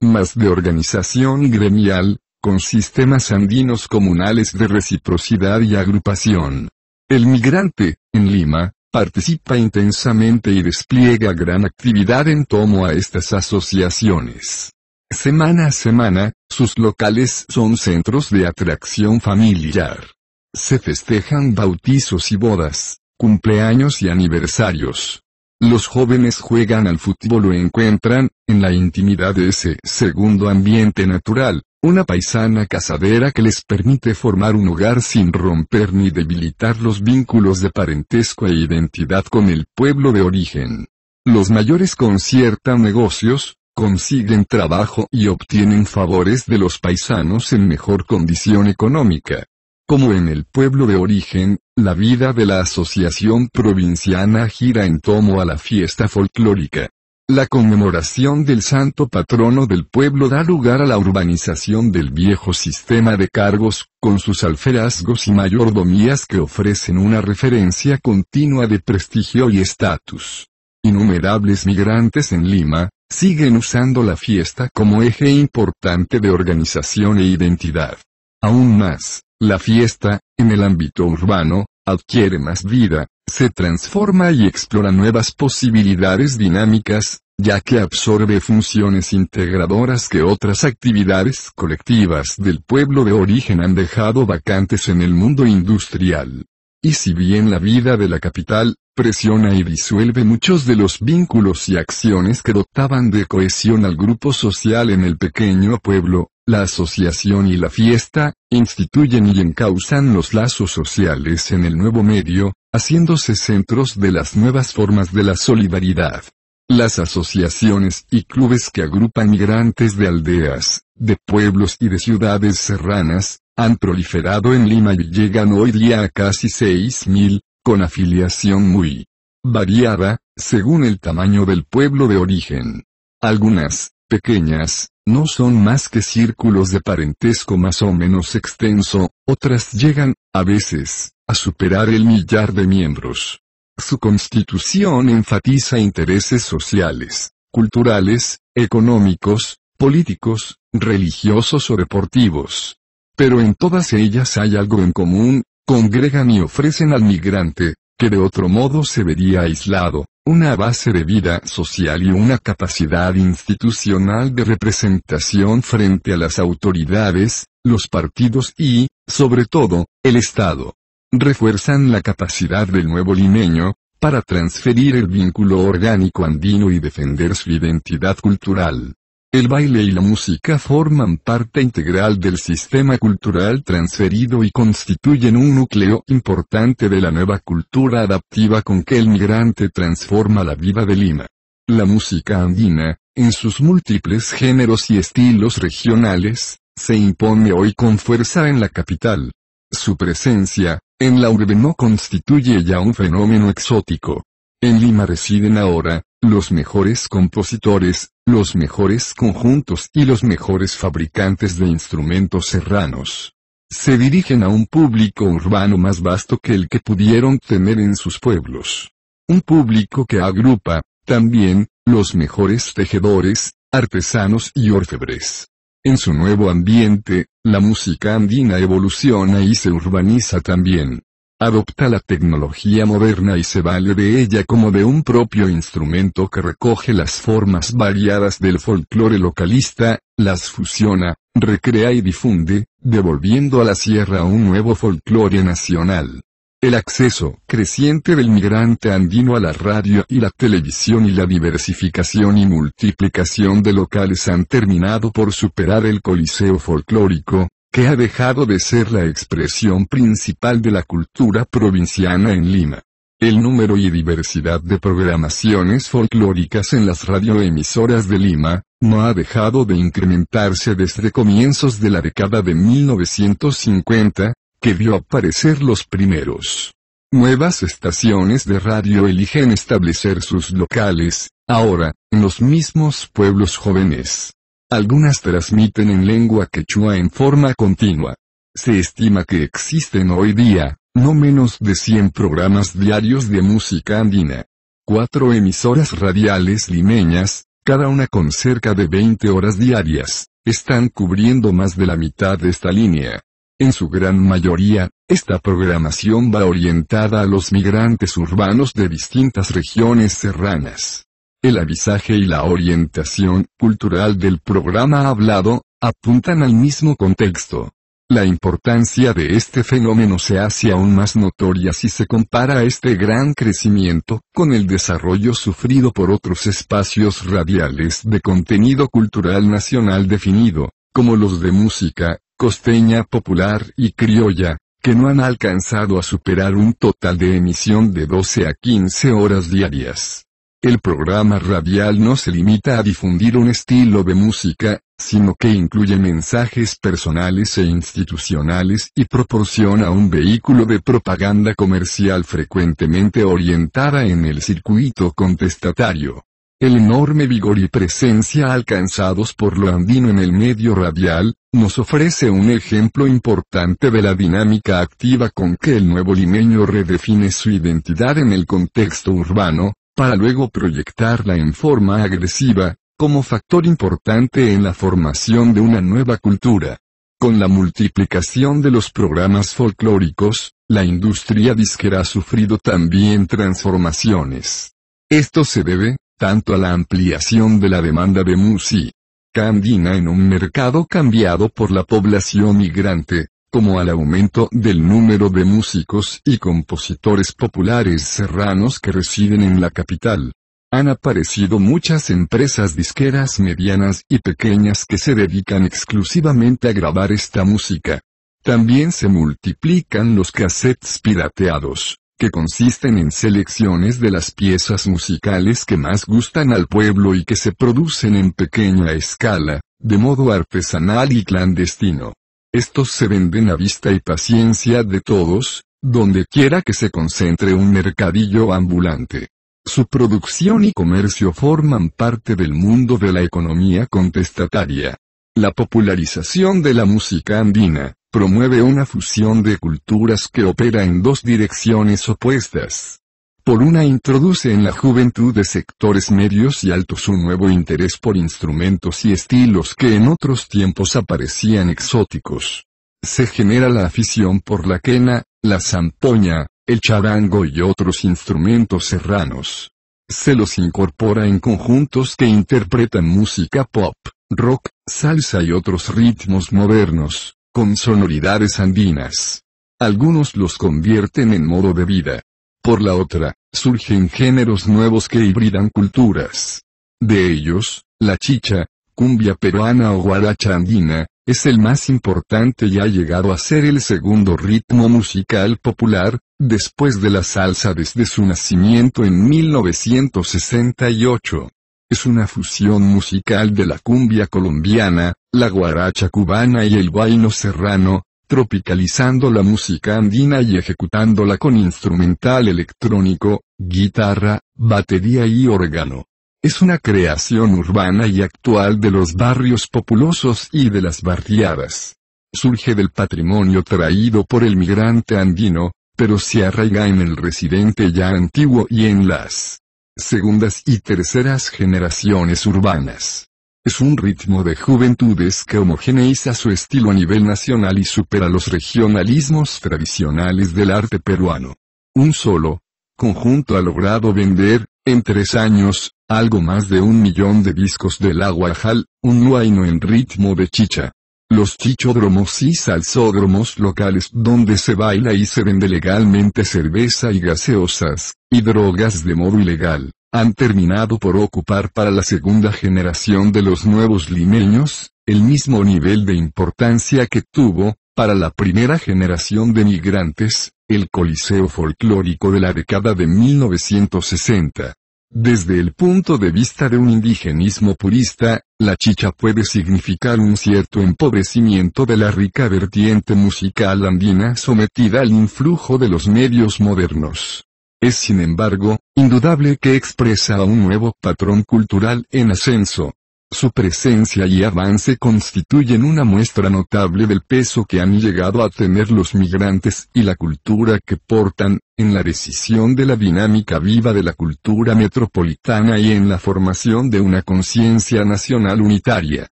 más de organización gremial, con sistemas andinos comunales de reciprocidad y agrupación. El migrante, en Lima, participa intensamente y despliega gran actividad en tomo a estas asociaciones. Semana a semana, sus locales son centros de atracción familiar. Se festejan bautizos y bodas, cumpleaños y aniversarios. Los jóvenes juegan al fútbol o encuentran, en la intimidad de ese segundo ambiente natural, una paisana casadera que les permite formar un hogar sin romper ni debilitar los vínculos de parentesco e identidad con el pueblo de origen. Los mayores conciertan negocios, consiguen trabajo y obtienen favores de los paisanos en mejor condición económica. Como en el pueblo de origen, la vida de la asociación provinciana gira en tomo a la fiesta folclórica. La conmemoración del santo patrono del pueblo da lugar a la urbanización del viejo sistema de cargos, con sus alferazgos y mayordomías que ofrecen una referencia continua de prestigio y estatus. Innumerables migrantes en Lima, siguen usando la fiesta como eje importante de organización e identidad. Aún más, la fiesta, en el ámbito urbano, adquiere más vida, se transforma y explora nuevas posibilidades dinámicas, ya que absorbe funciones integradoras que otras actividades colectivas del pueblo de origen han dejado vacantes en el mundo industrial. Y si bien la vida de la capital, presiona y disuelve muchos de los vínculos y acciones que dotaban de cohesión al grupo social en el pequeño pueblo, la asociación y la fiesta, instituyen y encauzan los lazos sociales en el nuevo medio, haciéndose centros de las nuevas formas de la solidaridad. Las asociaciones y clubes que agrupan migrantes de aldeas, de pueblos y de ciudades serranas, han proliferado en Lima y llegan hoy día a casi 6.000, con afiliación muy variada, según el tamaño del pueblo de origen. Algunas, pequeñas, no son más que círculos de parentesco más o menos extenso, otras llegan, a veces, a superar el millar de miembros. Su constitución enfatiza intereses sociales, culturales, económicos, políticos, religiosos o deportivos. Pero en todas ellas hay algo en común, congregan y ofrecen al migrante, que de otro modo se vería aislado, una base de vida social y una capacidad institucional de representación frente a las autoridades, los partidos y, sobre todo, el Estado. Refuerzan la capacidad del nuevo limeño, para transferir el vínculo orgánico andino y defender su identidad cultural. El baile y la música forman parte integral del sistema cultural transferido y constituyen un núcleo importante de la nueva cultura adaptiva con que el migrante transforma la vida de Lima. La música andina, en sus múltiples géneros y estilos regionales, se impone hoy con fuerza en la capital. Su presencia, en la urbe no constituye ya un fenómeno exótico. En Lima residen ahora, los mejores compositores, los mejores conjuntos y los mejores fabricantes de instrumentos serranos. Se dirigen a un público urbano más vasto que el que pudieron tener en sus pueblos. Un público que agrupa, también, los mejores tejedores, artesanos y orfebres. En su nuevo ambiente, la música andina evoluciona y se urbaniza también adopta la tecnología moderna y se vale de ella como de un propio instrumento que recoge las formas variadas del folclore localista, las fusiona, recrea y difunde, devolviendo a la sierra un nuevo folclore nacional. El acceso creciente del migrante andino a la radio y la televisión y la diversificación y multiplicación de locales han terminado por superar el coliseo folclórico, que ha dejado de ser la expresión principal de la cultura provinciana en Lima. El número y diversidad de programaciones folclóricas en las radioemisoras de Lima, no ha dejado de incrementarse desde comienzos de la década de 1950, que vio aparecer los primeros. Nuevas estaciones de radio eligen establecer sus locales, ahora, en los mismos pueblos jóvenes. Algunas transmiten en lengua quechua en forma continua. Se estima que existen hoy día, no menos de 100 programas diarios de música andina. Cuatro emisoras radiales limeñas, cada una con cerca de 20 horas diarias, están cubriendo más de la mitad de esta línea. En su gran mayoría, esta programación va orientada a los migrantes urbanos de distintas regiones serranas el avisaje y la orientación cultural del programa hablado, apuntan al mismo contexto. La importancia de este fenómeno se hace aún más notoria si se compara este gran crecimiento con el desarrollo sufrido por otros espacios radiales de contenido cultural nacional definido, como los de música, costeña popular y criolla, que no han alcanzado a superar un total de emisión de 12 a 15 horas diarias. El programa radial no se limita a difundir un estilo de música, sino que incluye mensajes personales e institucionales y proporciona un vehículo de propaganda comercial frecuentemente orientada en el circuito contestatario. El enorme vigor y presencia alcanzados por lo andino en el medio radial, nos ofrece un ejemplo importante de la dinámica activa con que el nuevo limeño redefine su identidad en el contexto urbano, para luego proyectarla en forma agresiva, como factor importante en la formación de una nueva cultura. Con la multiplicación de los programas folclóricos, la industria disquera ha sufrido también transformaciones. Esto se debe, tanto a la ampliación de la demanda de música candina en un mercado cambiado por la población migrante, como al aumento del número de músicos y compositores populares serranos que residen en la capital. Han aparecido muchas empresas disqueras medianas y pequeñas que se dedican exclusivamente a grabar esta música. También se multiplican los cassettes pirateados, que consisten en selecciones de las piezas musicales que más gustan al pueblo y que se producen en pequeña escala, de modo artesanal y clandestino. Estos se venden a vista y paciencia de todos, donde quiera que se concentre un mercadillo ambulante. Su producción y comercio forman parte del mundo de la economía contestataria. La popularización de la música andina promueve una fusión de culturas que opera en dos direcciones opuestas. Por una introduce en la juventud de sectores medios y altos un nuevo interés por instrumentos y estilos que en otros tiempos aparecían exóticos. Se genera la afición por la quena, la zampoña, el charango y otros instrumentos serranos. Se los incorpora en conjuntos que interpretan música pop, rock, salsa y otros ritmos modernos, con sonoridades andinas. Algunos los convierten en modo de vida, por la otra, surgen géneros nuevos que hibridan culturas. De ellos, la chicha, cumbia peruana o guaracha andina, es el más importante y ha llegado a ser el segundo ritmo musical popular, después de la salsa desde su nacimiento en 1968. Es una fusión musical de la cumbia colombiana, la guaracha cubana y el guayno serrano, tropicalizando la música andina y ejecutándola con instrumental electrónico, guitarra, batería y órgano. Es una creación urbana y actual de los barrios populosos y de las barriadas. Surge del patrimonio traído por el migrante andino, pero se arraiga en el residente ya antiguo y en las segundas y terceras generaciones urbanas. Es un ritmo de juventudes que homogeneiza su estilo a nivel nacional y supera los regionalismos tradicionales del arte peruano. Un solo conjunto ha logrado vender, en tres años, algo más de un millón de discos del aguajal, un huayno en ritmo de chicha. Los chichodromos y salsódromos locales donde se baila y se vende legalmente cerveza y gaseosas, y drogas de modo ilegal han terminado por ocupar para la segunda generación de los nuevos limeños, el mismo nivel de importancia que tuvo, para la primera generación de migrantes, el Coliseo folclórico de la década de 1960. Desde el punto de vista de un indigenismo purista, la chicha puede significar un cierto empobrecimiento de la rica vertiente musical andina sometida al influjo de los medios modernos. Es sin embargo, indudable que expresa un nuevo patrón cultural en ascenso. Su presencia y avance constituyen una muestra notable del peso que han llegado a tener los migrantes y la cultura que portan, en la decisión de la dinámica viva de la cultura metropolitana y en la formación de una conciencia nacional unitaria.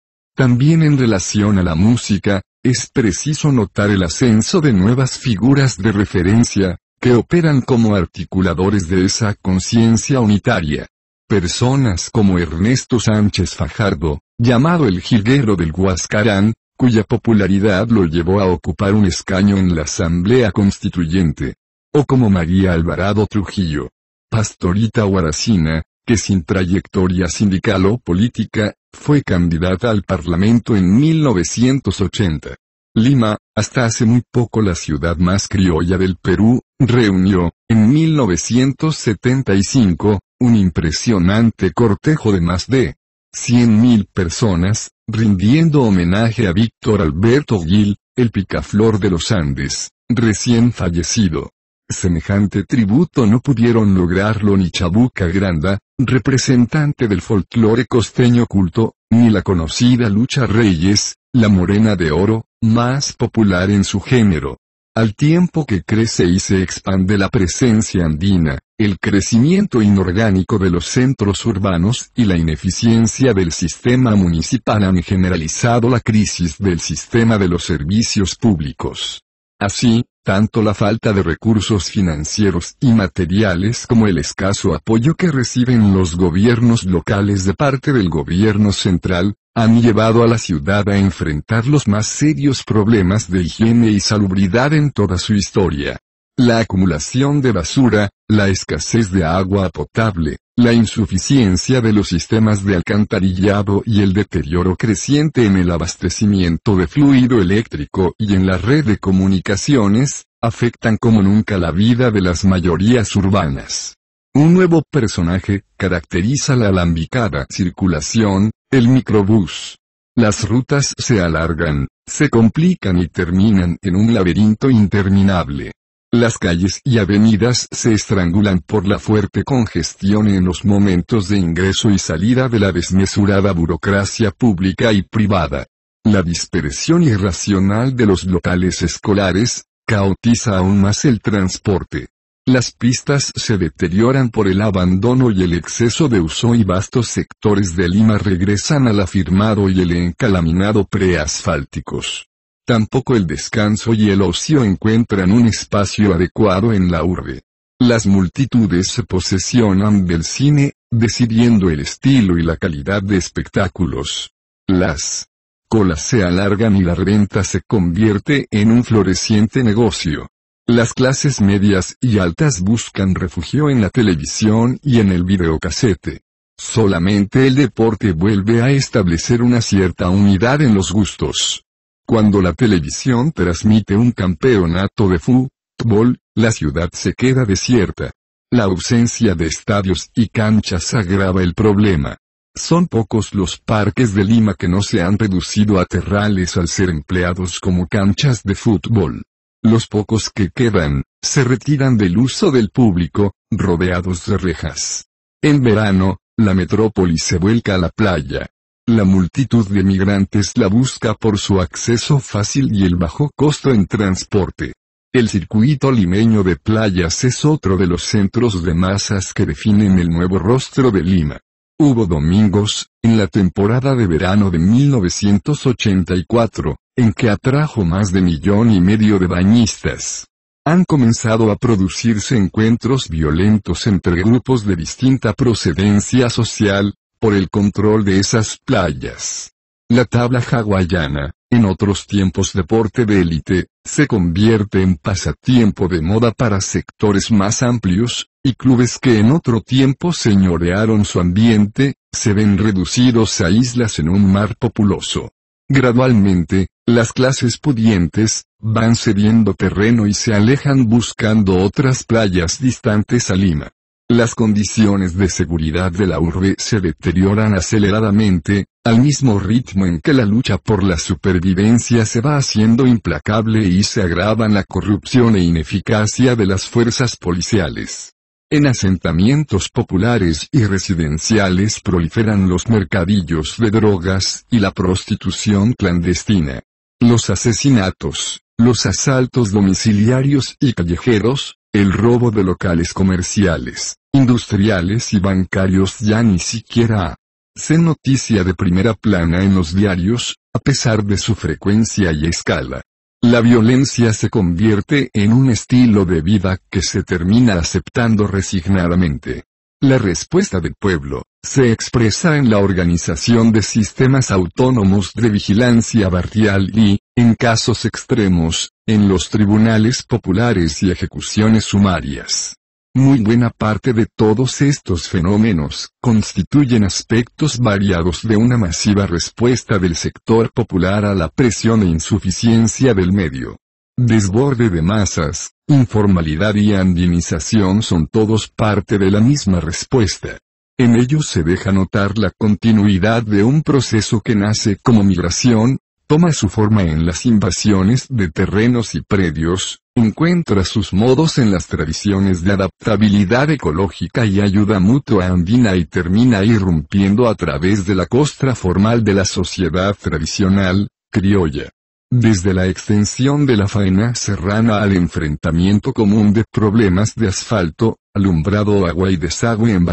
También en relación a la música, es preciso notar el ascenso de nuevas figuras de referencia, que operan como articuladores de esa conciencia unitaria. Personas como Ernesto Sánchez Fajardo, llamado el jilguero del Huascarán, cuya popularidad lo llevó a ocupar un escaño en la Asamblea Constituyente. O como María Alvarado Trujillo. Pastorita Guaracina, que sin trayectoria sindical o política, fue candidata al Parlamento en 1980. Lima, hasta hace muy poco la ciudad más criolla del Perú, reunió, en 1975, un impresionante cortejo de más de 100.000 personas, rindiendo homenaje a Víctor Alberto Gil, el picaflor de los Andes, recién fallecido. Semejante tributo no pudieron lograrlo ni Chabuca Granda, representante del folclore costeño culto, ni la conocida Lucha Reyes, la morena de oro, más popular en su género. Al tiempo que crece y se expande la presencia andina, el crecimiento inorgánico de los centros urbanos y la ineficiencia del sistema municipal han generalizado la crisis del sistema de los servicios públicos. Así, tanto la falta de recursos financieros y materiales como el escaso apoyo que reciben los gobiernos locales de parte del gobierno central, han llevado a la ciudad a enfrentar los más serios problemas de higiene y salubridad en toda su historia. La acumulación de basura, la escasez de agua potable, la insuficiencia de los sistemas de alcantarillado y el deterioro creciente en el abastecimiento de fluido eléctrico y en la red de comunicaciones, afectan como nunca la vida de las mayorías urbanas. Un nuevo personaje caracteriza la alambicada circulación, el microbús. Las rutas se alargan, se complican y terminan en un laberinto interminable. Las calles y avenidas se estrangulan por la fuerte congestión en los momentos de ingreso y salida de la desmesurada burocracia pública y privada. La dispersión irracional de los locales escolares, caotiza aún más el transporte. Las pistas se deterioran por el abandono y el exceso de uso y vastos sectores de Lima regresan al afirmado y el encalaminado preasfálticos tampoco el descanso y el ocio encuentran un espacio adecuado en la urbe. Las multitudes se posesionan del cine, decidiendo el estilo y la calidad de espectáculos. Las colas se alargan y la renta se convierte en un floreciente negocio. Las clases medias y altas buscan refugio en la televisión y en el videocasete. Solamente el deporte vuelve a establecer una cierta unidad en los gustos. Cuando la televisión transmite un campeonato de fútbol, la ciudad se queda desierta. La ausencia de estadios y canchas agrava el problema. Son pocos los parques de Lima que no se han reducido a terrales al ser empleados como canchas de fútbol. Los pocos que quedan, se retiran del uso del público, rodeados de rejas. En verano, la metrópoli se vuelca a la playa. La multitud de migrantes la busca por su acceso fácil y el bajo costo en transporte. El circuito limeño de playas es otro de los centros de masas que definen el nuevo rostro de Lima. Hubo domingos, en la temporada de verano de 1984, en que atrajo más de millón y medio de bañistas. Han comenzado a producirse encuentros violentos entre grupos de distinta procedencia social, por el control de esas playas. La tabla hawaiana, en otros tiempos deporte de élite, se convierte en pasatiempo de moda para sectores más amplios, y clubes que en otro tiempo señorearon su ambiente, se ven reducidos a islas en un mar populoso. Gradualmente, las clases pudientes, van cediendo terreno y se alejan buscando otras playas distantes a Lima. Las condiciones de seguridad de la urbe se deterioran aceleradamente, al mismo ritmo en que la lucha por la supervivencia se va haciendo implacable y se agravan la corrupción e ineficacia de las fuerzas policiales. En asentamientos populares y residenciales proliferan los mercadillos de drogas y la prostitución clandestina. Los asesinatos, los asaltos domiciliarios y callejeros, el robo de locales comerciales, industriales y bancarios ya ni siquiera se noticia de primera plana en los diarios, a pesar de su frecuencia y escala. La violencia se convierte en un estilo de vida que se termina aceptando resignadamente. La respuesta del pueblo, se expresa en la organización de sistemas autónomos de vigilancia barrial y, en casos extremos, en los tribunales populares y ejecuciones sumarias. Muy buena parte de todos estos fenómenos constituyen aspectos variados de una masiva respuesta del sector popular a la presión e insuficiencia del medio desborde de masas, informalidad y andinización son todos parte de la misma respuesta. En ellos se deja notar la continuidad de un proceso que nace como migración, toma su forma en las invasiones de terrenos y predios, encuentra sus modos en las tradiciones de adaptabilidad ecológica y ayuda mutua andina y termina irrumpiendo a través de la costra formal de la sociedad tradicional, criolla desde la extensión de la faena serrana al enfrentamiento común de problemas de asfalto, alumbrado agua y desagüe en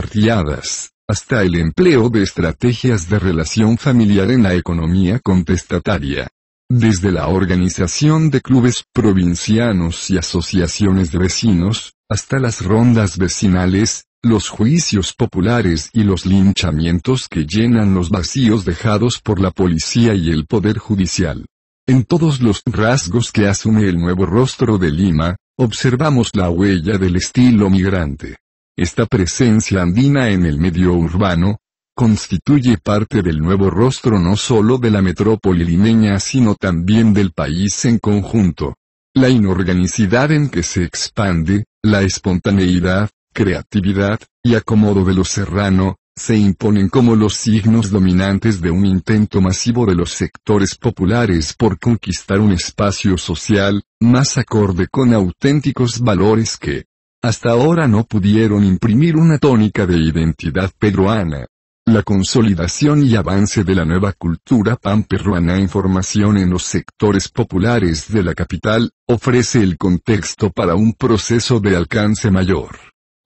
hasta el empleo de estrategias de relación familiar en la economía contestataria. Desde la organización de clubes provincianos y asociaciones de vecinos, hasta las rondas vecinales, los juicios populares y los linchamientos que llenan los vacíos dejados por la policía y el poder judicial. En todos los rasgos que asume el nuevo rostro de Lima, observamos la huella del estilo migrante. Esta presencia andina en el medio urbano, constituye parte del nuevo rostro no solo de la metrópoli limeña sino también del país en conjunto. La inorganicidad en que se expande, la espontaneidad, creatividad, y acomodo de lo serrano, se imponen como los signos dominantes de un intento masivo de los sectores populares por conquistar un espacio social, más acorde con auténticos valores que, hasta ahora no pudieron imprimir una tónica de identidad peruana. La consolidación y avance de la nueva cultura panperuana en formación en los sectores populares de la capital, ofrece el contexto para un proceso de alcance mayor.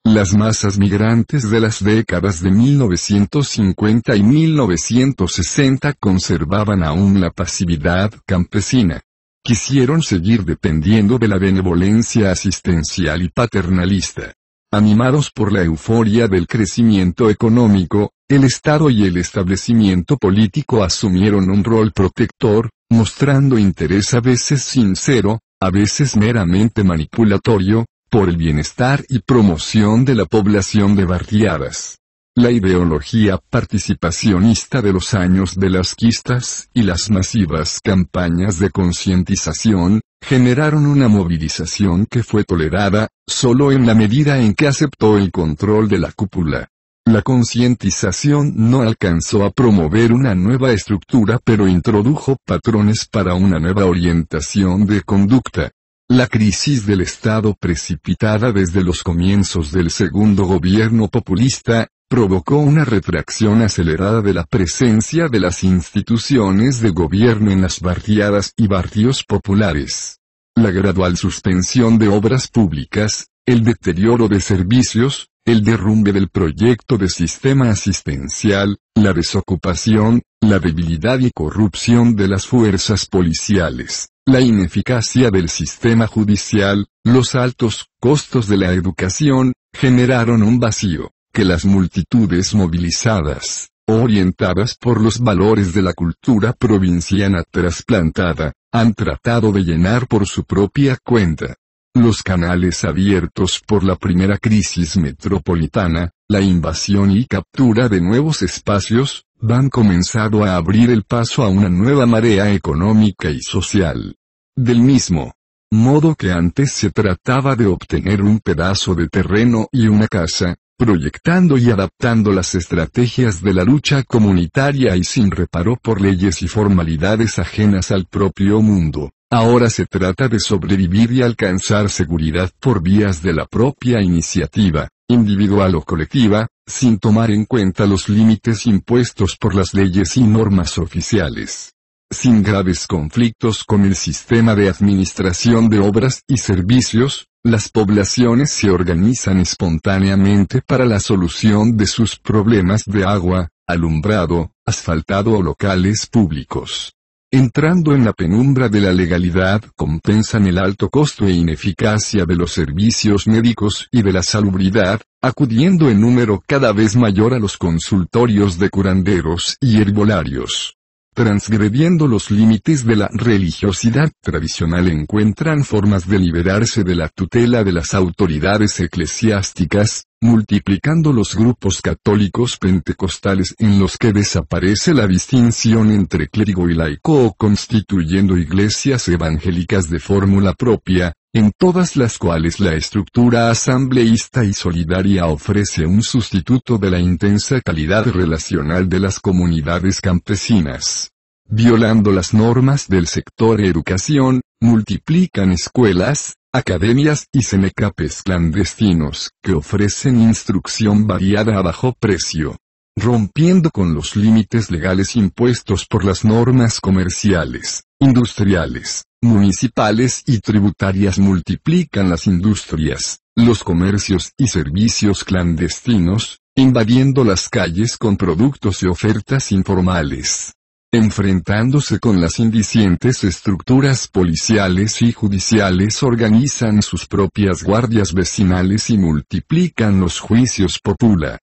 Las masas migrantes de las décadas de 1950 y 1960 conservaban aún la pasividad campesina. Quisieron seguir dependiendo de la benevolencia asistencial y paternalista. Animados por la euforia del crecimiento económico, el Estado y el establecimiento político asumieron un rol protector, mostrando interés a veces sincero, a veces meramente manipulatorio, por el bienestar y promoción de la población de barriadas. La ideología participacionista de los años de las quistas y las masivas campañas de concientización, generaron una movilización que fue tolerada, solo en la medida en que aceptó el control de la cúpula. La concientización no alcanzó a promover una nueva estructura pero introdujo patrones para una nueva orientación de conducta. La crisis del Estado precipitada desde los comienzos del segundo gobierno populista, provocó una retracción acelerada de la presencia de las instituciones de gobierno en las barriadas y barrios populares. La gradual suspensión de obras públicas, el deterioro de servicios, el derrumbe del proyecto de sistema asistencial, la desocupación, la debilidad y corrupción de las fuerzas policiales la ineficacia del sistema judicial, los altos costos de la educación, generaron un vacío, que las multitudes movilizadas, orientadas por los valores de la cultura provinciana trasplantada, han tratado de llenar por su propia cuenta. Los canales abiertos por la primera crisis metropolitana, la invasión y captura de nuevos espacios, Van comenzado a abrir el paso a una nueva marea económica y social. Del mismo modo que antes se trataba de obtener un pedazo de terreno y una casa, proyectando y adaptando las estrategias de la lucha comunitaria y sin reparo por leyes y formalidades ajenas al propio mundo. Ahora se trata de sobrevivir y alcanzar seguridad por vías de la propia iniciativa, individual o colectiva, sin tomar en cuenta los límites impuestos por las leyes y normas oficiales. Sin graves conflictos con el sistema de administración de obras y servicios, las poblaciones se organizan espontáneamente para la solución de sus problemas de agua, alumbrado, asfaltado o locales públicos. Entrando en la penumbra de la legalidad, compensan el alto costo e ineficacia de los servicios médicos y de la salubridad, acudiendo en número cada vez mayor a los consultorios de curanderos y herbolarios. Transgrediendo los límites de la religiosidad tradicional encuentran formas de liberarse de la tutela de las autoridades eclesiásticas, multiplicando los grupos católicos pentecostales en los que desaparece la distinción entre clérigo y laico o constituyendo iglesias evangélicas de fórmula propia, en todas las cuales la estructura asambleísta y solidaria ofrece un sustituto de la intensa calidad relacional de las comunidades campesinas. Violando las normas del sector educación, multiplican escuelas, academias y cenecapes clandestinos que ofrecen instrucción variada a bajo precio rompiendo con los límites legales impuestos por las normas comerciales, industriales, municipales y tributarias multiplican las industrias, los comercios y servicios clandestinos, invadiendo las calles con productos y ofertas informales enfrentándose con las indicientes estructuras policiales y judiciales organizan sus propias guardias vecinales y multiplican los juicios popula,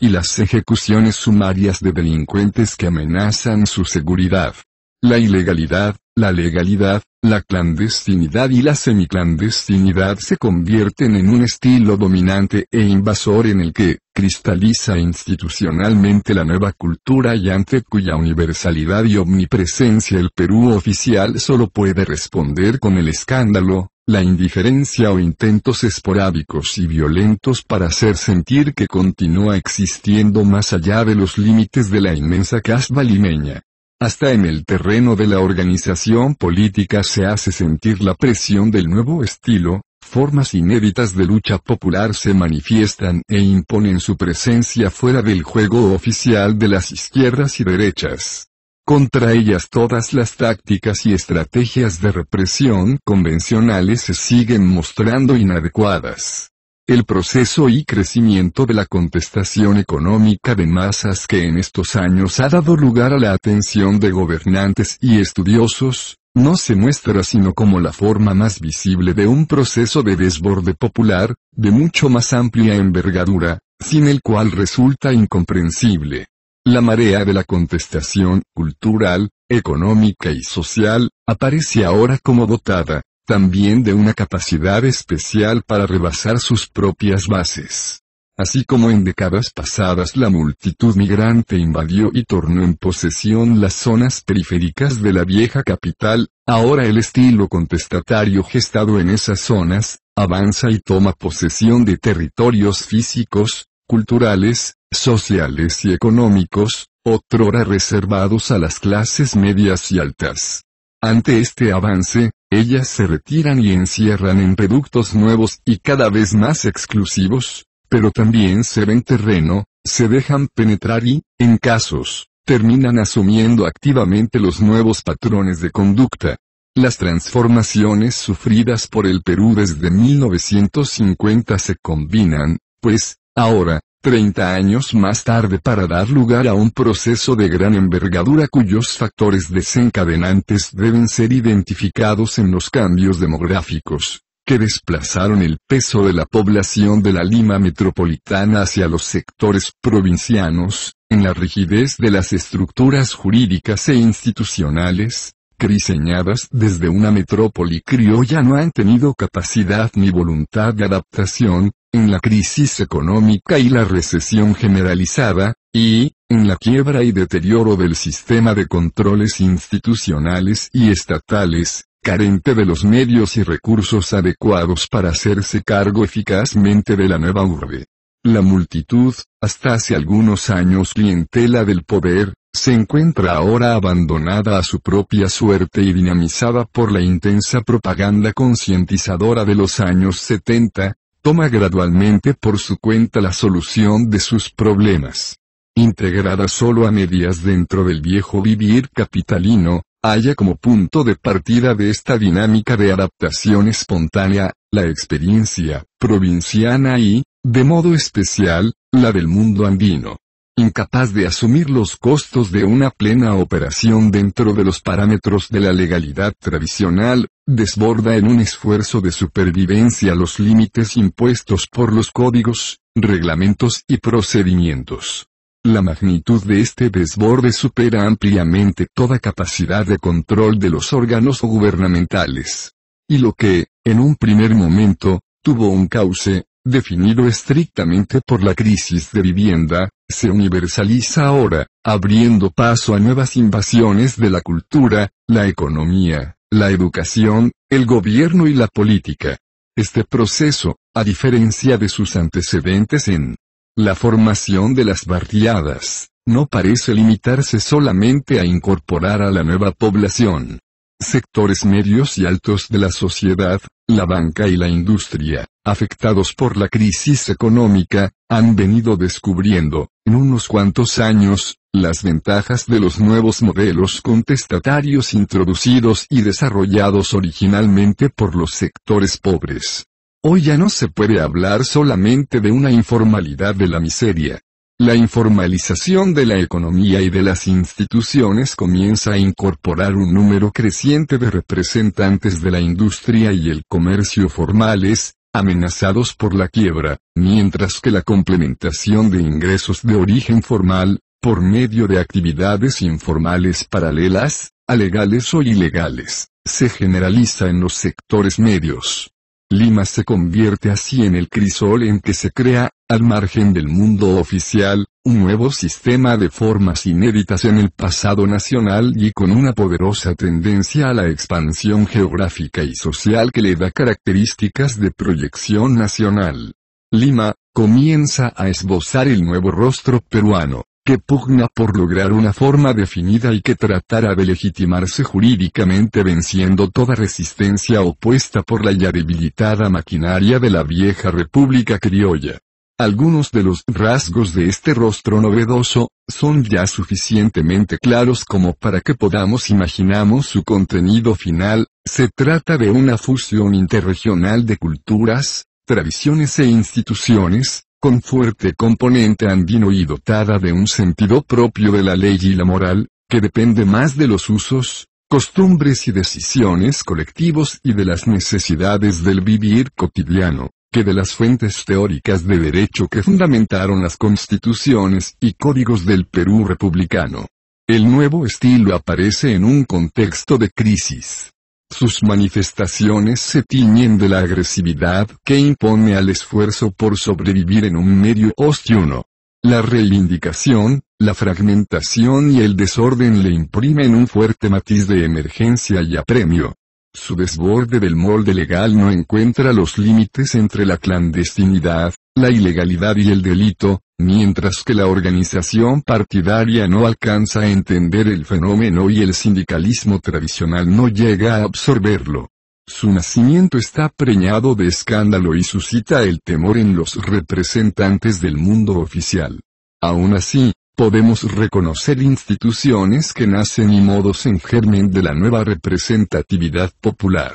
y las ejecuciones sumarias de delincuentes que amenazan su seguridad. La ilegalidad, la legalidad, la clandestinidad y la semiclandestinidad se convierten en un estilo dominante e invasor en el que, cristaliza institucionalmente la nueva cultura y ante cuya universalidad y omnipresencia el Perú oficial solo puede responder con el escándalo, la indiferencia o intentos esporádicos y violentos para hacer sentir que continúa existiendo más allá de los límites de la inmensa casba limeña. Hasta en el terreno de la organización política se hace sentir la presión del nuevo estilo, formas inéditas de lucha popular se manifiestan e imponen su presencia fuera del juego oficial de las izquierdas y derechas. Contra ellas todas las tácticas y estrategias de represión convencionales se siguen mostrando inadecuadas. El proceso y crecimiento de la contestación económica de masas que en estos años ha dado lugar a la atención de gobernantes y estudiosos, no se muestra sino como la forma más visible de un proceso de desborde popular, de mucho más amplia envergadura, sin el cual resulta incomprensible, la marea de la contestación, cultural, económica y social, aparece ahora como dotada, también de una capacidad especial para rebasar sus propias bases. Así como en décadas pasadas la multitud migrante invadió y tornó en posesión las zonas periféricas de la vieja capital, ahora el estilo contestatario gestado en esas zonas, avanza y toma posesión de territorios físicos, culturales, sociales y económicos, otrora reservados a las clases medias y altas. Ante este avance, ellas se retiran y encierran en productos nuevos y cada vez más exclusivos, pero también se ven terreno, se dejan penetrar y, en casos, terminan asumiendo activamente los nuevos patrones de conducta. Las transformaciones sufridas por el Perú desde 1950 se combinan, pues, Ahora, 30 años más tarde para dar lugar a un proceso de gran envergadura cuyos factores desencadenantes deben ser identificados en los cambios demográficos, que desplazaron el peso de la población de la Lima metropolitana hacia los sectores provincianos, en la rigidez de las estructuras jurídicas e institucionales, criseñadas desde una metrópoli criolla no han tenido capacidad ni voluntad de adaptación, en la crisis económica y la recesión generalizada, y, en la quiebra y deterioro del sistema de controles institucionales y estatales, carente de los medios y recursos adecuados para hacerse cargo eficazmente de la nueva urbe. La multitud, hasta hace algunos años clientela del poder, se encuentra ahora abandonada a su propia suerte y dinamizada por la intensa propaganda concientizadora de los años 70, toma gradualmente por su cuenta la solución de sus problemas. Integrada solo a medias dentro del viejo vivir capitalino, haya como punto de partida de esta dinámica de adaptación espontánea, la experiencia provinciana y, de modo especial, la del mundo andino incapaz de asumir los costos de una plena operación dentro de los parámetros de la legalidad tradicional, desborda en un esfuerzo de supervivencia los límites impuestos por los códigos, reglamentos y procedimientos. La magnitud de este desborde supera ampliamente toda capacidad de control de los órganos gubernamentales. Y lo que, en un primer momento, tuvo un cauce, definido estrictamente por la crisis de vivienda, se universaliza ahora, abriendo paso a nuevas invasiones de la cultura, la economía, la educación, el gobierno y la política. Este proceso, a diferencia de sus antecedentes en la formación de las barriadas, no parece limitarse solamente a incorporar a la nueva población. Sectores medios y altos de la sociedad, la banca y la industria, afectados por la crisis económica, han venido descubriendo, en unos cuantos años, las ventajas de los nuevos modelos contestatarios introducidos y desarrollados originalmente por los sectores pobres. Hoy ya no se puede hablar solamente de una informalidad de la miseria, la informalización de la economía y de las instituciones comienza a incorporar un número creciente de representantes de la industria y el comercio formales, amenazados por la quiebra, mientras que la complementación de ingresos de origen formal, por medio de actividades informales paralelas, legales o ilegales, se generaliza en los sectores medios. Lima se convierte así en el crisol en que se crea, al margen del mundo oficial, un nuevo sistema de formas inéditas en el pasado nacional y con una poderosa tendencia a la expansión geográfica y social que le da características de proyección nacional. Lima, comienza a esbozar el nuevo rostro peruano que pugna por lograr una forma definida y que tratara de legitimarse jurídicamente venciendo toda resistencia opuesta por la ya debilitada maquinaria de la vieja República Criolla. Algunos de los rasgos de este rostro novedoso, son ya suficientemente claros como para que podamos imaginamos su contenido final, se trata de una fusión interregional de culturas, tradiciones e instituciones, con fuerte componente andino y dotada de un sentido propio de la ley y la moral, que depende más de los usos, costumbres y decisiones colectivos y de las necesidades del vivir cotidiano, que de las fuentes teóricas de derecho que fundamentaron las constituciones y códigos del Perú republicano. El nuevo estilo aparece en un contexto de crisis. Sus manifestaciones se tiñen de la agresividad que impone al esfuerzo por sobrevivir en un medio ostiuno. La reivindicación, la fragmentación y el desorden le imprimen un fuerte matiz de emergencia y apremio. Su desborde del molde legal no encuentra los límites entre la clandestinidad, la ilegalidad y el delito, Mientras que la organización partidaria no alcanza a entender el fenómeno y el sindicalismo tradicional no llega a absorberlo. Su nacimiento está preñado de escándalo y suscita el temor en los representantes del mundo oficial. Aún así, podemos reconocer instituciones que nacen y modos en germen de la nueva representatividad popular.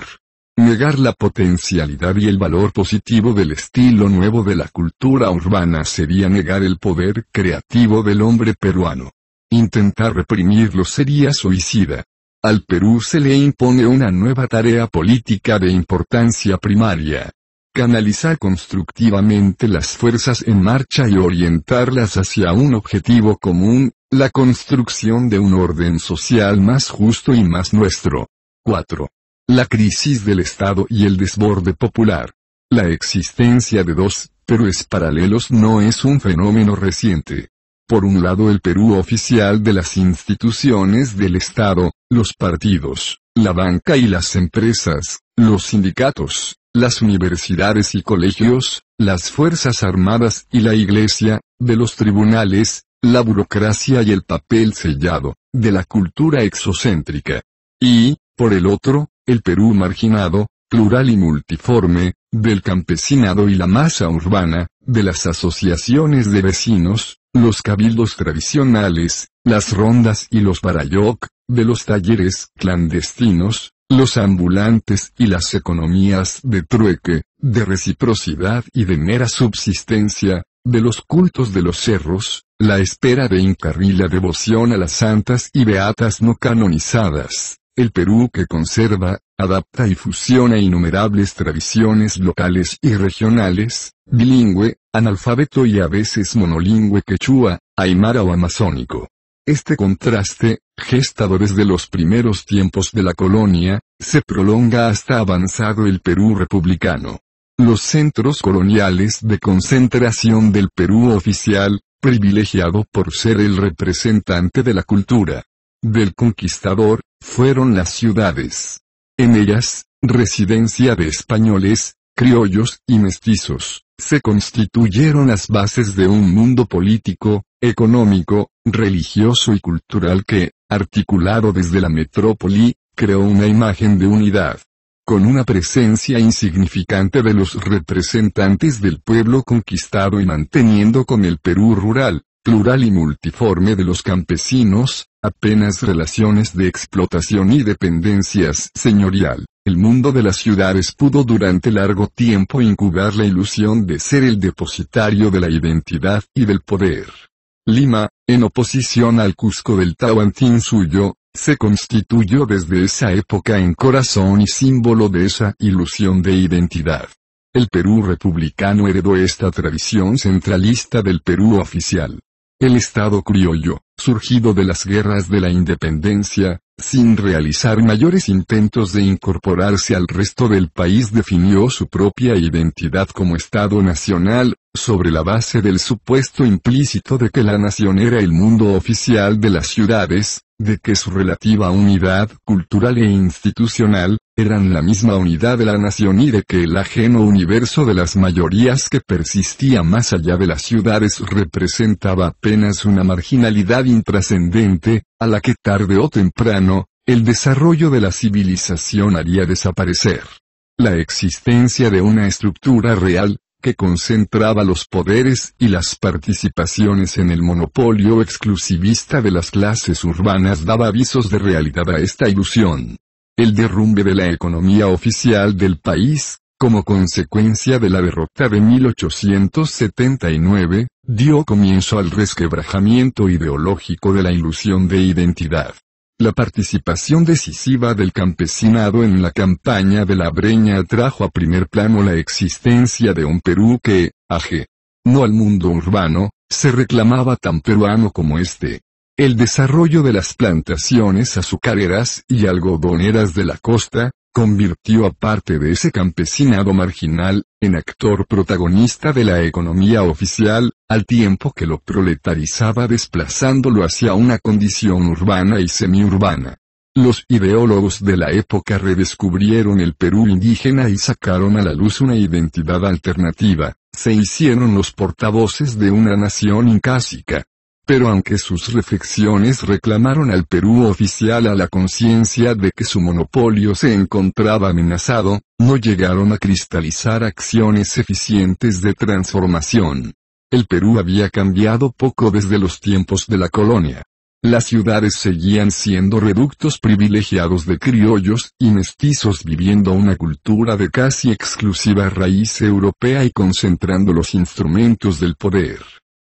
Negar la potencialidad y el valor positivo del estilo nuevo de la cultura urbana sería negar el poder creativo del hombre peruano. Intentar reprimirlo sería suicida. Al Perú se le impone una nueva tarea política de importancia primaria. Canalizar constructivamente las fuerzas en marcha y orientarlas hacia un objetivo común, la construcción de un orden social más justo y más nuestro. 4 la crisis del Estado y el desborde popular. La existencia de dos, pero paralelos no es un fenómeno reciente. Por un lado el Perú oficial de las instituciones del Estado, los partidos, la banca y las empresas, los sindicatos, las universidades y colegios, las Fuerzas Armadas y la Iglesia, de los tribunales, la burocracia y el papel sellado, de la cultura exocéntrica. Y, por el otro, el Perú marginado, plural y multiforme, del campesinado y la masa urbana, de las asociaciones de vecinos, los cabildos tradicionales, las rondas y los barayoc, de los talleres clandestinos, los ambulantes y las economías de trueque, de reciprocidad y de mera subsistencia, de los cultos de los cerros, la espera de incarri la devoción a las santas y beatas no canonizadas, el Perú que conserva, adapta y fusiona innumerables tradiciones locales y regionales, bilingüe, analfabeto y a veces monolingüe quechua, aymara o amazónico. Este contraste, gestado desde los primeros tiempos de la colonia, se prolonga hasta avanzado el Perú republicano. Los centros coloniales de concentración del Perú oficial, privilegiado por ser el representante de la cultura del conquistador, fueron las ciudades. En ellas, residencia de españoles, criollos y mestizos, se constituyeron las bases de un mundo político, económico, religioso y cultural que, articulado desde la metrópoli, creó una imagen de unidad. Con una presencia insignificante de los representantes del pueblo conquistado y manteniendo con el Perú rural, plural y multiforme de los campesinos, apenas relaciones de explotación y dependencias señorial. El mundo de las ciudades pudo durante largo tiempo incubar la ilusión de ser el depositario de la identidad y del poder. Lima, en oposición al Cusco del Tahuantín suyo, se constituyó desde esa época en corazón y símbolo de esa ilusión de identidad. El Perú republicano heredó esta tradición centralista del Perú oficial. El Estado criollo, surgido de las guerras de la independencia, sin realizar mayores intentos de incorporarse al resto del país definió su propia identidad como Estado nacional, sobre la base del supuesto implícito de que la nación era el mundo oficial de las ciudades, de que su relativa unidad cultural e institucional, eran la misma unidad de la nación y de que el ajeno universo de las mayorías que persistía más allá de las ciudades representaba apenas una marginalidad intrascendente, a la que tarde o temprano, el desarrollo de la civilización haría desaparecer. La existencia de una estructura real, que concentraba los poderes y las participaciones en el monopolio exclusivista de las clases urbanas daba avisos de realidad a esta ilusión el derrumbe de la economía oficial del país, como consecuencia de la derrota de 1879, dio comienzo al resquebrajamiento ideológico de la ilusión de identidad. La participación decisiva del campesinado en la campaña de la Breña trajo a primer plano la existencia de un Perú que, aje, no al mundo urbano, se reclamaba tan peruano como este. El desarrollo de las plantaciones azucareras y algodoneras de la costa, convirtió a parte de ese campesinado marginal, en actor protagonista de la economía oficial, al tiempo que lo proletarizaba desplazándolo hacia una condición urbana y semiurbana. Los ideólogos de la época redescubrieron el Perú indígena y sacaron a la luz una identidad alternativa, se hicieron los portavoces de una nación incásica, pero aunque sus reflexiones reclamaron al Perú oficial a la conciencia de que su monopolio se encontraba amenazado, no llegaron a cristalizar acciones eficientes de transformación. El Perú había cambiado poco desde los tiempos de la colonia. Las ciudades seguían siendo reductos privilegiados de criollos y mestizos viviendo una cultura de casi exclusiva raíz europea y concentrando los instrumentos del poder.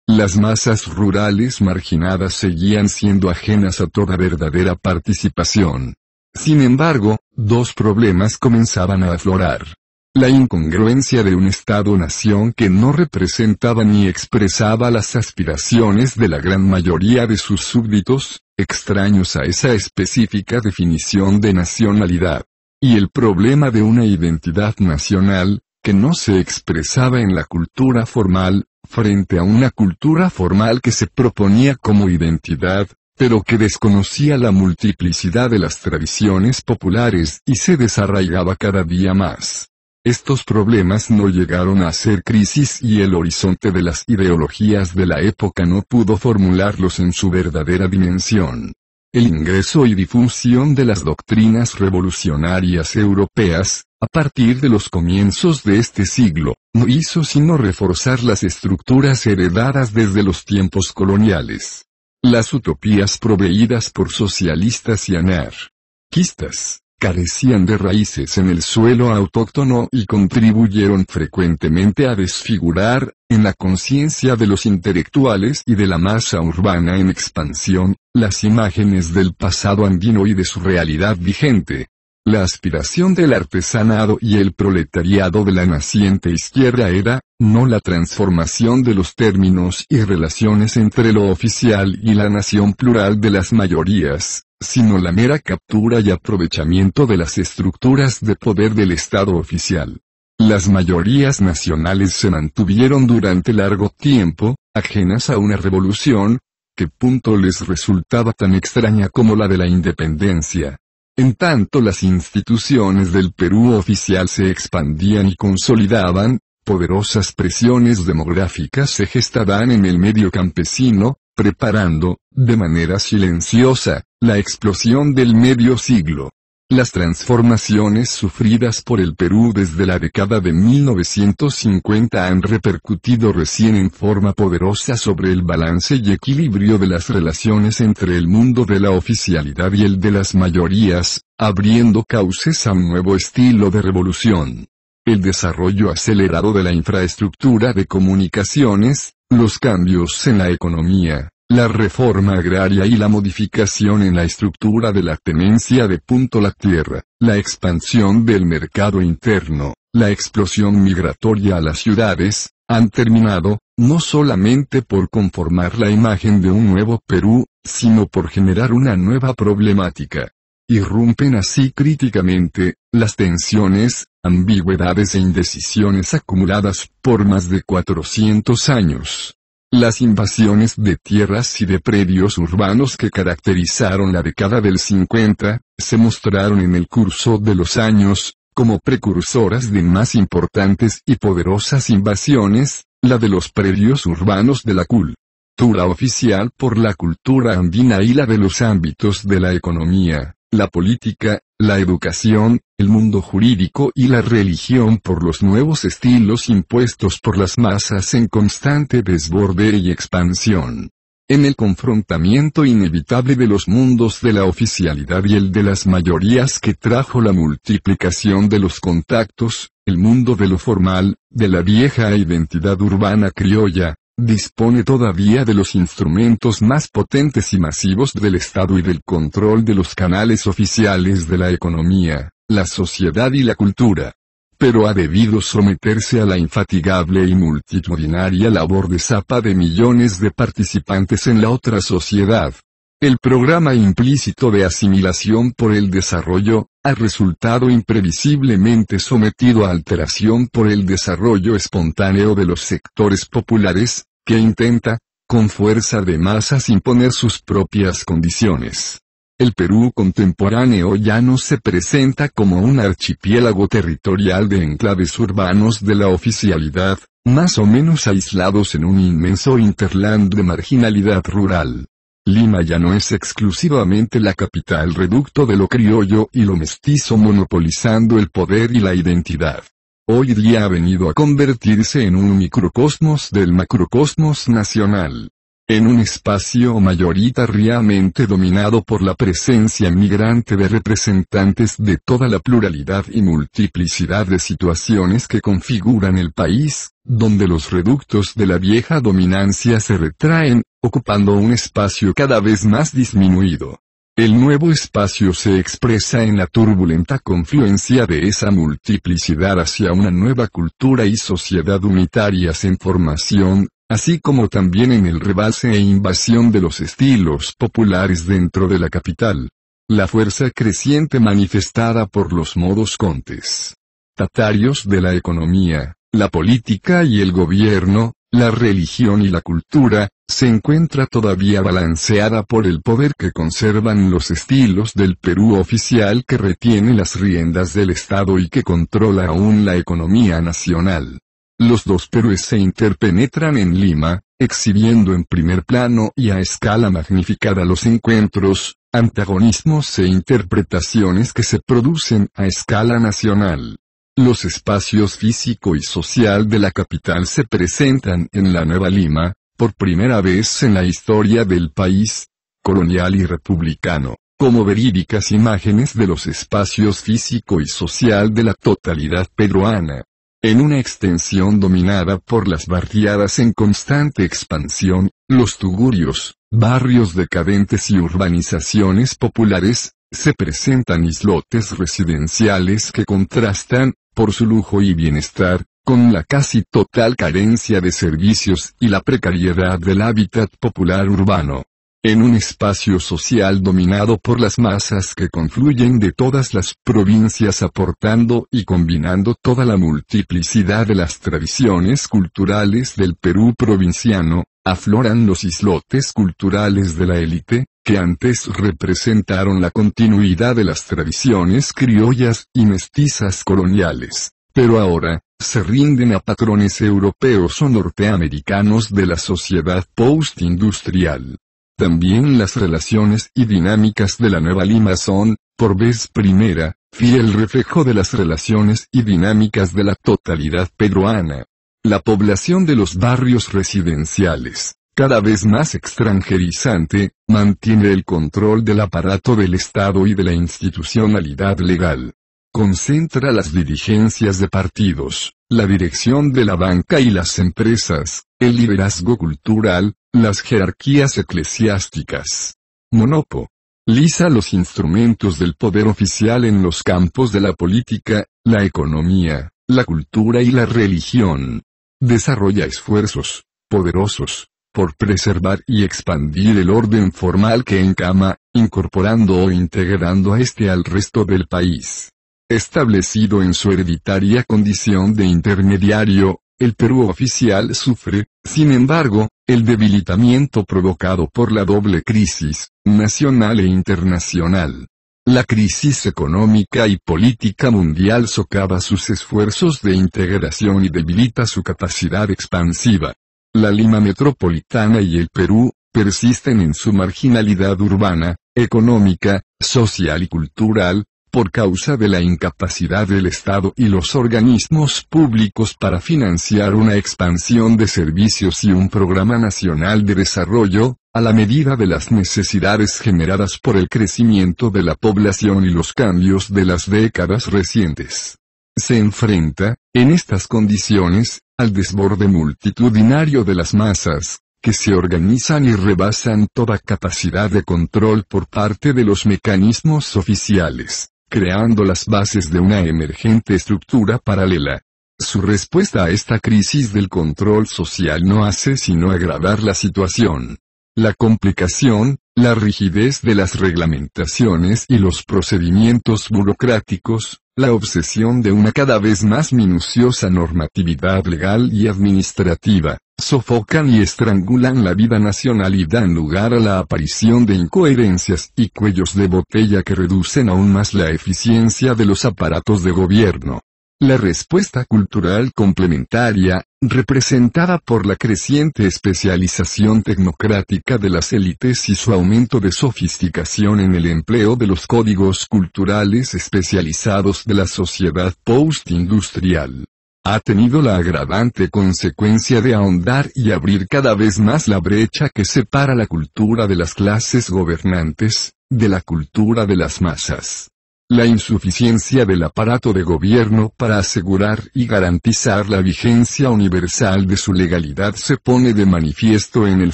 Las masas rurales marginadas seguían siendo ajenas a toda verdadera participación. Sin embargo, dos problemas comenzaban a aflorar. La incongruencia de un Estado-nación que no representaba ni expresaba las aspiraciones de la gran mayoría de sus súbditos, extraños a esa específica definición de nacionalidad. Y el problema de una identidad nacional, que no se expresaba en la cultura formal, frente a una cultura formal que se proponía como identidad, pero que desconocía la multiplicidad de las tradiciones populares y se desarraigaba cada día más. Estos problemas no llegaron a ser crisis y el horizonte de las ideologías de la época no pudo formularlos en su verdadera dimensión. El ingreso y difusión de las doctrinas revolucionarias europeas, a partir de los comienzos de este siglo, no hizo sino reforzar las estructuras heredadas desde los tiempos coloniales. Las utopías proveídas por socialistas y anarquistas, carecían de raíces en el suelo autóctono y contribuyeron frecuentemente a desfigurar, en la conciencia de los intelectuales y de la masa urbana en expansión, las imágenes del pasado andino y de su realidad vigente, la aspiración del artesanado y el proletariado de la naciente izquierda era, no la transformación de los términos y relaciones entre lo oficial y la nación plural de las mayorías, sino la mera captura y aprovechamiento de las estructuras de poder del Estado oficial. Las mayorías nacionales se mantuvieron durante largo tiempo, ajenas a una revolución, que punto les resultaba tan extraña como la de la independencia en tanto las instituciones del Perú oficial se expandían y consolidaban, poderosas presiones demográficas se gestaban en el medio campesino, preparando, de manera silenciosa, la explosión del medio siglo. Las transformaciones sufridas por el Perú desde la década de 1950 han repercutido recién en forma poderosa sobre el balance y equilibrio de las relaciones entre el mundo de la oficialidad y el de las mayorías, abriendo cauces a un nuevo estilo de revolución. El desarrollo acelerado de la infraestructura de comunicaciones, los cambios en la economía, la reforma agraria y la modificación en la estructura de la tenencia de punto la tierra, la expansión del mercado interno, la explosión migratoria a las ciudades, han terminado, no solamente por conformar la imagen de un nuevo Perú, sino por generar una nueva problemática. Irrumpen así críticamente, las tensiones, ambigüedades e indecisiones acumuladas por más de 400 años. Las invasiones de tierras y de predios urbanos que caracterizaron la década del 50, se mostraron en el curso de los años, como precursoras de más importantes y poderosas invasiones, la de los predios urbanos de la cultura oficial por la cultura andina y la de los ámbitos de la economía, la política, la educación, el mundo jurídico y la religión por los nuevos estilos impuestos por las masas en constante desborde y expansión. En el confrontamiento inevitable de los mundos de la oficialidad y el de las mayorías que trajo la multiplicación de los contactos, el mundo de lo formal, de la vieja identidad urbana criolla, dispone todavía de los instrumentos más potentes y masivos del Estado y del control de los canales oficiales de la economía, la sociedad y la cultura. Pero ha debido someterse a la infatigable y multitudinaria labor de zapa de millones de participantes en la otra sociedad. El programa implícito de asimilación por el desarrollo, ha resultado imprevisiblemente sometido a alteración por el desarrollo espontáneo de los sectores populares, que intenta, con fuerza de masas imponer sus propias condiciones. El Perú contemporáneo ya no se presenta como un archipiélago territorial de enclaves urbanos de la oficialidad, más o menos aislados en un inmenso interland de marginalidad rural. Lima ya no es exclusivamente la capital reducto de lo criollo y lo mestizo monopolizando el poder y la identidad. Hoy día ha venido a convertirse en un microcosmos del macrocosmos nacional. En un espacio mayoritariamente dominado por la presencia migrante de representantes de toda la pluralidad y multiplicidad de situaciones que configuran el país, donde los reductos de la vieja dominancia se retraen ocupando un espacio cada vez más disminuido. El nuevo espacio se expresa en la turbulenta confluencia de esa multiplicidad hacia una nueva cultura y sociedad unitarias en formación, así como también en el rebase e invasión de los estilos populares dentro de la capital. La fuerza creciente manifestada por los modos contes. Tatarios de la economía, la política y el gobierno, la religión y la cultura, se encuentra todavía balanceada por el poder que conservan los estilos del Perú oficial que retiene las riendas del Estado y que controla aún la economía nacional. Los dos Perúes se interpenetran en Lima, exhibiendo en primer plano y a escala magnificada los encuentros, antagonismos e interpretaciones que se producen a escala nacional. Los espacios físico y social de la capital se presentan en la Nueva Lima, por primera vez en la historia del país, colonial y republicano, como verídicas imágenes de los espacios físico y social de la totalidad peruana. En una extensión dominada por las barriadas en constante expansión, los tugurios, barrios decadentes y urbanizaciones populares, se presentan islotes residenciales que contrastan, por su lujo y bienestar, con la casi total carencia de servicios y la precariedad del hábitat popular urbano. En un espacio social dominado por las masas que confluyen de todas las provincias aportando y combinando toda la multiplicidad de las tradiciones culturales del Perú provinciano, afloran los islotes culturales de la élite, que antes representaron la continuidad de las tradiciones criollas y mestizas coloniales. Pero ahora, se rinden a patrones europeos o norteamericanos de la sociedad postindustrial. También las relaciones y dinámicas de la Nueva Lima son, por vez primera, fiel reflejo de las relaciones y dinámicas de la totalidad peruana. La población de los barrios residenciales, cada vez más extranjerizante, mantiene el control del aparato del Estado y de la institucionalidad legal concentra las dirigencias de partidos, la dirección de la banca y las empresas, el liderazgo cultural, las jerarquías eclesiásticas. Monopo. Lisa los instrumentos del poder oficial en los campos de la política, la economía, la cultura y la religión. Desarrolla esfuerzos, poderosos, por preservar y expandir el orden formal que encama, incorporando o integrando a este al resto del país. Establecido en su hereditaria condición de intermediario, el Perú oficial sufre, sin embargo, el debilitamiento provocado por la doble crisis, nacional e internacional. La crisis económica y política mundial socava sus esfuerzos de integración y debilita su capacidad expansiva. La Lima metropolitana y el Perú, persisten en su marginalidad urbana, económica, social y cultural, por causa de la incapacidad del Estado y los organismos públicos para financiar una expansión de servicios y un programa nacional de desarrollo, a la medida de las necesidades generadas por el crecimiento de la población y los cambios de las décadas recientes. Se enfrenta, en estas condiciones, al desborde multitudinario de las masas, que se organizan y rebasan toda capacidad de control por parte de los mecanismos oficiales, creando las bases de una emergente estructura paralela. Su respuesta a esta crisis del control social no hace sino agravar la situación. La complicación, la rigidez de las reglamentaciones y los procedimientos burocráticos, la obsesión de una cada vez más minuciosa normatividad legal y administrativa, sofocan y estrangulan la vida nacional y dan lugar a la aparición de incoherencias y cuellos de botella que reducen aún más la eficiencia de los aparatos de gobierno. La respuesta cultural complementaria representada por la creciente especialización tecnocrática de las élites y su aumento de sofisticación en el empleo de los códigos culturales especializados de la sociedad postindustrial. Ha tenido la agravante consecuencia de ahondar y abrir cada vez más la brecha que separa la cultura de las clases gobernantes, de la cultura de las masas. La insuficiencia del aparato de gobierno para asegurar y garantizar la vigencia universal de su legalidad se pone de manifiesto en el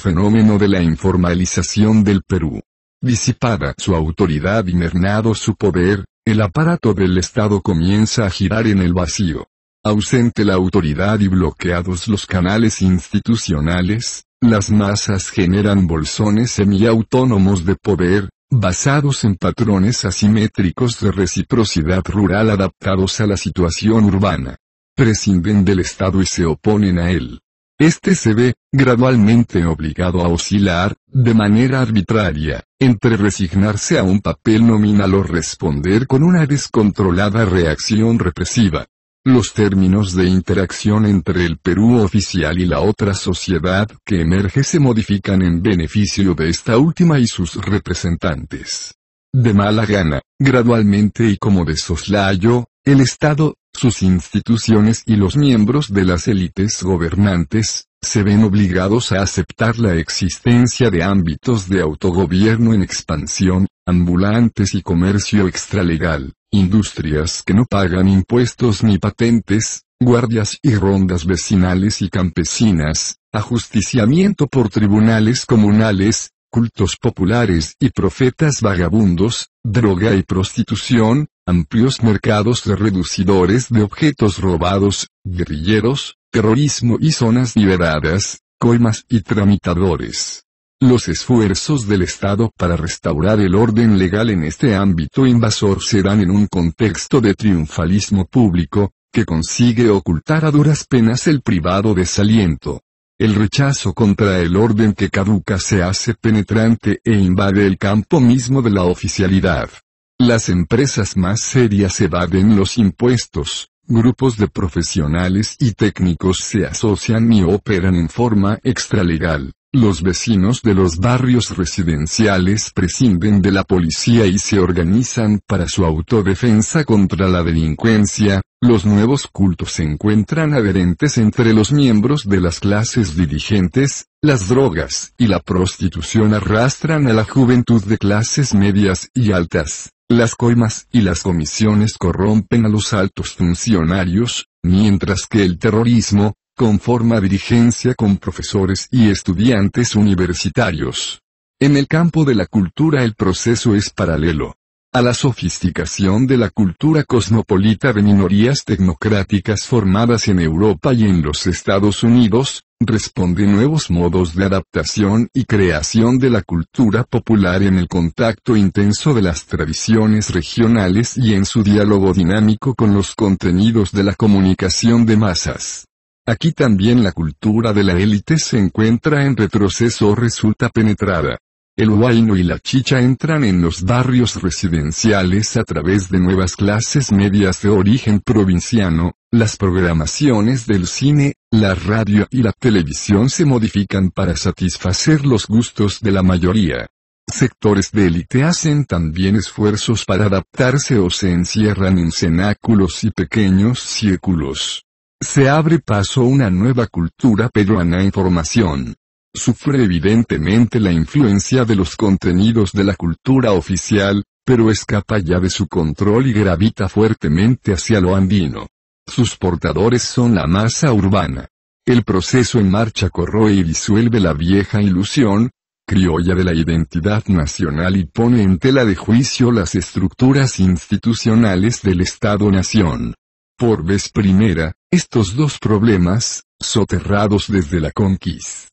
fenómeno de la informalización del Perú. Disipada su autoridad y mernado su poder, el aparato del Estado comienza a girar en el vacío. Ausente la autoridad y bloqueados los canales institucionales, las masas generan bolsones semiautónomos de poder, basados en patrones asimétricos de reciprocidad rural adaptados a la situación urbana. Prescinden del Estado y se oponen a él. Este se ve, gradualmente obligado a oscilar, de manera arbitraria, entre resignarse a un papel nominal o responder con una descontrolada reacción represiva los términos de interacción entre el Perú oficial y la otra sociedad que emerge se modifican en beneficio de esta última y sus representantes. De mala gana, gradualmente y como de soslayo, el Estado, sus instituciones y los miembros de las élites gobernantes, se ven obligados a aceptar la existencia de ámbitos de autogobierno en expansión, ambulantes y comercio extralegal, industrias que no pagan impuestos ni patentes, guardias y rondas vecinales y campesinas, ajusticiamiento por tribunales comunales, cultos populares y profetas vagabundos, droga y prostitución, amplios mercados de reducidores de objetos robados, guerrilleros, terrorismo y zonas liberadas, coimas y tramitadores. Los esfuerzos del Estado para restaurar el orden legal en este ámbito invasor se dan en un contexto de triunfalismo público, que consigue ocultar a duras penas el privado desaliento. El rechazo contra el orden que caduca se hace penetrante e invade el campo mismo de la oficialidad. Las empresas más serias evaden los impuestos, grupos de profesionales y técnicos se asocian y operan en forma extralegal. Los vecinos de los barrios residenciales prescinden de la policía y se organizan para su autodefensa contra la delincuencia. Los nuevos cultos se encuentran adherentes entre los miembros de las clases dirigentes, las drogas y la prostitución arrastran a la juventud de clases medias y altas. Las coimas y las comisiones corrompen a los altos funcionarios, mientras que el terrorismo, conforma dirigencia con profesores y estudiantes universitarios. En el campo de la cultura el proceso es paralelo a la sofisticación de la cultura cosmopolita de minorías tecnocráticas formadas en Europa y en los Estados Unidos, responde nuevos modos de adaptación y creación de la cultura popular en el contacto intenso de las tradiciones regionales y en su diálogo dinámico con los contenidos de la comunicación de masas. Aquí también la cultura de la élite se encuentra en retroceso o resulta penetrada. El huayno y la chicha entran en los barrios residenciales a través de nuevas clases medias de origen provinciano, las programaciones del cine, la radio y la televisión se modifican para satisfacer los gustos de la mayoría. Sectores de élite hacen también esfuerzos para adaptarse o se encierran en cenáculos y pequeños círculos. Se abre paso una nueva cultura peruana en formación sufre evidentemente la influencia de los contenidos de la cultura oficial, pero escapa ya de su control y gravita fuertemente hacia lo andino. Sus portadores son la masa urbana. El proceso en marcha corroe y disuelve la vieja ilusión, criolla de la identidad nacional y pone en tela de juicio las estructuras institucionales del Estado-Nación. Por vez primera, estos dos problemas, soterrados desde la conquista,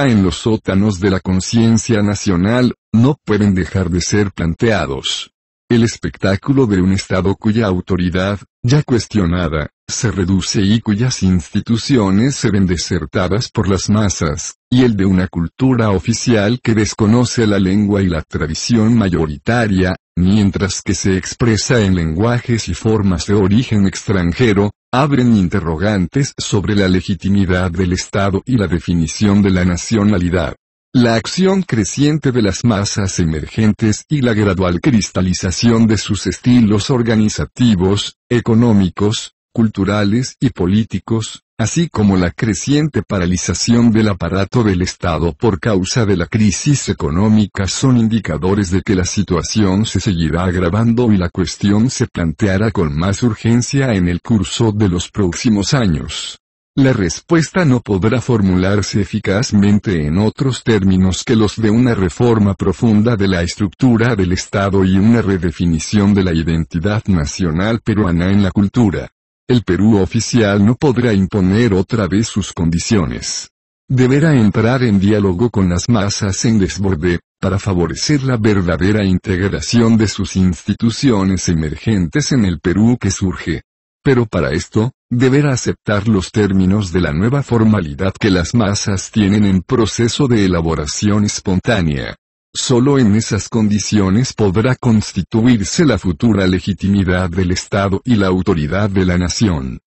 en los sótanos de la conciencia nacional, no pueden dejar de ser planteados. El espectáculo de un Estado cuya autoridad, ya cuestionada, se reduce y cuyas instituciones se ven desertadas por las masas, y el de una cultura oficial que desconoce la lengua y la tradición mayoritaria, mientras que se expresa en lenguajes y formas de origen extranjero, abren interrogantes sobre la legitimidad del Estado y la definición de la nacionalidad. La acción creciente de las masas emergentes y la gradual cristalización de sus estilos organizativos, económicos, culturales y políticos, así como la creciente paralización del aparato del Estado por causa de la crisis económica son indicadores de que la situación se seguirá agravando y la cuestión se planteará con más urgencia en el curso de los próximos años. La respuesta no podrá formularse eficazmente en otros términos que los de una reforma profunda de la estructura del Estado y una redefinición de la identidad nacional peruana en la cultura el Perú oficial no podrá imponer otra vez sus condiciones. Deberá entrar en diálogo con las masas en desborde, para favorecer la verdadera integración de sus instituciones emergentes en el Perú que surge. Pero para esto, deberá aceptar los términos de la nueva formalidad que las masas tienen en proceso de elaboración espontánea. Solo en esas condiciones podrá constituirse la futura legitimidad del Estado y la autoridad de la nación.